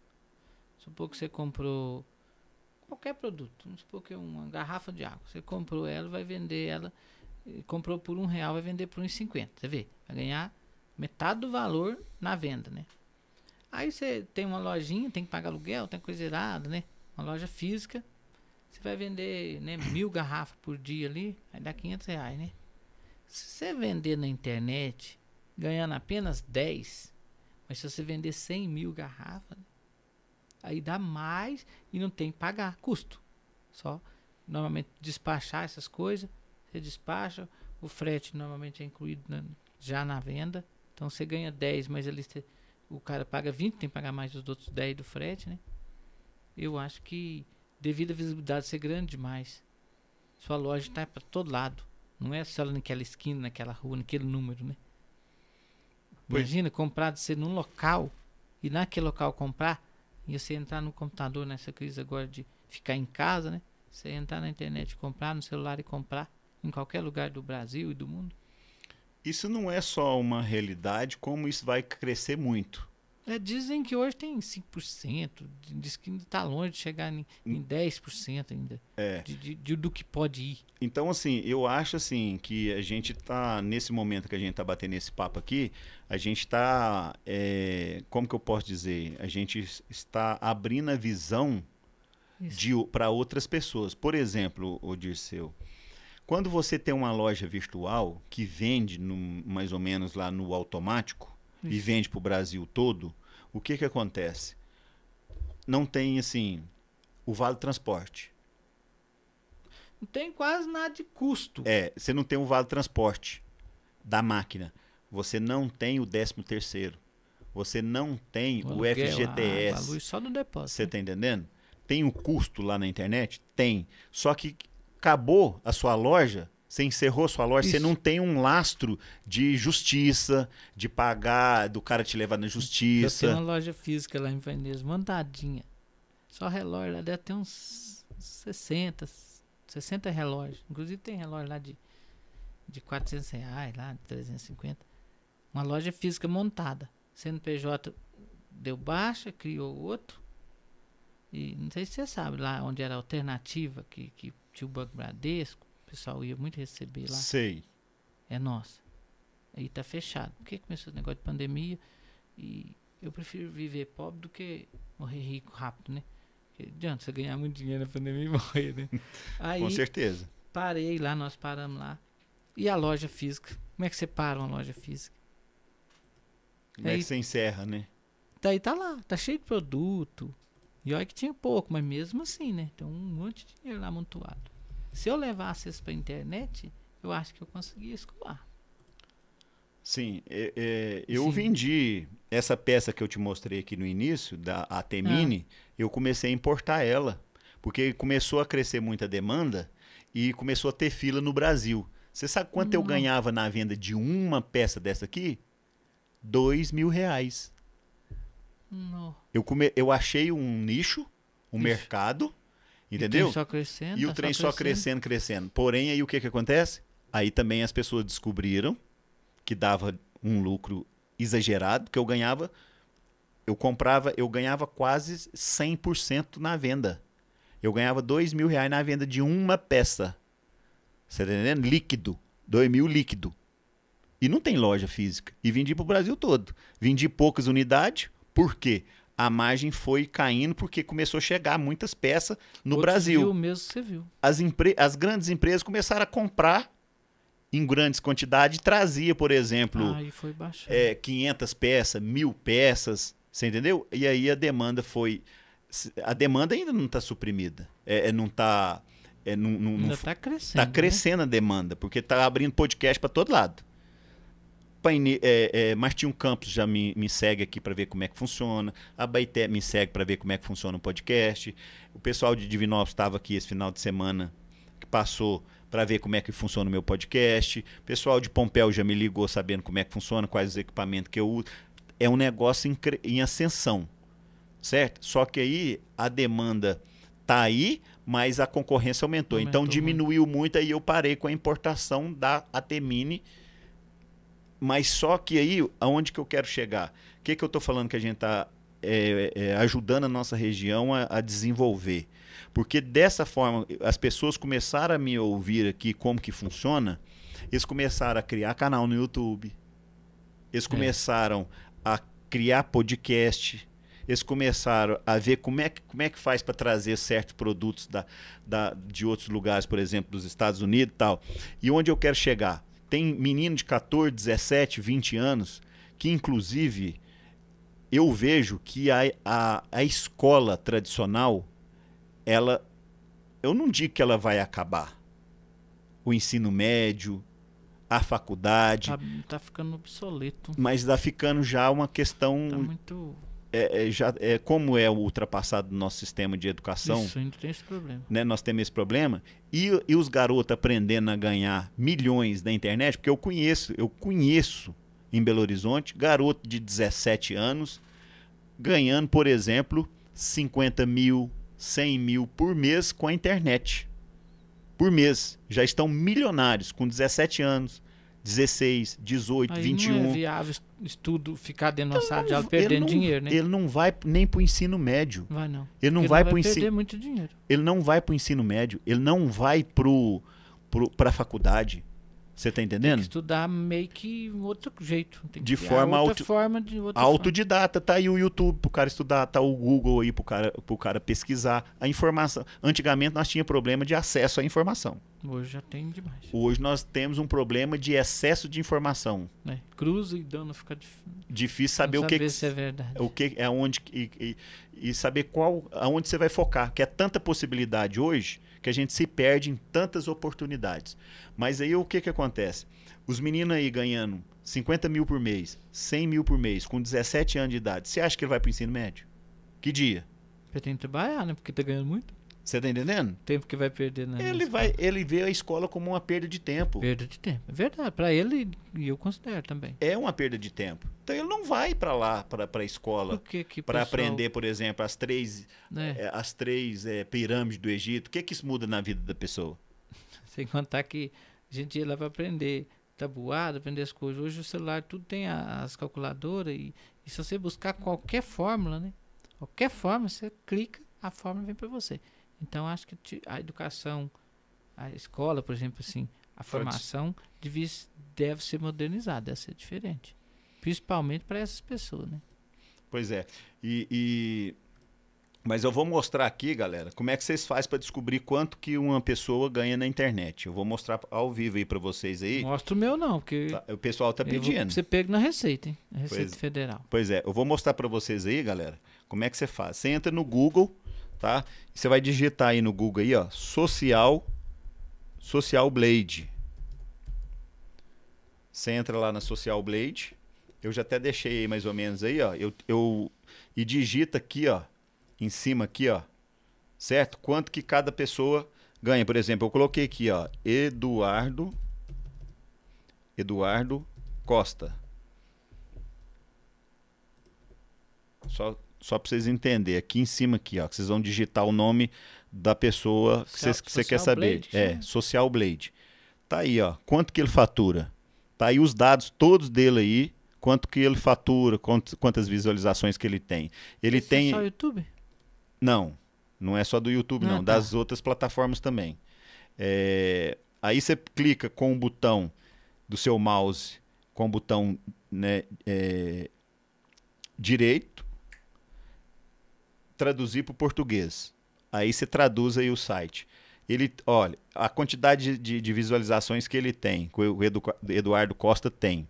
Speaker 2: supor que você comprou qualquer produto, vamos supor que é uma garrafa de água, você comprou ela, vai vender ela, eh, comprou por um real, vai vender por uns 50, você vê, vai ganhar metade do valor na venda, né? Aí você tem uma lojinha, tem que pagar aluguel, tem coisa errada, né? Uma loja física, você vai vender né, mil garrafas por dia ali, aí dá 500 reais, né? Se você vender na internet, ganhando apenas 10, mas se você vender 100 mil garrafas, aí dá mais e não tem que pagar custo. Só normalmente despachar essas coisas, você despacha, o frete normalmente é incluído na, já na venda, então você ganha 10, mas ali o cara paga 20, tem que pagar mais os outros 10 do frete, né? Eu acho que devido à visibilidade ser grande demais. Sua loja está para todo lado. Não é só naquela esquina, naquela rua, naquele número, né? Pois. Imagina comprar de ser num local e naquele local comprar e você entrar no computador nessa crise agora de ficar em casa, né? Você entrar na internet comprar, no celular e comprar em qualquer lugar do Brasil e do mundo.
Speaker 1: Isso não é só uma realidade, como isso vai crescer muito.
Speaker 2: É, dizem que hoje tem 5%, diz que ainda está longe de chegar em, em 10% hum. ainda
Speaker 1: é. de, de, de, do que pode ir. Então, assim, eu acho assim que a gente está, nesse momento que a gente está batendo esse papo aqui, a gente está, é, como que eu posso dizer? A gente está abrindo a visão para outras pessoas. Por exemplo, o Dirceu, quando você tem uma loja virtual que vende no, mais ou menos lá no automático, isso. e vende para o Brasil todo, o que, que acontece? Não tem, assim, o vale transporte.
Speaker 2: Não tem quase nada de custo.
Speaker 1: É, você não tem o vale transporte da máquina. Você não tem o 13 terceiro. Você não tem o, o ah, FGTS. A, só no depósito. Você está né? entendendo? Tem o custo lá na internet? Tem. Só que acabou a sua loja, você encerrou sua loja, Isso. você não tem um lastro de justiça, de pagar, do cara te levar na justiça. Eu tenho uma
Speaker 2: loja física lá em Veneza, mandadinha. Só relógio lá deve ter uns 60, 60 relógios. Inclusive tem relógio lá de, de 400 reais, lá de 350. Uma loja física montada. CNPJ deu baixa, criou outro. E não sei se você sabe lá onde era a alternativa, que, que tinha o Banco Bradesco pessoal ia muito receber lá. Sei. É nossa. Aí tá fechado. Por que começou esse negócio de pandemia? E eu prefiro viver pobre do que morrer rico rápido, né? Porque adianta você ganhar muito dinheiro na pandemia e *laughs* morrer, né? Aí, Com certeza. Parei lá, nós paramos lá. E a loja física? Como é que você para uma loja física? Como aí, é que você
Speaker 1: encerra, né?
Speaker 2: Daí tá lá, tá cheio de produto. E olha que tinha pouco, mas mesmo assim, né? Tem um monte de dinheiro lá amontoado. Se eu levasse isso para a internet, eu acho que eu conseguia escoar.
Speaker 1: Sim, é, é, eu Sim. vendi essa peça que eu te mostrei aqui no início, da Atemini, ah. eu comecei a importar ela, porque começou a crescer muita demanda e começou a ter fila no Brasil. Você sabe quanto hum. eu ganhava na venda de uma peça dessa aqui? Dois mil reais. Não. Eu, come... eu achei um nicho, um Ixi. mercado, Entendeu? E o trem só crescendo. E o tá trem só crescendo, crescendo. crescendo. Porém, aí o que, que acontece? Aí também as pessoas descobriram que dava um lucro exagerado, que eu ganhava, eu comprava, eu ganhava quase 100% na venda. Eu ganhava dois mil reais na venda de uma peça. Você tá entendendo? Líquido. Dois mil líquido. E não tem loja física. E vendi pro Brasil todo. Vendi poucas unidades. Por quê? a margem foi caindo porque começou a chegar muitas peças no Outro Brasil. Viu
Speaker 2: mesmo você viu.
Speaker 1: As, as grandes empresas começaram a comprar em grandes quantidades, trazia, por exemplo, ah, é, 500 peças, mil peças, você entendeu? E aí a demanda foi, a demanda ainda não está suprimida, é, é não está, é, não, não, ainda está crescendo, está né? crescendo né? a demanda, porque está abrindo podcast para todo lado paine... É, é, Martinho Campos já me, me segue aqui para ver como é que funciona. A Baité me segue para ver como é que funciona o podcast. O pessoal de Divinópolis estava aqui esse final de semana que passou para ver como é que funciona o meu podcast. O pessoal de Pompéu já me ligou sabendo como é que funciona, quais os equipamentos que eu uso. É um negócio em, em ascensão, certo? Só que aí a demanda tá aí, mas a concorrência aumentou. aumentou então diminuiu muito. muito, aí eu parei com a importação da Mini. Mas só que aí, aonde que eu quero chegar? O que, que eu estou falando que a gente está é, é, ajudando a nossa região a, a, desenvolver? Porque dessa forma, as pessoas começaram a me ouvir aqui como que funciona, eles começaram a criar canal no YouTube, eles é. começaram é. a criar podcast, eles começaram a ver como é que, como é que faz para trazer certos produtos da, da, de outros lugares, por exemplo, dos Estados Unidos e tal. E onde eu quero chegar? Tem menino de 14, 17, 20 anos que, inclusive, eu vejo que a, a, a escola tradicional, ela. Eu não digo que ela vai acabar. O ensino médio, a faculdade. Tá,
Speaker 2: tá ficando obsoleto. Mas está
Speaker 1: ficando já uma questão. Tá muito é, é, já, é, como é ultrapassado o nosso sistema de educação. Isso,
Speaker 3: ainda tem esse problema.
Speaker 1: Né, nós temos esse problema. E, e os garotos aprendendo a ganhar milhões da internet, porque eu conheço, eu conheço em Belo Horizonte, garoto de 17 anos, ganhando, por exemplo, 50 mil, 100 mil por mês com a internet. Por mês. Já estão milionários, com 17 anos, 16, 18, Aí 21. Não é
Speaker 2: viável estudo ficar dentro então de sala de aula perdendo não, dinheiro, né? Ele
Speaker 1: não vai nem para o ensino médio. Vai não. Ele não ele vai, vai para o ensino. muito dinheiro. Ele não vai para o ensino médio. Ele não vai para a faculdade. Você está entendendo? Tem que
Speaker 2: estudar meio que outro jeito. de forma, outra auto... forma de outra
Speaker 1: autodidata. Forma. Tá aí o YouTube o cara estudar, tá o Google aí o cara, cara pesquisar a informação. Antigamente nós tínhamos problema de acesso à informação.
Speaker 2: Hoje já tem demais.
Speaker 1: Hoje nós temos um problema de excesso de informação. É, cruza e dano fica dif... difícil saber, saber o que, se é verdade. o que é onde e, e, e saber qual aonde você vai focar, que é tanta possibilidade hoje que a gente se perde em tantas oportunidades. Mas aí o que, que acontece? Os meninos aí ganhando 50 mil por mês, 100 mil por mês, com 17 anos de idade, você acha que ele vai para o ensino médio? Que dia?
Speaker 2: Pretende trabalhar, né? Porque tá ganhando
Speaker 1: muito. Você tá entendendo? tempo que vai perder na né? Ele vai, ele vê a escola como uma perda de tempo. Perda
Speaker 2: de tempo. É verdade, para ele e eu considero também.
Speaker 1: É uma perda de tempo. Então ele não vai para lá, para a escola, para aprender, por exemplo, as três, né? é, as três é, pirâmides do Egito. O que que isso muda na vida da pessoa?
Speaker 2: *laughs* Sem contar que a gente ia lá para aprender tabuada, aprender as coisas. Hoje o celular tudo tem as calculadoras e, e se você buscar qualquer fórmula, né? Qualquer fórmula, você clica, a fórmula vem para você. Então, acho que a educação, a escola, por exemplo, assim, a formação deve, deve ser modernizada, deve ser diferente. Principalmente para essas pessoas, né?
Speaker 1: Pois é. E, e, Mas eu vou mostrar aqui, galera, como é que vocês fazem para descobrir quanto que uma pessoa ganha na internet. Eu vou mostrar ao vivo aí para vocês aí. Mostra o meu não, porque... Tá, o pessoal está pedindo. você
Speaker 2: pega na Receita, hein? Na Receita pois, Federal.
Speaker 1: Pois é. Eu vou mostrar para vocês aí, galera, como é que você faz. Você entra no Google tá? Você vai digitar aí no Google aí, ó, social Social Blade. Você entra lá na Social Blade. Eu já até deixei aí mais ou menos aí, ó. Eu, eu e digita aqui, ó, em cima aqui, ó. Certo? Quanto que cada pessoa ganha? Por exemplo, eu coloquei aqui, ó, Eduardo Eduardo Costa. Só só para vocês entenderem, aqui em cima aqui, ó, que vocês vão digitar o nome da pessoa que, que você quer saber. Blade, é, né? Social Blade. Tá aí, ó, quanto que ele fatura? Tá aí os dados todos dele aí, quanto que ele fatura, quantas, quantas visualizações que ele tem. Ele Esse é tem é só YouTube? Não, não é só do YouTube não, ah, não tá. das outras plataformas também. É... aí você clica com o botão do seu mouse, com o botão né, é... direito traduzir para o português. Aí você traduz aí o site. Ele, olha, a quantidade de, de visualizações que ele tem, que o Edu, Eduardo Costa tem.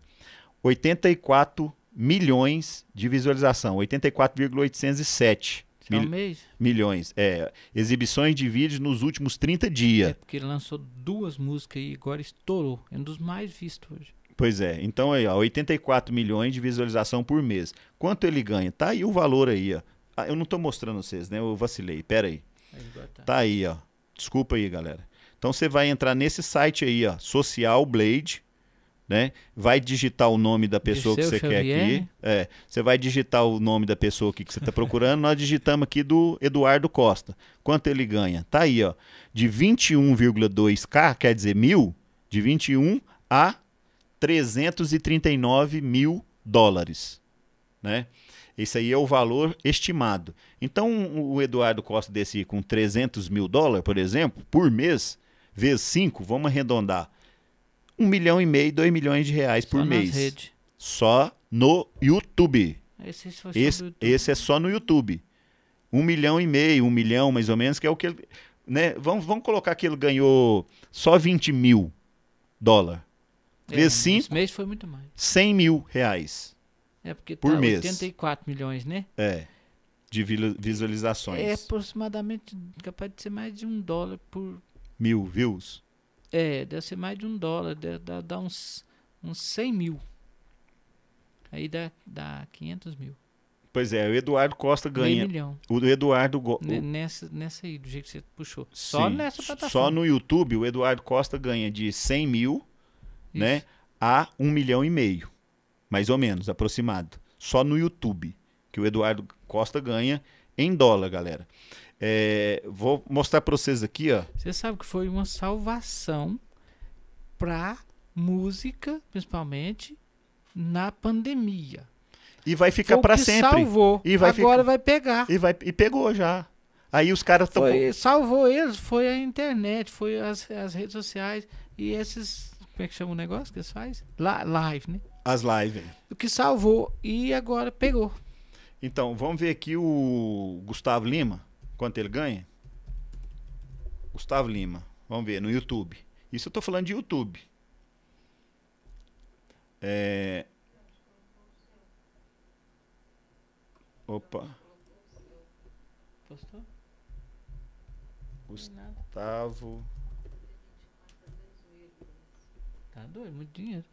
Speaker 1: 84 milhões de visualização, 84,807 é Mil... mês? Milhões. É, exibições de vídeos nos últimos 30 dias. É
Speaker 2: porque ele lançou duas músicas e agora estourou. É um dos mais vistos hoje.
Speaker 1: Pois é. Então aí, ó, 84 milhões de visualização por mês. Quanto ele ganha? Tá aí o valor aí, ó. Ah, eu não tô mostrando vocês, né? Eu vacilei. Pera aí. Tá aí, ó. Desculpa aí, galera. Então você vai entrar nesse site aí, ó, Social Blade, né? Vai digitar o nome da pessoa que você quer aqui. É, você vai digitar o nome da pessoa que você está procurando. Nós digitamos aqui do Eduardo Costa. Quanto ele ganha? Tá aí, ó. De 21,2k, quer dizer mil, de 21 a 339 mil dólares, né? Esse aí é o valor estimado. Então, o Eduardo Costa desse com 300 mil dólares, por exemplo, por mês, vezes 5, vamos arredondar, 1 um milhão e meio, 2 milhões de reais por Só mês. Rede. Só no YouTube. Esse, esse, YouTube. esse, é só no YouTube. Um milhão e meio, um milhão mais ou menos, que é o que ele. Né? Vamos, vamos colocar que ele ganhou só 20 mil dólares. É, Vezes 5. foi muito mais. 100 mil reais. É porque por tá mês.
Speaker 2: 84 milhões, né?
Speaker 1: É. De visualizações. É
Speaker 2: aproximadamente capaz de ser mais de um dólar por.
Speaker 1: Mil views?
Speaker 2: É, deve ser mais de um dólar, dá uns, uns 100 mil. Aí dá, dá 500 mil.
Speaker 1: Pois é, o Eduardo Costa ganha. Milhão. O Eduardo.
Speaker 2: Nessa, nessa aí, do jeito que você puxou. Só nessa plataforma. Só no
Speaker 1: YouTube, o Eduardo Costa ganha de 100 mil né, a 1 milhão e meio mais ou menos, aproximado. Só no YouTube, que o Eduardo Costa ganha em dólar, galera. É, vou mostrar para vocês aqui, ó.
Speaker 2: Você sabe que foi uma salvação para música, principalmente na pandemia. E vai ficar para sempre. Salvou. E vai Agora vai
Speaker 1: pegar. E vai e pegou já. Aí os caras estão. Foi,
Speaker 2: salvou eles, foi a internet, foi as, as redes sociais e esses como é que chama o negócio que eles fazem? Live, né? As lives. O que salvou e agora
Speaker 1: pegou. Então, vamos ver aqui o Gustavo Lima, quanto ele ganha. Gustavo Lima, vamos ver, no YouTube. Isso eu estou falando de YouTube. É... Opa. Postou? Gustavo.
Speaker 2: Tá doido, muito dinheiro.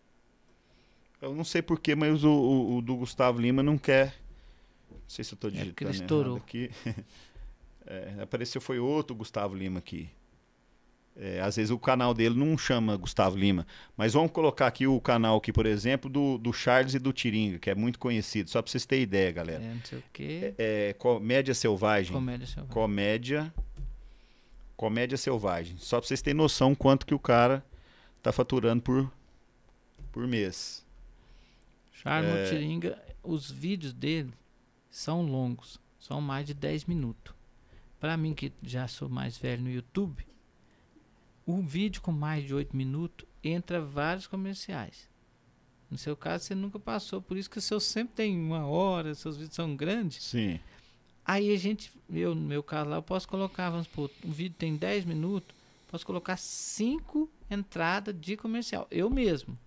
Speaker 1: Eu não sei porquê, mas o, o, o, do Gustavo Lima não quer. Não sei se eu é estou digitando é ele estourou. aqui. *laughs* É, apareceu foi outro Gustavo Lima aqui. É, às vezes o canal dele não chama Gustavo Lima. Mas vamos colocar aqui o canal aqui, por exemplo, do, do Charles e do Tiringa, que é muito conhecido. Só para vocês terem ideia, galera. É, não sei o quê. É, é Comédia Selvagem. Comédia Selvagem. Comédia... Comédia Selvagem. Só para vocês terem noção quanto que o cara tá faturando por, por mês.
Speaker 2: Charmo é... Tiringa, os vídeos dele são longos, são mais de 10 minutos. Para mim, que já sou mais velho no YouTube, um vídeo com mais de 8 minutos entra vários comerciais. No seu caso, você nunca passou, por isso que o seu sempre tem uma hora, seus vídeos são grandes. Sim. Aí a gente, eu no meu caso lá, eu posso colocar, vamos supor, um vídeo tem 10 minutos, posso colocar cinco entradas de comercial, eu mesmo.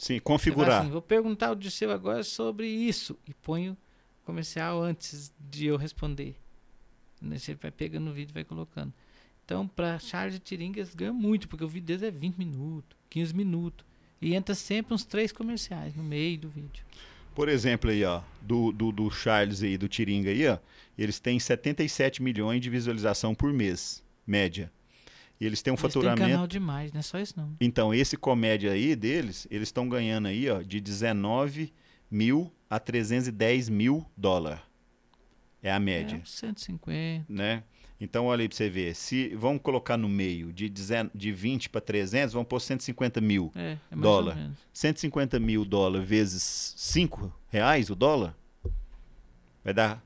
Speaker 1: Sim, assim, configurar. Assim,
Speaker 2: vou perguntar ao Dirceu agora sobre isso. E ponho comercial antes de eu responder. Né, você vai pegando o vídeo e vai colocando. Então, para charge de tiringas, ganha muito, porque o vídeo deles é 20 minutos, 15 minutos. E entra sempre uns três comerciais no meio do vídeo.
Speaker 1: Por exemplo, aí, ó, do, do, do Charles e do Tiringa aí, ó, eles têm 77 milhões de visualização por mês, média. E eles têm um eles faturamento. Têm canal demais, não é só isso não. Então, esse comédia aí deles, eles estão ganhando aí, ó, de 19 mil a 310 mil dólares. É a média. É,
Speaker 2: 150.
Speaker 1: Né? Então, olha aí para você ver. Se vamos colocar no meio, de, dezen... de 20 para 300, vamos pôr 150 mil é, é dólar. 150 mil dólar vezes 5 reais o dólar, vai dar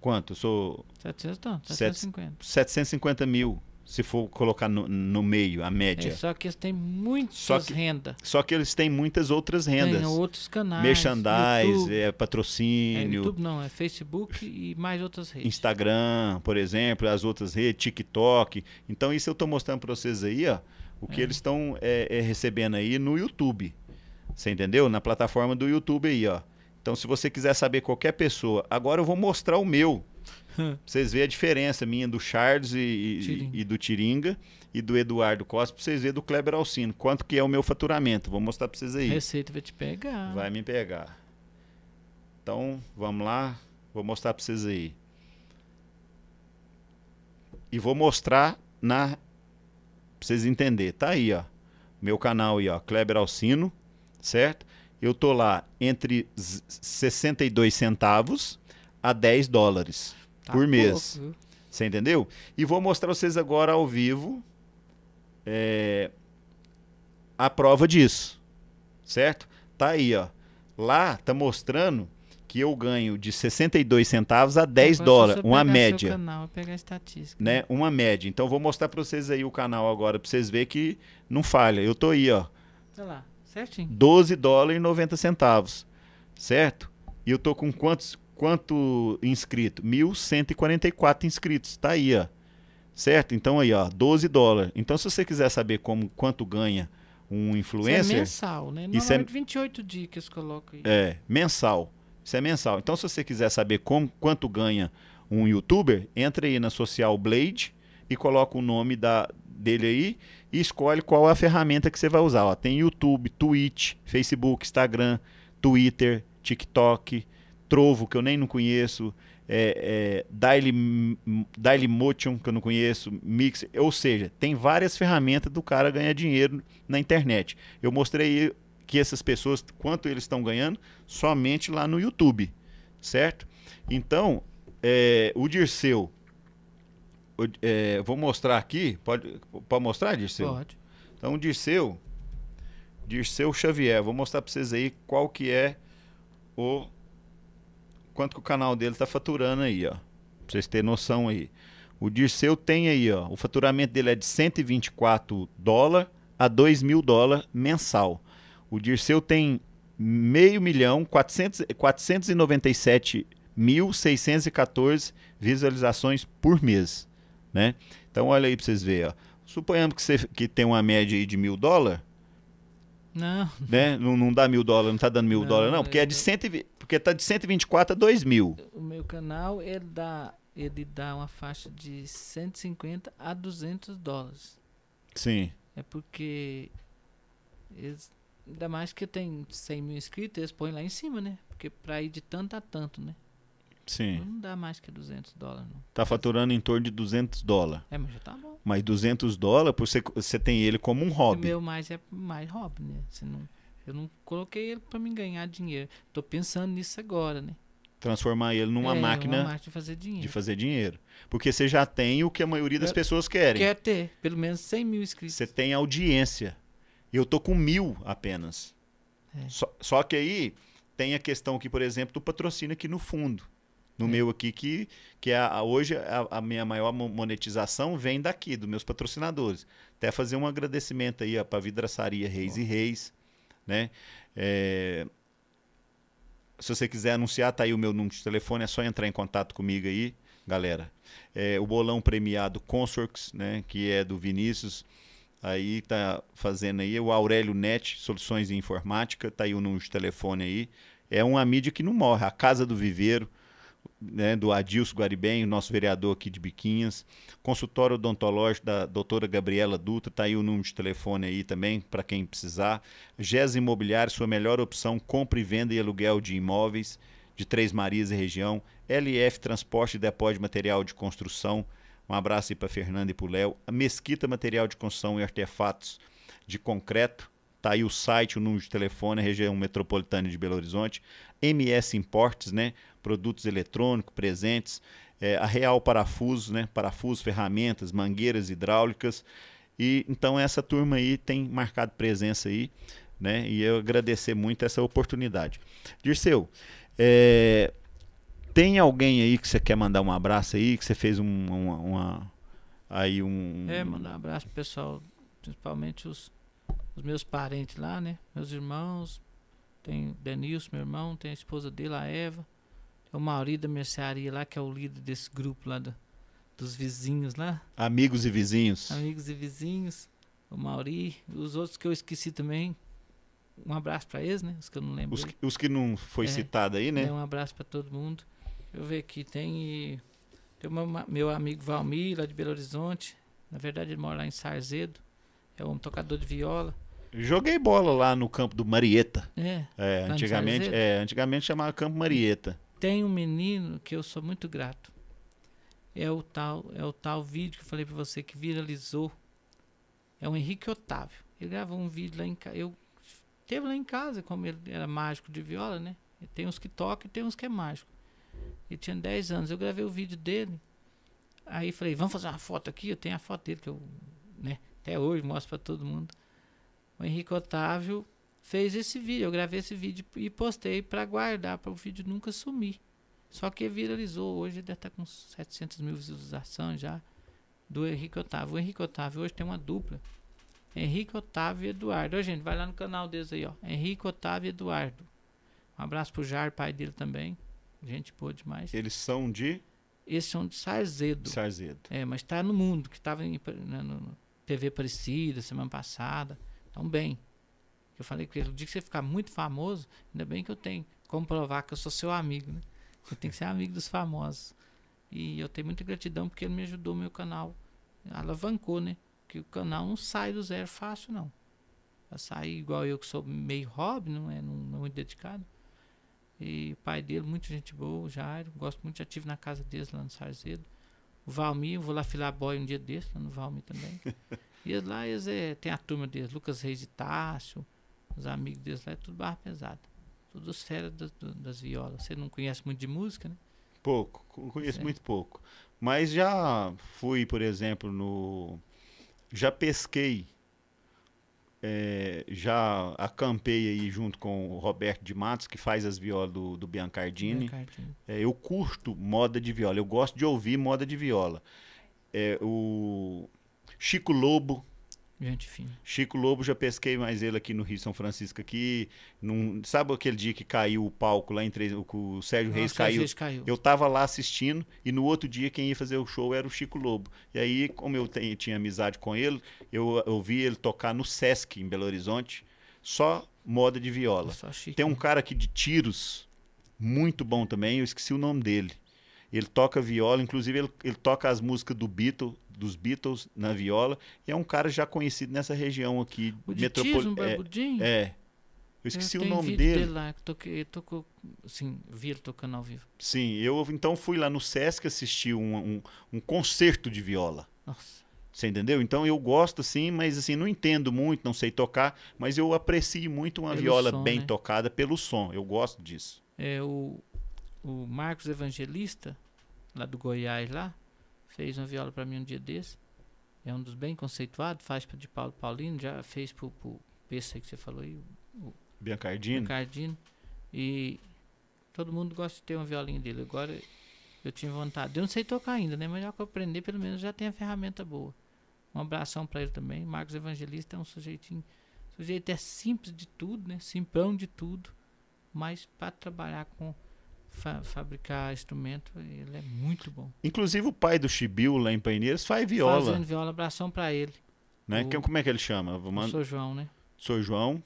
Speaker 1: quanto? Eu sou... 700, não, 750. 750 mil se for colocar no, no meio, a média. É, só
Speaker 2: que eles têm muitas só que, rendas.
Speaker 1: Só que eles têm muitas outras rendas. Tem outros
Speaker 2: canais. Merchandise, YouTube,
Speaker 1: é, patrocínio. É, YouTube
Speaker 2: não, é Facebook e mais outras redes.
Speaker 1: Instagram, por exemplo, as outras redes, TikTok. Então, isso eu estou mostrando para vocês aí, ó, o que é. eles estão é, é, recebendo aí no YouTube. Você entendeu? Na plataforma do YouTube aí, ó. Então, se você quiser saber qualquer pessoa, agora eu vou mostrar o meu. Pra vocês verem a diferença minha do Charles e, e, e do Tiringa e do Eduardo Costa, pra vocês verem do Kleber Alcino. Quanto que é o meu faturamento. Vou mostrar pra vocês aí. A receita
Speaker 2: vai te pegar. Vai
Speaker 1: me pegar. Então, vamos lá. Vou mostrar pra vocês aí. E vou mostrar na... Pra vocês entenderem. Tá aí, ó. Meu canal aí, ó. Kleber Alcino, certo? Eu tô lá entre 62 centavos a 10 dólares. Tá por mês. Pouco. Você entendeu? E vou mostrar vocês agora ao vivo é, a prova disso. Certo? Tá aí, ó. Lá tá mostrando que eu ganho de 62 centavos a 10 dólares, uma média.
Speaker 2: Canal, né?
Speaker 1: Uma média. Então vou mostrar para vocês aí o canal agora para vocês verem que não falha. Eu tô aí, ó.
Speaker 3: Sei lá, certinho.
Speaker 1: 12 dólares e 90 centavos. Certo? E eu tô com quantos quanto inscrito? 1.144 inscritos. Tá aí, ó. Certo? Então aí, ó, 12 dólares. Então se você quiser saber como quanto ganha um influencer, isso é mensal, né? Normalmente isso é
Speaker 2: 28 dias que eles colocam aí.
Speaker 1: É, mensal. Isso é mensal. Então se você quiser saber como quanto ganha um youtuber, entra aí na Social Blade e coloca o nome da dele aí e escolhe qual é a ferramenta que você vai usar, ó. Tem YouTube, Twitch, Facebook, Instagram, Twitter, TikTok, Trovo, que eu nem não conheço, é, é, Daily, Motion, que eu não conheço, Mix, ou seja, tem várias ferramentas do cara ganhar dinheiro na internet. Eu mostrei que essas pessoas, quanto eles estão ganhando, somente lá no YouTube, certo? Então, é, o Dirceu, é, vou mostrar aqui, pode, pode mostrar, Dirceu? Pode. Então, o Dirceu, Dirceu Xavier, vou mostrar para vocês aí qual que é o quanto que o canal dele tá faturando aí, ó. Pra vocês terem noção aí. O Dirceu tem aí, ó. O faturamento dele é de 124 dólares a 2 mil dólares mensal. O Dirceu tem meio milhão, 400, 497 mil 614 visualizações por mês, né? Então olha aí para vocês verem, ó. Suponhamos que você que tem uma média aí de mil dólares, não. Né? Não, não dá mil dólares, não tá dando mil dólares, não, é porque é de 120. Porque tá de 124 a 2 mil.
Speaker 2: O meu canal, ele é dá, ele dá uma faixa de 150 a 200 dólares. Sim. É porque... Eles, ainda mais que tem 100 mil inscritos, eles põem lá em cima, né? Porque para ir de tanto a tanto, né? Sim. Não dá mais que 200 dólares. Não.
Speaker 1: Tá faturando em torno de 200 dólares. É, mas já tá bom. Mas 200 dólares, você, você tem ele como um hobby. O
Speaker 2: meu mais é mais hobby, né? Você não... Eu não coloquei ele para me ganhar dinheiro. Tô pensando nisso agora, né?
Speaker 1: Transformar ele numa é, máquina, máquina de, fazer de fazer dinheiro. Porque você já tem o que a maioria das eu pessoas querem. Quer ter, pelo menos 100 mil inscritos. Você tem audiência. Eu tô com mil apenas. É. Só, só, que aí tem a questão aqui, por exemplo, do patrocínio aqui no fundo. No é. meu aqui, que, que é a, a hoje a, a, minha maior monetização vem daqui, dos meus patrocinadores. Até fazer um agradecimento aí para a Vidraçaria Reis Bom. e Reis, né? É... Se você quiser anunciar, tá aí o meu número de telefone, é só entrar em contato comigo aí, galera. É, o bolão premiado Consorx, né? Que é do Vinícius. Aí tá fazendo aí o Aurélio Net, Soluções em Informática, tá aí o número de telefone aí. É uma mídia que não morre, a Casa do Viveiro né, do Adilson Guaribem, nosso vereador aqui de Biquinhas. Consultório odontológico da doutora Gabriela Dutra, está aí o número de telefone aí também, para quem precisar. GES Imobiliário, sua melhor opção, compra e venda e aluguel de imóveis de Três Marias e região. LF Transporte e Depósito de Material de Construção. Um abraço aí para Fernanda e para o Léo. Mesquita Material de Construção e Artefatos de Concreto. Está aí o site, o número de telefone, região metropolitana de Belo Horizonte. MS Importes, né? produtos eletrônicos, presentes, é, a Real Parafusos, né? Parafusos, ferramentas, mangueiras hidráulicas. E então essa turma aí tem marcado presença aí, né? E eu agradecer muito essa oportunidade. Dirceu, é, tem alguém aí que você quer mandar um abraço aí, que você fez um, uma, uma, aí um... É, mandar um
Speaker 2: abraço pro pessoal, principalmente os, os meus parentes lá, né? Meus irmãos, tem Denilson, meu irmão, tem a esposa dele, a Eva, é o Mauri da mercearia lá, que é o líder desse grupo lá do, dos vizinhos lá.
Speaker 1: Amigos e vizinhos.
Speaker 2: Amigos e vizinhos. O Mauri, os outros que eu esqueci também. Um abraço para eles, né? Os que eu não lembro. Os que, os que não foi é, citado aí, né? Um abraço para todo mundo. Eu ver aqui, tem, tem meu, meu amigo Valmir, lá de Belo Horizonte. Na verdade, ele mora lá em Sarzedo. É um tocador de viola.
Speaker 1: Joguei bola lá no campo do Marieta. É. é antigamente, é, antigamente chamava Campo Marieta.
Speaker 2: Tem um menino que eu sou muito grato. É o tal, é o tal vídeo que eu falei para você que viralizou. É o Henrique Otávio. Ele gravou um vídeo lá em casa. Eu teve lá em casa, como ele era mágico de viola, né? Tem uns que tocam e tem uns que é mágico. Ele tinha 10 anos. Eu gravei o vídeo dele. Aí falei, vamos fazer uma foto aqui. Eu tenho a foto dele que eu, né? Até hoje mostro para todo mundo. O Henrique Otávio fez esse vídeo. Eu gravei esse vídeo e postei para guardar, para o vídeo nunca sumir. Só que viralizou. Hoje deve estar tá com 700 mil visualizações já do Henrique Otávio. O Henrique Otávio hoje tem uma dupla. Henrique Otávio e Eduardo. Ô, gente, vai lá no canal deles aí, ó. Henrique Otávio e Eduardo. Um abraço pro Jar, pai dele também. Gente boa demais. Eles são de? Eles são de Sarzedo. Sarzedo. É, mas tá no mundo, que tava em né, no TV Parecida semana passada. Tão bem. Eu falei com ele, o dia que você ficar muito famoso, ainda bem que eu tenho comprovar que eu sou seu amigo, né? Você tem que ser amigo dos famosos. E eu tenho muita gratidão porque ele me ajudou meu canal. Alavancou, né? Que o canal não sai do zero fácil, não. Pra sair igual eu que sou meio hobby, não é, não, não é muito dedicado. E o pai dele, muita gente boa, Jairo. Gosto muito, já na casa deles lá no Sarzedo. O Valmir, vou lá filar boy um dia desse, lá no Valmir também. *laughs* e eles lá, eles é, tem a turma deles, Lucas Reis de Tássio, os amigos deles lá é tudo barra pesada. Tudo os férias do, do, das violas. Você não conhece muito de música, né?
Speaker 1: Pouco, conheço é. muito pouco. Mas já fui, por exemplo, no. Já pesquei. É, já acampei aí junto com o Roberto de Matos, que faz as violas do, do Biancardini. Biancardini. É, eu curto moda de viola, eu gosto de ouvir moda de viola. É, o Chico Lobo, Gente fina. Chico Lobo, já pesquei mais ele aqui no Rio São Francisco aqui. Num, sabe aquele dia que caiu o palco lá em três, o, o Sérgio Nossa, ah, Reis caiu? caiu? Eu tava lá assistindo e no outro dia quem ia fazer o show era o Chico Lobo. E aí, como eu tenho, tinha amizade com ele, eu ouvi ele tocar no Sesc em Belo Horizonte, só moda de viola. Nossa, Tem um né? cara aqui de tiros muito bom também, eu esqueci o nome dele. Ele toca viola, inclusive ele, ele toca as músicas do Beatles, dos Beatles na viola. E é um cara já conhecido nessa região aqui. metropolitana. É, é. Eu esqueci eu o nome dele. dele
Speaker 2: lá, que toquei, tocou, assim, vi ele tocando ao vivo.
Speaker 1: Sim, eu então fui lá no Sesc assistir um, um, um concerto de viola. Nossa. Você entendeu? Então eu gosto assim, mas assim, não entendo muito, não sei tocar, mas eu aprecio
Speaker 2: muito uma pelo viola som, bem né?
Speaker 1: tocada pelo som. Eu gosto disso.
Speaker 2: É, o, o Marcos Evangelista, lá do Goiás, lá, fez uma viola para mim um dia desse. É um dos bem conceituados, faz de Paulo Paulino, já fez pro, pro PC que você falou aí. O
Speaker 1: Biancardino.
Speaker 2: Biancardino. E todo mundo gosta de ter uma violinha dele. Agora eu tinha vontade. Eu não sei tocar ainda, né? Mas já que eu aprender, pelo menos já tem a ferramenta boa. Um abração para ele também. Marcos Evangelista é um sujeitinho. Sujeito é simples de tudo, né? Simplão de tudo. Mas para trabalhar com fa fabricar instrumento, ele é muito bom.
Speaker 1: Inclusive o pai do Chibiu lá em Paineiras faz viola. Fazendo
Speaker 2: viola, abração para ele. Né? O, Como é que ele chama? Sou João, né?
Speaker 1: Sou João.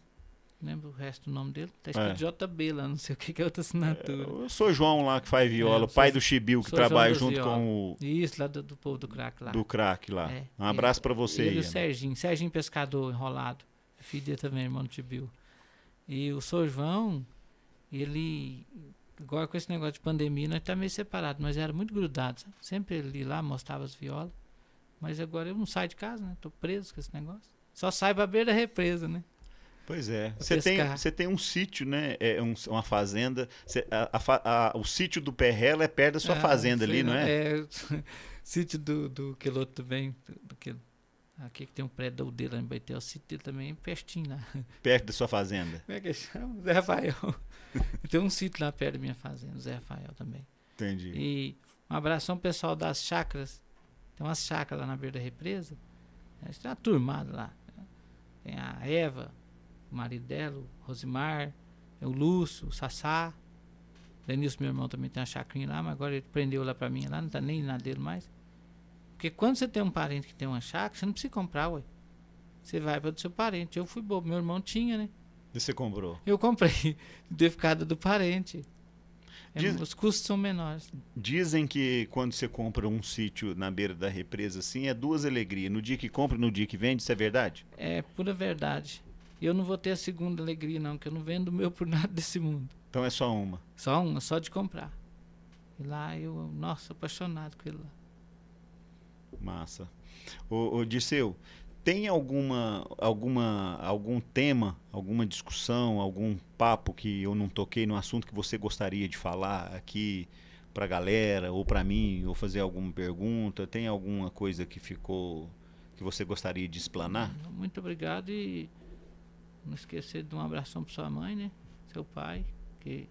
Speaker 2: Lembro o resto do nome dele. Tá é. escrito é. JB lá, não sei o que, que é outra assinatura. É, sou
Speaker 1: João lá que faz viola, é, pai do Chibiu que trabalha junto com o.
Speaker 2: Isso, lá do, do povo do crack lá. Do crack lá. É, um abraço para você ele, aí. E o Serginho, Serginho Pescador enrolado. Filho dele também, irmão do Chibiu. E o Sou João, ele Agora com esse negócio de pandemia, nós tá meio separado, mas era muito grudado. Sabe? Sempre ele lá, mostrava as violas. Mas agora eu não saio de casa, né? Tô preso com esse negócio. Só saio pra beira da represa, né? Pois é. Você tem, você
Speaker 1: tem um sítio, né? É um, uma fazenda. Cê, a, a, a, o sítio do Perrela é perto da sua ah, fazenda ali, não, é?
Speaker 2: É. *laughs* sítio do, do Queloto também. Do, do aqui que tem um prédio dele lá em Baitel. O sítio dele também é pertinho lá. Perto da sua fazenda. Como é que chama? Zé Rafael. *laughs* Tem um sítio lá perto da minha fazenda, o Zé Rafael também. Entendi. E um abração pessoal das chacras. Tem umas chacras lá na beira da represa. A é, gente tem uma turmada lá. Tem a Eva, o marido dela, o Rosimar, o Lúcio, o Sassá. Denilson, meu irmão, também tem uma chacrinha lá, mas agora ele prendeu lá pra mim lá, não tá nem nada dele mais. Porque quando você tem um parente que tem uma chácara, você não precisa comprar, ué. Você vai para o seu parente. Eu fui bobo, meu irmão tinha, né?
Speaker 1: E você comprou?
Speaker 2: Eu comprei *laughs* ficada do parente. É Diz... Os custos são menores.
Speaker 1: Dizem que quando você compra um sítio na beira da represa, assim, é duas alegrias.
Speaker 2: No dia que compra e no dia que vende, isso é verdade? É pura verdade. Eu não vou ter a segunda alegria, não, que eu não vendo o meu por *laughs* nada desse mundo. Então é só uma? Só uma, só de comprar. E lá eu, nossa, apaixonado com ele lá.
Speaker 1: Massa. O ô Dirceu, tem alguma, alguma, algum tema, alguma discussão, algum papo que eu não toquei no assunto que você gostaria de falar aqui para a galera ou para mim ou fazer alguma pergunta? Tem alguma coisa que ficou que você gostaria de explanar?
Speaker 2: Muito obrigado e não esquecer de um abração para sua mãe, né? Seu pai, que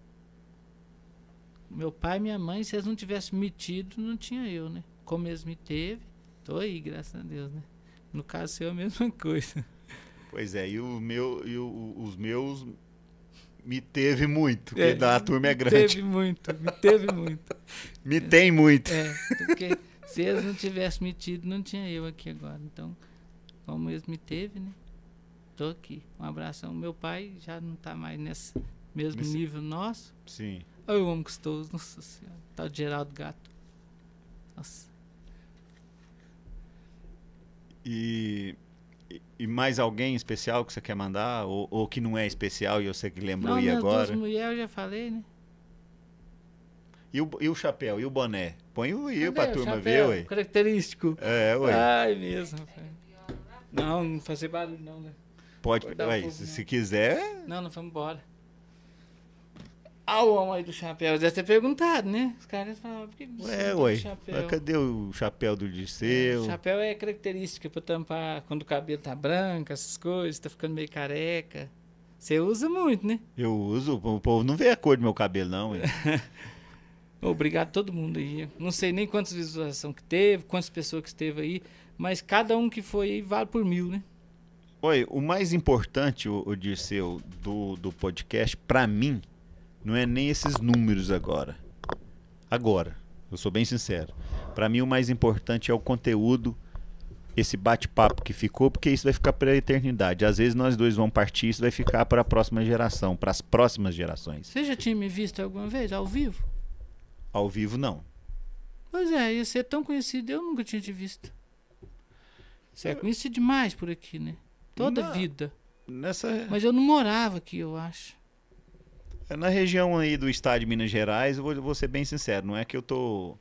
Speaker 2: meu pai e minha mãe, se eles não tivessem metido, não tinha eu, né? Como eles me teve, tô aí, graças a Deus, né? No caso é a mesma *laughs* coisa.
Speaker 1: Pois é, e, o meu, e o, os meus me teve muito, porque é, da, a turma é grande. Me teve
Speaker 2: muito, me teve muito. *laughs* me tem muito. É, porque se eles não tivessem me tido, não tinha eu aqui agora. Então, como eles me teve, né? Tô aqui. Um abração. Meu pai já não tá mais nesse mesmo nível nosso. Sim. Olha o homem gostoso, nossa senhora. Tal de Geraldo Gato. Nossa.
Speaker 1: E, e mais alguém especial que você quer mandar? Ou, ou que não é especial e eu sei que lembrou não, e agora? Não,
Speaker 2: mulheres, eu já falei, né?
Speaker 1: E o, e o chapéu? E o boné? Põe o para pra turma ver, ué. Característico. É, ué. Ai, mesmo.
Speaker 2: Não, não fazer barulho, não, né? Pode, ué, um né? se quiser. Não, não, vamos embora ao homem aí do chapéu. Deve ter perguntado, né? Os caras falavam, por que é, tá oi. chapéu?
Speaker 1: cadê o chapéu do Liceu? É,
Speaker 2: chapéu é característica para tampar quando o cabelo tá branco, essas coisas, tá ficando meio careca. Você usa muito,
Speaker 1: né? Eu uso, o povo não vê a cor do meu cabelo, não. *laughs*
Speaker 2: Obrigado a todo mundo aí. Não sei nem quantas visualizações que teve, quantas pessoas que esteve aí, mas cada um que foi aí vale por mil, né?
Speaker 1: Oi, o mais importante, o, o Dirceu, do, do podcast, para mim, não é nem esses números agora. Agora, eu sou bem sincero. Para mim o mais importante é o conteúdo, esse bate-papo que ficou, porque isso vai ficar para a eternidade. Às vezes nós dois vamos partir, isso vai ficar para a próxima geração, para as próximas gerações.
Speaker 2: Você já tinha me visto alguma vez ao vivo?
Speaker 1: Ao vivo não.
Speaker 2: Pois é, ia ser tão conhecido, eu nunca tinha te visto. Você é eu... é conhecido demais por aqui, né?
Speaker 1: Toda vida.
Speaker 2: Nessa... Mas eu não morava aqui, eu acho.
Speaker 1: Na região aí do estado de Minas Gerais, eu vou, vou ser bem sincero, não é que eu tô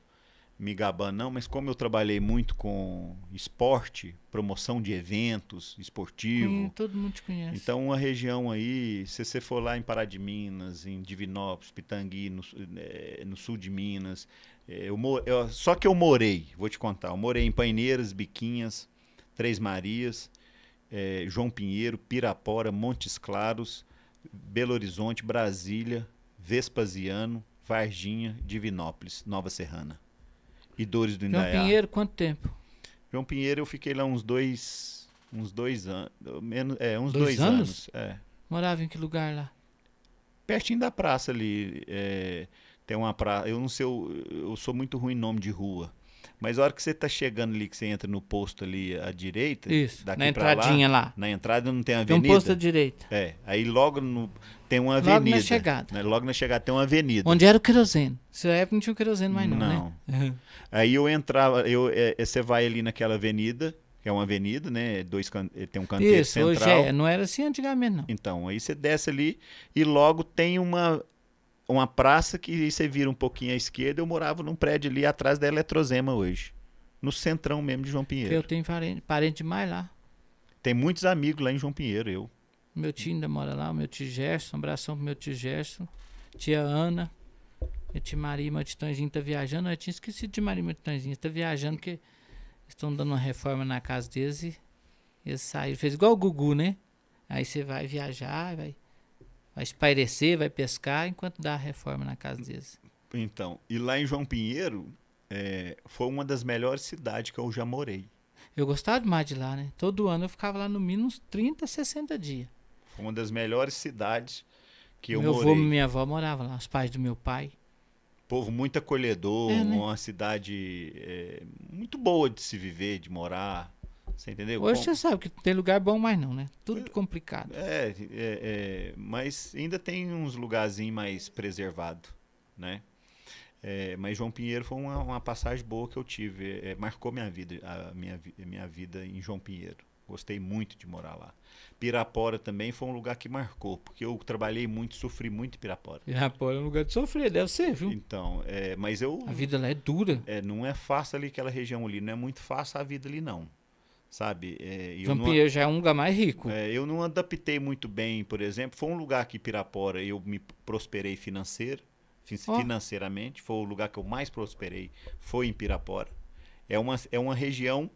Speaker 1: me gabando não, mas como eu trabalhei muito com esporte, promoção de eventos esportivo. Sim,
Speaker 2: todo mundo te conhece.
Speaker 1: Então, uma região aí, se você for lá em Pará de Minas, em Divinópolis, Pitangui, no, é, no sul de Minas, é, eu, eu, só que eu morei, vou te contar, eu morei em Paineiras, Biquinhas, Três Marias, é, João Pinheiro, Pirapora, Montes Claros, Belo Horizonte, Brasília, Vespasiano, Varginha, Divinópolis, Nova Serrana. E Dores do Indaiá. João Pinheiro,
Speaker 2: quanto tempo?
Speaker 1: João Pinheiro, eu fiquei lá uns dois. Uns dois anos. Menos, é, uns dois, dois anos? anos é.
Speaker 2: Morava em que lugar lá?
Speaker 1: Pertinho da praça ali. É, tem uma praça. Eu não sei, eu, eu sou muito ruim em nome de rua. Mas a hora que você está chegando ali, que você entra no posto ali à direita. Isso, na entradinha lá, lá, Na entrada não tem avenida. Tem um posto à direita. É, aí logo no, tem uma avenida. Logo na chegada. Né? Logo na chegada tem uma avenida. Onde
Speaker 2: era o querosene. na época não tinha o querosene mais não, né? não. Né?
Speaker 1: *laughs* Aí eu entrava, eu, é, é, você vai ali naquela avenida, que é uma avenida, né? Dois é, Tem um canteiro Isso, central. Isso, hoje é. Não era assim antigamente, não. Então, aí você desce ali e logo tem uma uma praça que você vira um pouquinho à esquerda, eu morava num prédio ali atrás da Eletrozema hoje. No centrão mesmo de
Speaker 2: João Pinheiro. Eu tenho parente, parente demais lá. Tem muitos amigos lá em João Pinheiro, eu. Meu tio ainda mora lá, meu tio Gerson, um abração pro meu tio Gerson. Tia Ana, meu tio Maria meu Matitãzinha tá viajando. Eu tinha esquecido de Maria meu Matitãzinha, tá viajando porque estão dando uma reforma na casa deles e eles saíram. Fez igual o Gugu, né? Aí você vai viajar, vai vai espairecer, vai pescar, enquanto dá a reforma na casa deles.
Speaker 1: Então, e lá em João Pinheiro, é, foi uma das melhores cidades que eu já morei.
Speaker 2: Eu gostava demais de lá, né? Todo ano eu ficava lá no mínimo uns 30, 60 dias.
Speaker 1: Foi uma das melhores cidades que eu meu morei. Meu avô e
Speaker 2: minha avó moravam lá, os pais do meu pai.
Speaker 1: Povo muito acolhedor, é, né? uma cidade é, muito boa de se viver, de morar. Você entendeu? Hoje Com... você
Speaker 2: sabe que tem lugar bom, mas não, né? Tudo complicado.
Speaker 1: É, é, é mas ainda tem uns lugarzinhos mais preservado, né? É, mas João Pinheiro foi uma, uma, passagem boa que eu tive. É, marcou minha vida, a minha, minha vida em João Pinheiro. Gostei muito de morar lá. Pirapora também foi um lugar que marcou, porque eu trabalhei muito, sofri muito em Pirapora. Pirapora é um lugar de sofrer, deve ser, viu? Então, é, mas eu. A vida lá é dura. É, não é fácil ali aquela região ali, não é muito fácil a vida ali, não sabe? É, já é um lugar mais rico. É, eu não adaptei muito bem, por exemplo. Foi um lugar que Pirapora eu me prosperei financeiro, oh. financeiramente. Foi o lugar que eu mais prosperei, foi em Pirapora. É uma, é uma região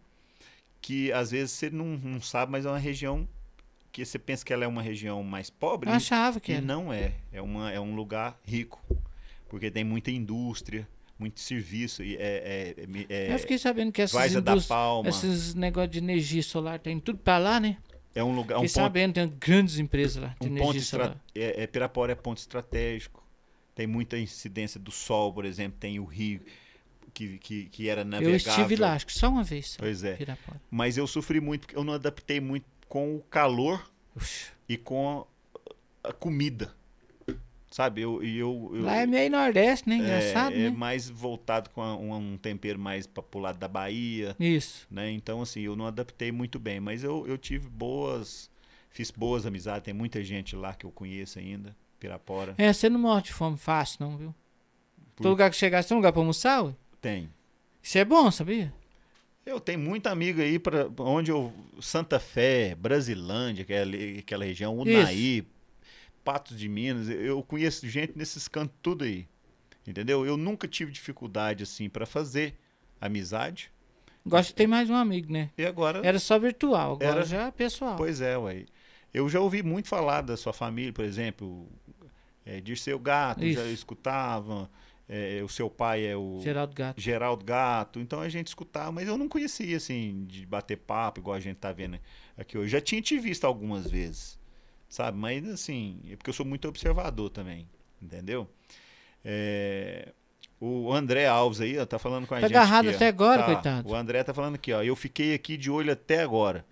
Speaker 1: que às vezes você não, não sabe, mas é uma região que você pensa que ela é uma região mais pobre. Eu achava que e era. não é. É, uma, é um lugar rico, porque tem muita indústria, muito serviço. E é, é, é, é Eu fiquei sabendo que essas da Palma. esses
Speaker 2: negócios de energia solar tem tudo para lá, né?
Speaker 1: É um lugar. É um fiquei ponto, sabendo, tem
Speaker 2: grandes empresas lá de um energia solar.
Speaker 1: É, é, Pirapora é ponto estratégico. Tem muita incidência do sol, por exemplo, tem o rio. Que, que, que era navegável. Eu estive lá, acho que só uma vez. Pois é. Pirapora. Mas eu sofri muito, porque eu não adaptei muito com o calor e com a comida. Sabe, eu, eu, eu, Lá é meio
Speaker 2: Nordeste, né? Engraçado, é, é né? É
Speaker 1: mais voltado com a, um, um, tempero mais para o lado da Bahia. Isso. Né? Então, assim, eu não adaptei muito bem, mas eu, eu tive boas... Fiz boas amizades, tem muita gente lá que eu conheço ainda, Pirapora. É,
Speaker 2: você não morre de fome fácil, não, viu? Por... Todo lugar que chegar, você tem um lugar para almoçar, ué? Tem. Isso é bom, sabia?
Speaker 1: Eu tenho muita amiga aí para onde eu... Santa Fé, Brasilândia, que é aquela região, Unaí, Isso Patos de Minas, eu conheço gente nesses cantos tudo aí. Entendeu? Eu nunca tive dificuldade assim para fazer amizade. Gosto de ter mais um amigo, né? E agora? Era só virtual, agora era... já é pessoal. Pois é, ué. Eu já ouvi muito falar da sua família, por exemplo, é, seu Gato, Isso. já escutava. É, o seu pai é o Geraldo Gato. Geraldo Gato. Então a gente escutava, mas eu não conhecia assim de bater papo igual a gente tá vendo aqui hoje. Já tinha te visto algumas vezes sabe? Mas assim, é porque eu sou muito observador também, entendeu? É, o André Alves aí, ó, tá falando com a tá gente. agarrado aqui, até agora, tá, coitado. O André tá falando aqui, ó. Eu fiquei aqui de olho até agora.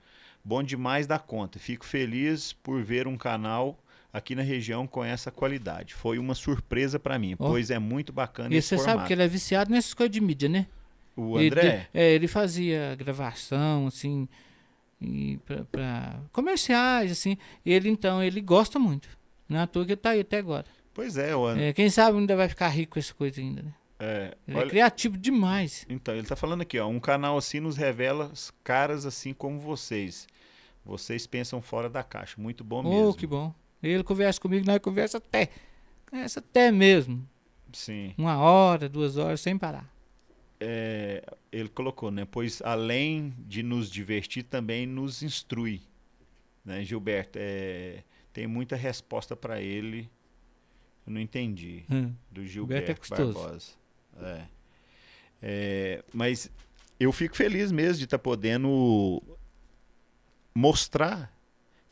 Speaker 1: Bom demais da conta. Fico feliz por ver um canal aqui na região com essa qualidade. Foi uma surpresa para mim, oh. pois é muito bacana e esse E você sabe que ele é
Speaker 2: viciado nessas coisas de mídia, né? O André? Ele, é, ele fazia gravação, assim, e para comerciais assim. Ele então ele gosta muito. na é toa que tá aí até agora.
Speaker 1: Pois é, o é,
Speaker 2: Quem sabe ainda vai ficar rico com essa coisa ainda, né?
Speaker 1: É, ele é olha, é criativo demais. Então, ele tá falando aqui, ó, um canal assim nos revela caras assim como vocês. Vocês pensam fora da caixa, muito bom oh, mesmo. Oh, que
Speaker 2: bom. Ele conversa comigo, nós conversa até, conversa até mesmo. Sim. Uma hora, duas horas, sem parar
Speaker 1: é, ele colocou, né? Pois além de nos divertir, também nos instrui. Né? Gilberto, é, tem muita resposta para ele. Eu não entendi. Hum. Do Gilberto, é Gilberto é Barbosa. É. é. mas eu fico feliz mesmo de estar tá podendo mostrar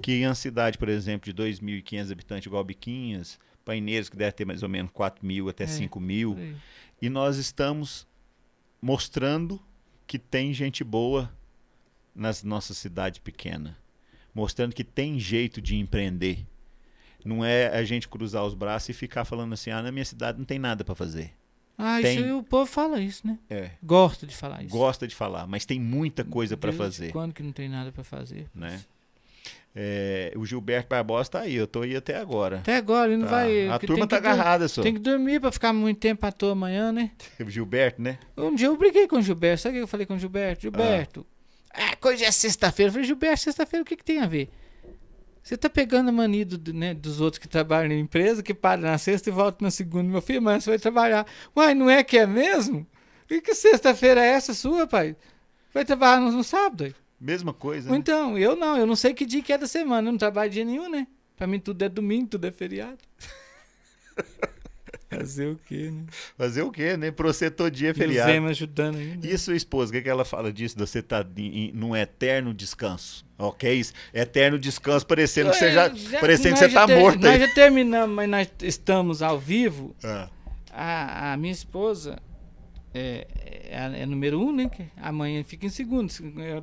Speaker 1: que em cidade, por exemplo, de 2.500 habitantes, igual Biquinhas, Paineiros, que deve ter mais ou menos 4 mil até é, 5 mil, e nós estamos mostrando que tem gente boa nas nossas cidades pequenas, mostrando que tem jeito de empreender. Não é a gente cruzar os braços e ficar falando assim: ah, na minha cidade não tem nada para fazer. Ah, tem... isso
Speaker 2: o povo fala isso, né? É. Gosta de falar isso. Gosta
Speaker 1: de falar, mas tem muita coisa para fazer.
Speaker 2: Quando que não tem nada para fazer?
Speaker 1: Né? É, o Gilberto Barbosa está aí, eu estou aí até agora. Até agora, ele não tá. vai. A turma tá agarrada, só. Tem que
Speaker 2: dormir para ficar muito tempo à toa amanhã, né?
Speaker 1: O *laughs* Gilberto, né?
Speaker 2: Um dia eu briguei com o Gilberto. Sabe o que eu falei com o Gilberto? Gilberto, ah, ah hoje é sexta-feira. Eu falei, Gilberto, sexta-feira o que, que tem a ver? Você tá pegando a mania do, né, dos outros que trabalham na empresa, que param na sexta e voltam na segunda. Meu filho, mas você vai trabalhar. Uai, não é que é mesmo? E que sexta-feira é essa sua, pai? Vai trabalhar no, no sábado? Aí?
Speaker 1: Mesma coisa. Né?
Speaker 2: Então, eu não, eu não sei que dia que é da semana, eu não trabalho dia nenhum, né? Pra mim tudo é domingo, tudo é feriado.
Speaker 1: *laughs* Fazer o quê, né? Fazer o quê, né? Pra você todo dia é feriado. Né? E o ajudando ainda. E sua esposa, o que, que ela fala disso? De você tá em, em, num eterno descanso. Ok? Isso. Eterno descanso, parecendo eu, que você é, já, já parecendo que você tá ter, morto. Nós aí. já
Speaker 2: terminamos, mas nós estamos ao vivo. Ah. A, a minha esposa, é, é, é, é, número um, né? Que a mãe fica em segundo.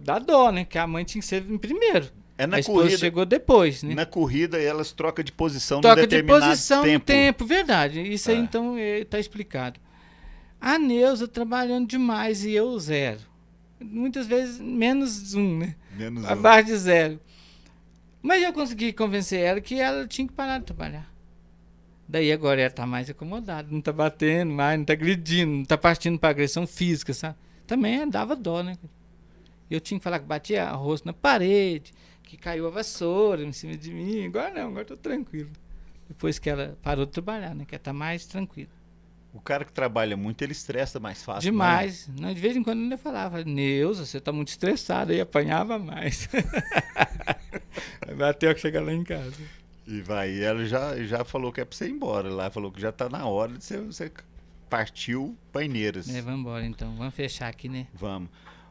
Speaker 2: Dá dó, né? Que a mãe tinha que ser em primeiro. É na a corrida, chegou depois, né? Na corrida elas trocam de posição Troca de posição tempo. no tempo, verdade. Isso ah. aí é. então está é, explicado. A Neuza trabalhando demais e eu zero. Muitas vezes menos um, né? Menos Abaixo um. de zero. Mas eu consegui convencer ela que ela tinha que parar de trabalhar. Daí agora ela tá mais acomodada, não tá batendo mais, não tá agredindo, não tá partindo pra agressão física, sabe? Também é, dava dó, né? Eu tinha que falar que batia o rosto na parede, que caiu a vassoura em cima de mim. Agora não, agora tô tranquilo. Depois que ela parou de trabalhar, né? Que ela tá mais tranquila. O cara que trabalha muito, ele estressa mais fácil. Né? Demais. né? de vez em quando ele falava, Neuza, você tá muito estressado. Aí apanhava mais. *laughs* Até eu chegar lá em casa.
Speaker 1: E vai, e ela já, já falou que é pra você ir embora lá, falou que já tá na hora de você, você partiu Paineiras. É,
Speaker 2: vamos embora então, vamos fechar aqui, né?
Speaker 1: Vamos.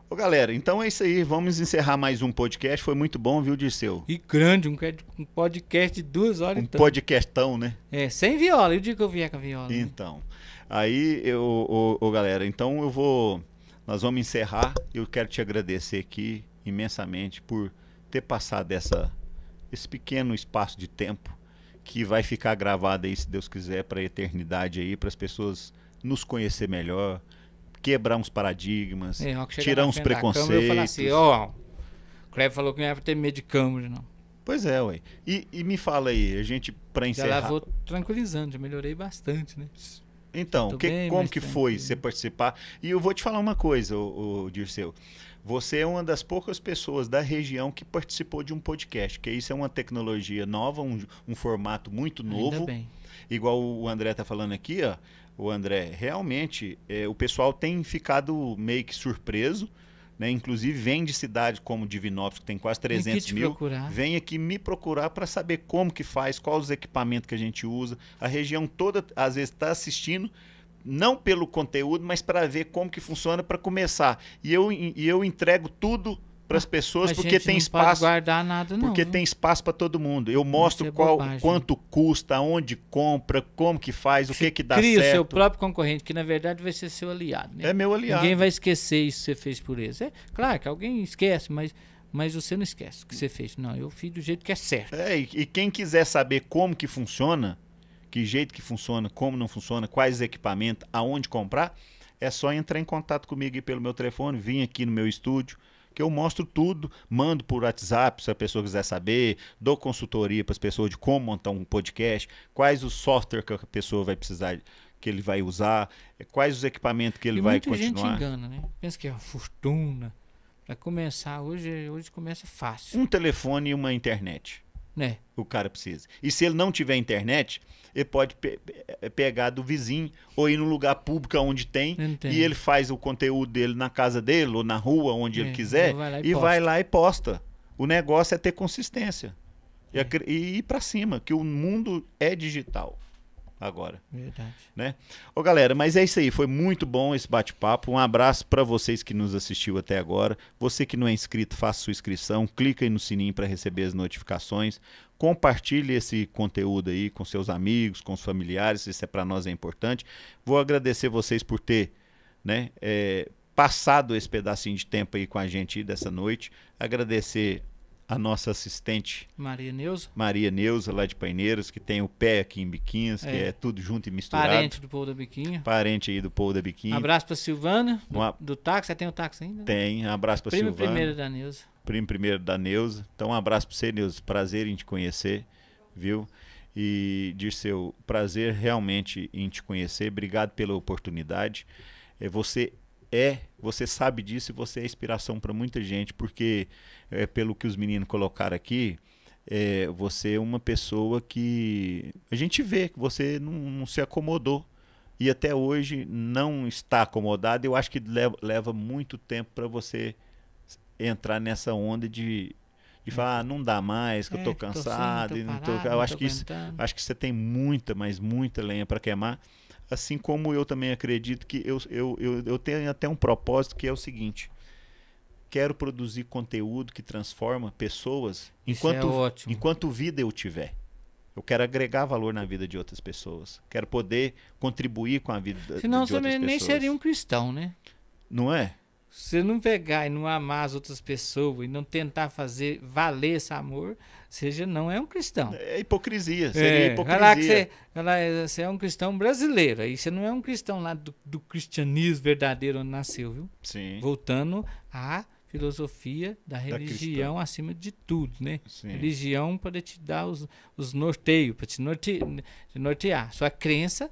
Speaker 1: Ô, galera, então é isso aí. Vamos encerrar mais um podcast. Foi muito bom, viu, Dirceu?
Speaker 2: E grande, um, um podcast de duas horas. Um então.
Speaker 1: podcastão, né?
Speaker 2: É, sem viola. Eu digo que eu vier com a viola. Né? Então.
Speaker 1: Né? Aí, eu, ô, ô, galera, então eu vou. Nós vamos encerrar. Eu quero te agradecer aqui imensamente por ter passado essa esse pequeno espaço de tempo que vai ficar gravado aí, se Deus quiser, para a eternidade aí, para as pessoas nos conhecer melhor, quebrar uns paradigmas, é, tirar uns assim, preconceitos. Câmera, eu assim, oh, o Cleber falou que não era ter medo de câmera, não. Pois é, ué. E, e me fala aí, a gente, para encerrar... Já lá vou
Speaker 2: tranquilizando, já melhorei bastante, né? Então, que, bem, como que tranquilo. foi
Speaker 1: você participar? E eu vou te falar uma coisa, o, o Dirceu. Você é uma das poucas pessoas da região que participou de um podcast, que isso é uma tecnologia nova, um, um formato muito novo. Ainda bem. Igual o André está falando aqui, ó, o André, realmente é, o pessoal tem ficado meio que surpreso. Né? Inclusive vem de cidade como Divinópolis, que tem quase 300 mil, procurar. vem aqui me procurar para saber como que faz, quais os equipamentos que a gente usa. A região toda, às vezes, está assistindo não pelo conteúdo, mas para ver como que funciona para começar. E eu, e eu entrego tudo para as ah, pessoas a porque tem espaço guardar nada não, porque viu? Né? tem espaço para todo mundo eu mostro é qual bobagem. quanto custa onde compra como que faz Você o que que dá cria certo. o seu
Speaker 2: próprio concorrente que na verdade vai ser seu aliado né? é meu aliado ninguém vai esquecer isso que você fez por eles é claro que alguém esquece mas mas você não esquece o que você fez. Não, eu fiz do jeito que é certo. É, e, e quem quiser saber como que
Speaker 1: funciona, que jeito que funciona, como não funciona, quais equipamentos, aonde comprar, é só entrar em contato comigo pelo meu telefone, vim aqui no meu estúdio, que eu mostro tudo, mando por WhatsApp se a pessoa quiser saber, dou consultoria para as pessoas de como montar um podcast, quais os software que a pessoa vai precisar que ele vai usar, eh, quais os equipamentos que ele e vai muita continuar. Muita gente engana,
Speaker 2: né? Pensa que é uma fortuna. Para começar hoje, hoje começa fácil.
Speaker 1: Um telefone e uma internet né? o cara precisa. E se ele não tiver internet, ele pode pe pegar do vizinho ou ir num lugar público onde tem Entendo. e ele faz o conteúdo dele na casa dele ou na rua, onde é, ele quiser, vai e, e vai lá e posta. O negócio é ter consistência. É. E, e ir para cima, que o mundo é digital agora. Verdade. Né? Ô, galera, mas é isso aí. Foi muito bom esse bate-papo. Um abraço para vocês que nos assistiu até agora. Você que não é inscrito, faça sua inscrição. Clica aí no sininho para receber as notificações. Compartilhe esse conteúdo aí com seus amigos, com os familiares. Isso é para nós é importante. Vou agradecer vocês por ter né, é, passado esse pedacinho de tempo aí com a gente dessa noite. Agradecer a nossa assistente. Maria Neuza. Maria Neuza, lá de Paineiros que tem o pé aqui em Biquinhas, é. que é tudo junto e misturado. Parente do povo da Biquinha. Parente aí do povo da Biquinha. Um abraço para
Speaker 2: Silvana, do, Uma... do táxi. Você tem o táxi ainda? Né? Tem, um abraço para Silvana. Primo primeiro da Neuza.
Speaker 1: Primo primeiro da Neuza. Então, um abraço para você, Neuza. Prazer em te conhecer, viu? E, Dirceu, prazer realmente em te conhecer. Obrigado pela oportunidade. É, você é, você sabe disso e você é inspiração para muita gente, porque é, pelo que os meninos colocaram aqui, é, você é uma pessoa que a gente vê que você não, não se acomodou e até hoje não está acomodado. Eu acho que leva, leva muito tempo para você entrar nessa onda de, de falar, ah, não dá mais, que é, eu estou assim, cansado. Tô tô parado, eu acho, que isso, acho que você tem muita, mas muita lenha para queimar assim como eu também acredito que eu, eu, eu, eu tenho até um propósito que é o seguinte. Quero produzir conteúdo que transforma pessoas enquanto, é enquanto vida eu tiver. Eu quero agregar valor na vida de outras pessoas. Quero poder contribuir com a vida Senão de outras pessoas. Senão você nem seria um cristão, né? Não é?
Speaker 2: Se não pegar e não amar as outras pessoas e não tentar fazer valer esse amor, seja, não é um cristão. É hipocrisia, é, seria é, hipocrisia. que você, você é um cristão brasileiro, aí você não é um cristão lá do, do cristianismo verdadeiro onde nasceu, viu? Sim. Voltando à filosofia da, religião acima de tudo, né? Sim. Religião para te dar os, os norteios, para te, norte, te nortear. Sua crença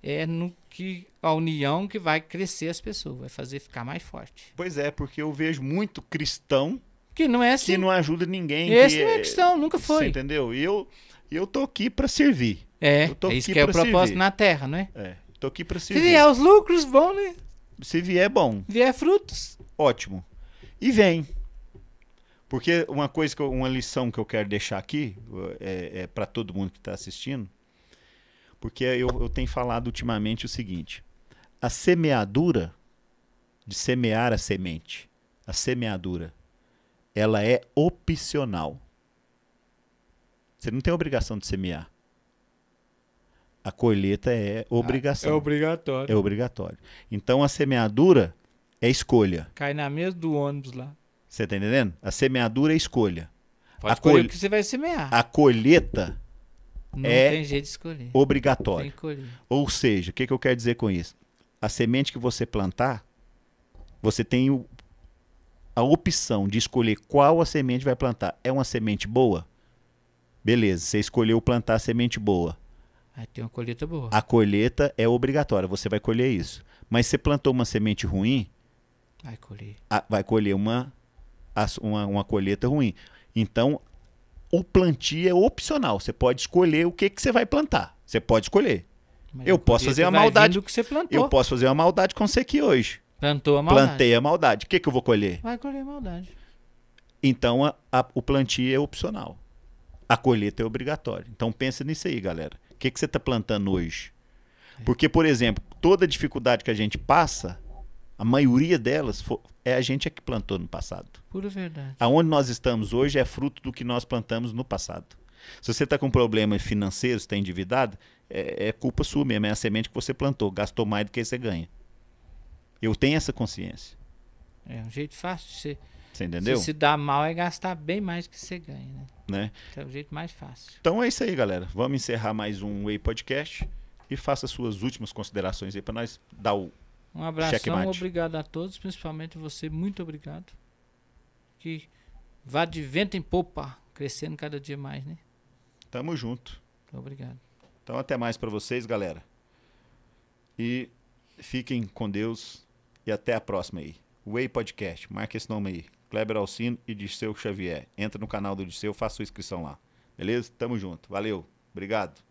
Speaker 2: é no que a união que vai crescer as pessoas, vai fazer ficar mais forte.
Speaker 1: Pois é, porque eu vejo muito cristão que não é assim. Que não ajuda ninguém. Essa que, não é a é- questão, nunca foi. Você entendeu? E eu, eu tô aqui para servir. É, é isso que é o propósito servir. na terra, né? É, tô aqui para servir. Se vier os lucros, bom, né? Se vier, bom. Vier frutos. Ótimo. E vem. Porque uma coisa, eu, uma lição que eu quero deixar aqui, é, é para todo mundo que está assistindo, porque eu, eu tenho falado ultimamente o seguinte: a semeadura, de semear a semente, a semeadura, ela é opcional. Você não tem obrigação de semear. A colheita é obrigação. Ah, é
Speaker 2: obrigatório. É
Speaker 1: obrigatório. Então a semeadura é escolha.
Speaker 2: Cai na mesa do ônibus lá.
Speaker 1: Você tá entendendo? A semeadura é escolha. Pode a escolher o que você vai semear. A colheita não é tem jeito de escolher. obrigatório. Ou seja, o que, que eu quero dizer com isso? A semente que você plantar, você tem o a opção de escolher qual a semente vai plantar é uma semente boa, beleza, você escolheu plantar a semente boa.
Speaker 2: Aí tem uma colheita boa. A
Speaker 1: colheita é obrigatória, você vai colher isso. Mas você plantou uma semente ruim, vai colher, a, vai colher uma, uma, uma colheita ruim. Então, o plantio é opcional. Você pode escolher o que, que você vai plantar. Você pode escolher. Mas eu é posso fazer uma maldade. Que você plantou. Eu posso fazer uma maldade com você aqui hoje.
Speaker 2: Plantou a maldade. Plantei
Speaker 1: a maldade. O que, que eu vou colher?
Speaker 2: Vai colher maldade.
Speaker 1: Então, a, a, o plantio é opcional. A colheita é obrigatória. Então, pensa nisso aí, galera. O que, que você está plantando hoje? É. Porque, por exemplo, toda dificuldade que a gente passa, a maioria delas for, é a gente é que plantou no passado.
Speaker 2: Pura verdade.
Speaker 1: Aonde nós estamos hoje é fruto do que nós plantamos no passado. Se você está com problema financeiro, está endividado, é, é, culpa sua mesmo, é a semente que você plantou, gastou mais do que você ganha. Eu tenho essa consciência.
Speaker 2: É um jeito fácil de ser. Você entendeu? Se se dá mal é gastar bem mais do que você ganha, né? né? Então, é o jeito mais fácil.
Speaker 1: Então é isso aí, galera. Vamos encerrar mais um Way Podcast e faça suas últimas considerações aí para nós dar o
Speaker 2: Um abração, obrigado a todos, principalmente você, muito obrigado. Que vá de vento em popa, crescendo cada dia mais, né?
Speaker 1: Tamo junto. Então, obrigado. Então até mais para vocês, galera. E fiquem com Deus. E até a próxima aí. Way Podcast, marca esse nome aí. Kleber Alcino e Disseu Xavier. Entra no canal do Disseu, faça sua inscrição lá. Beleza? Tamo junto. Valeu. Obrigado.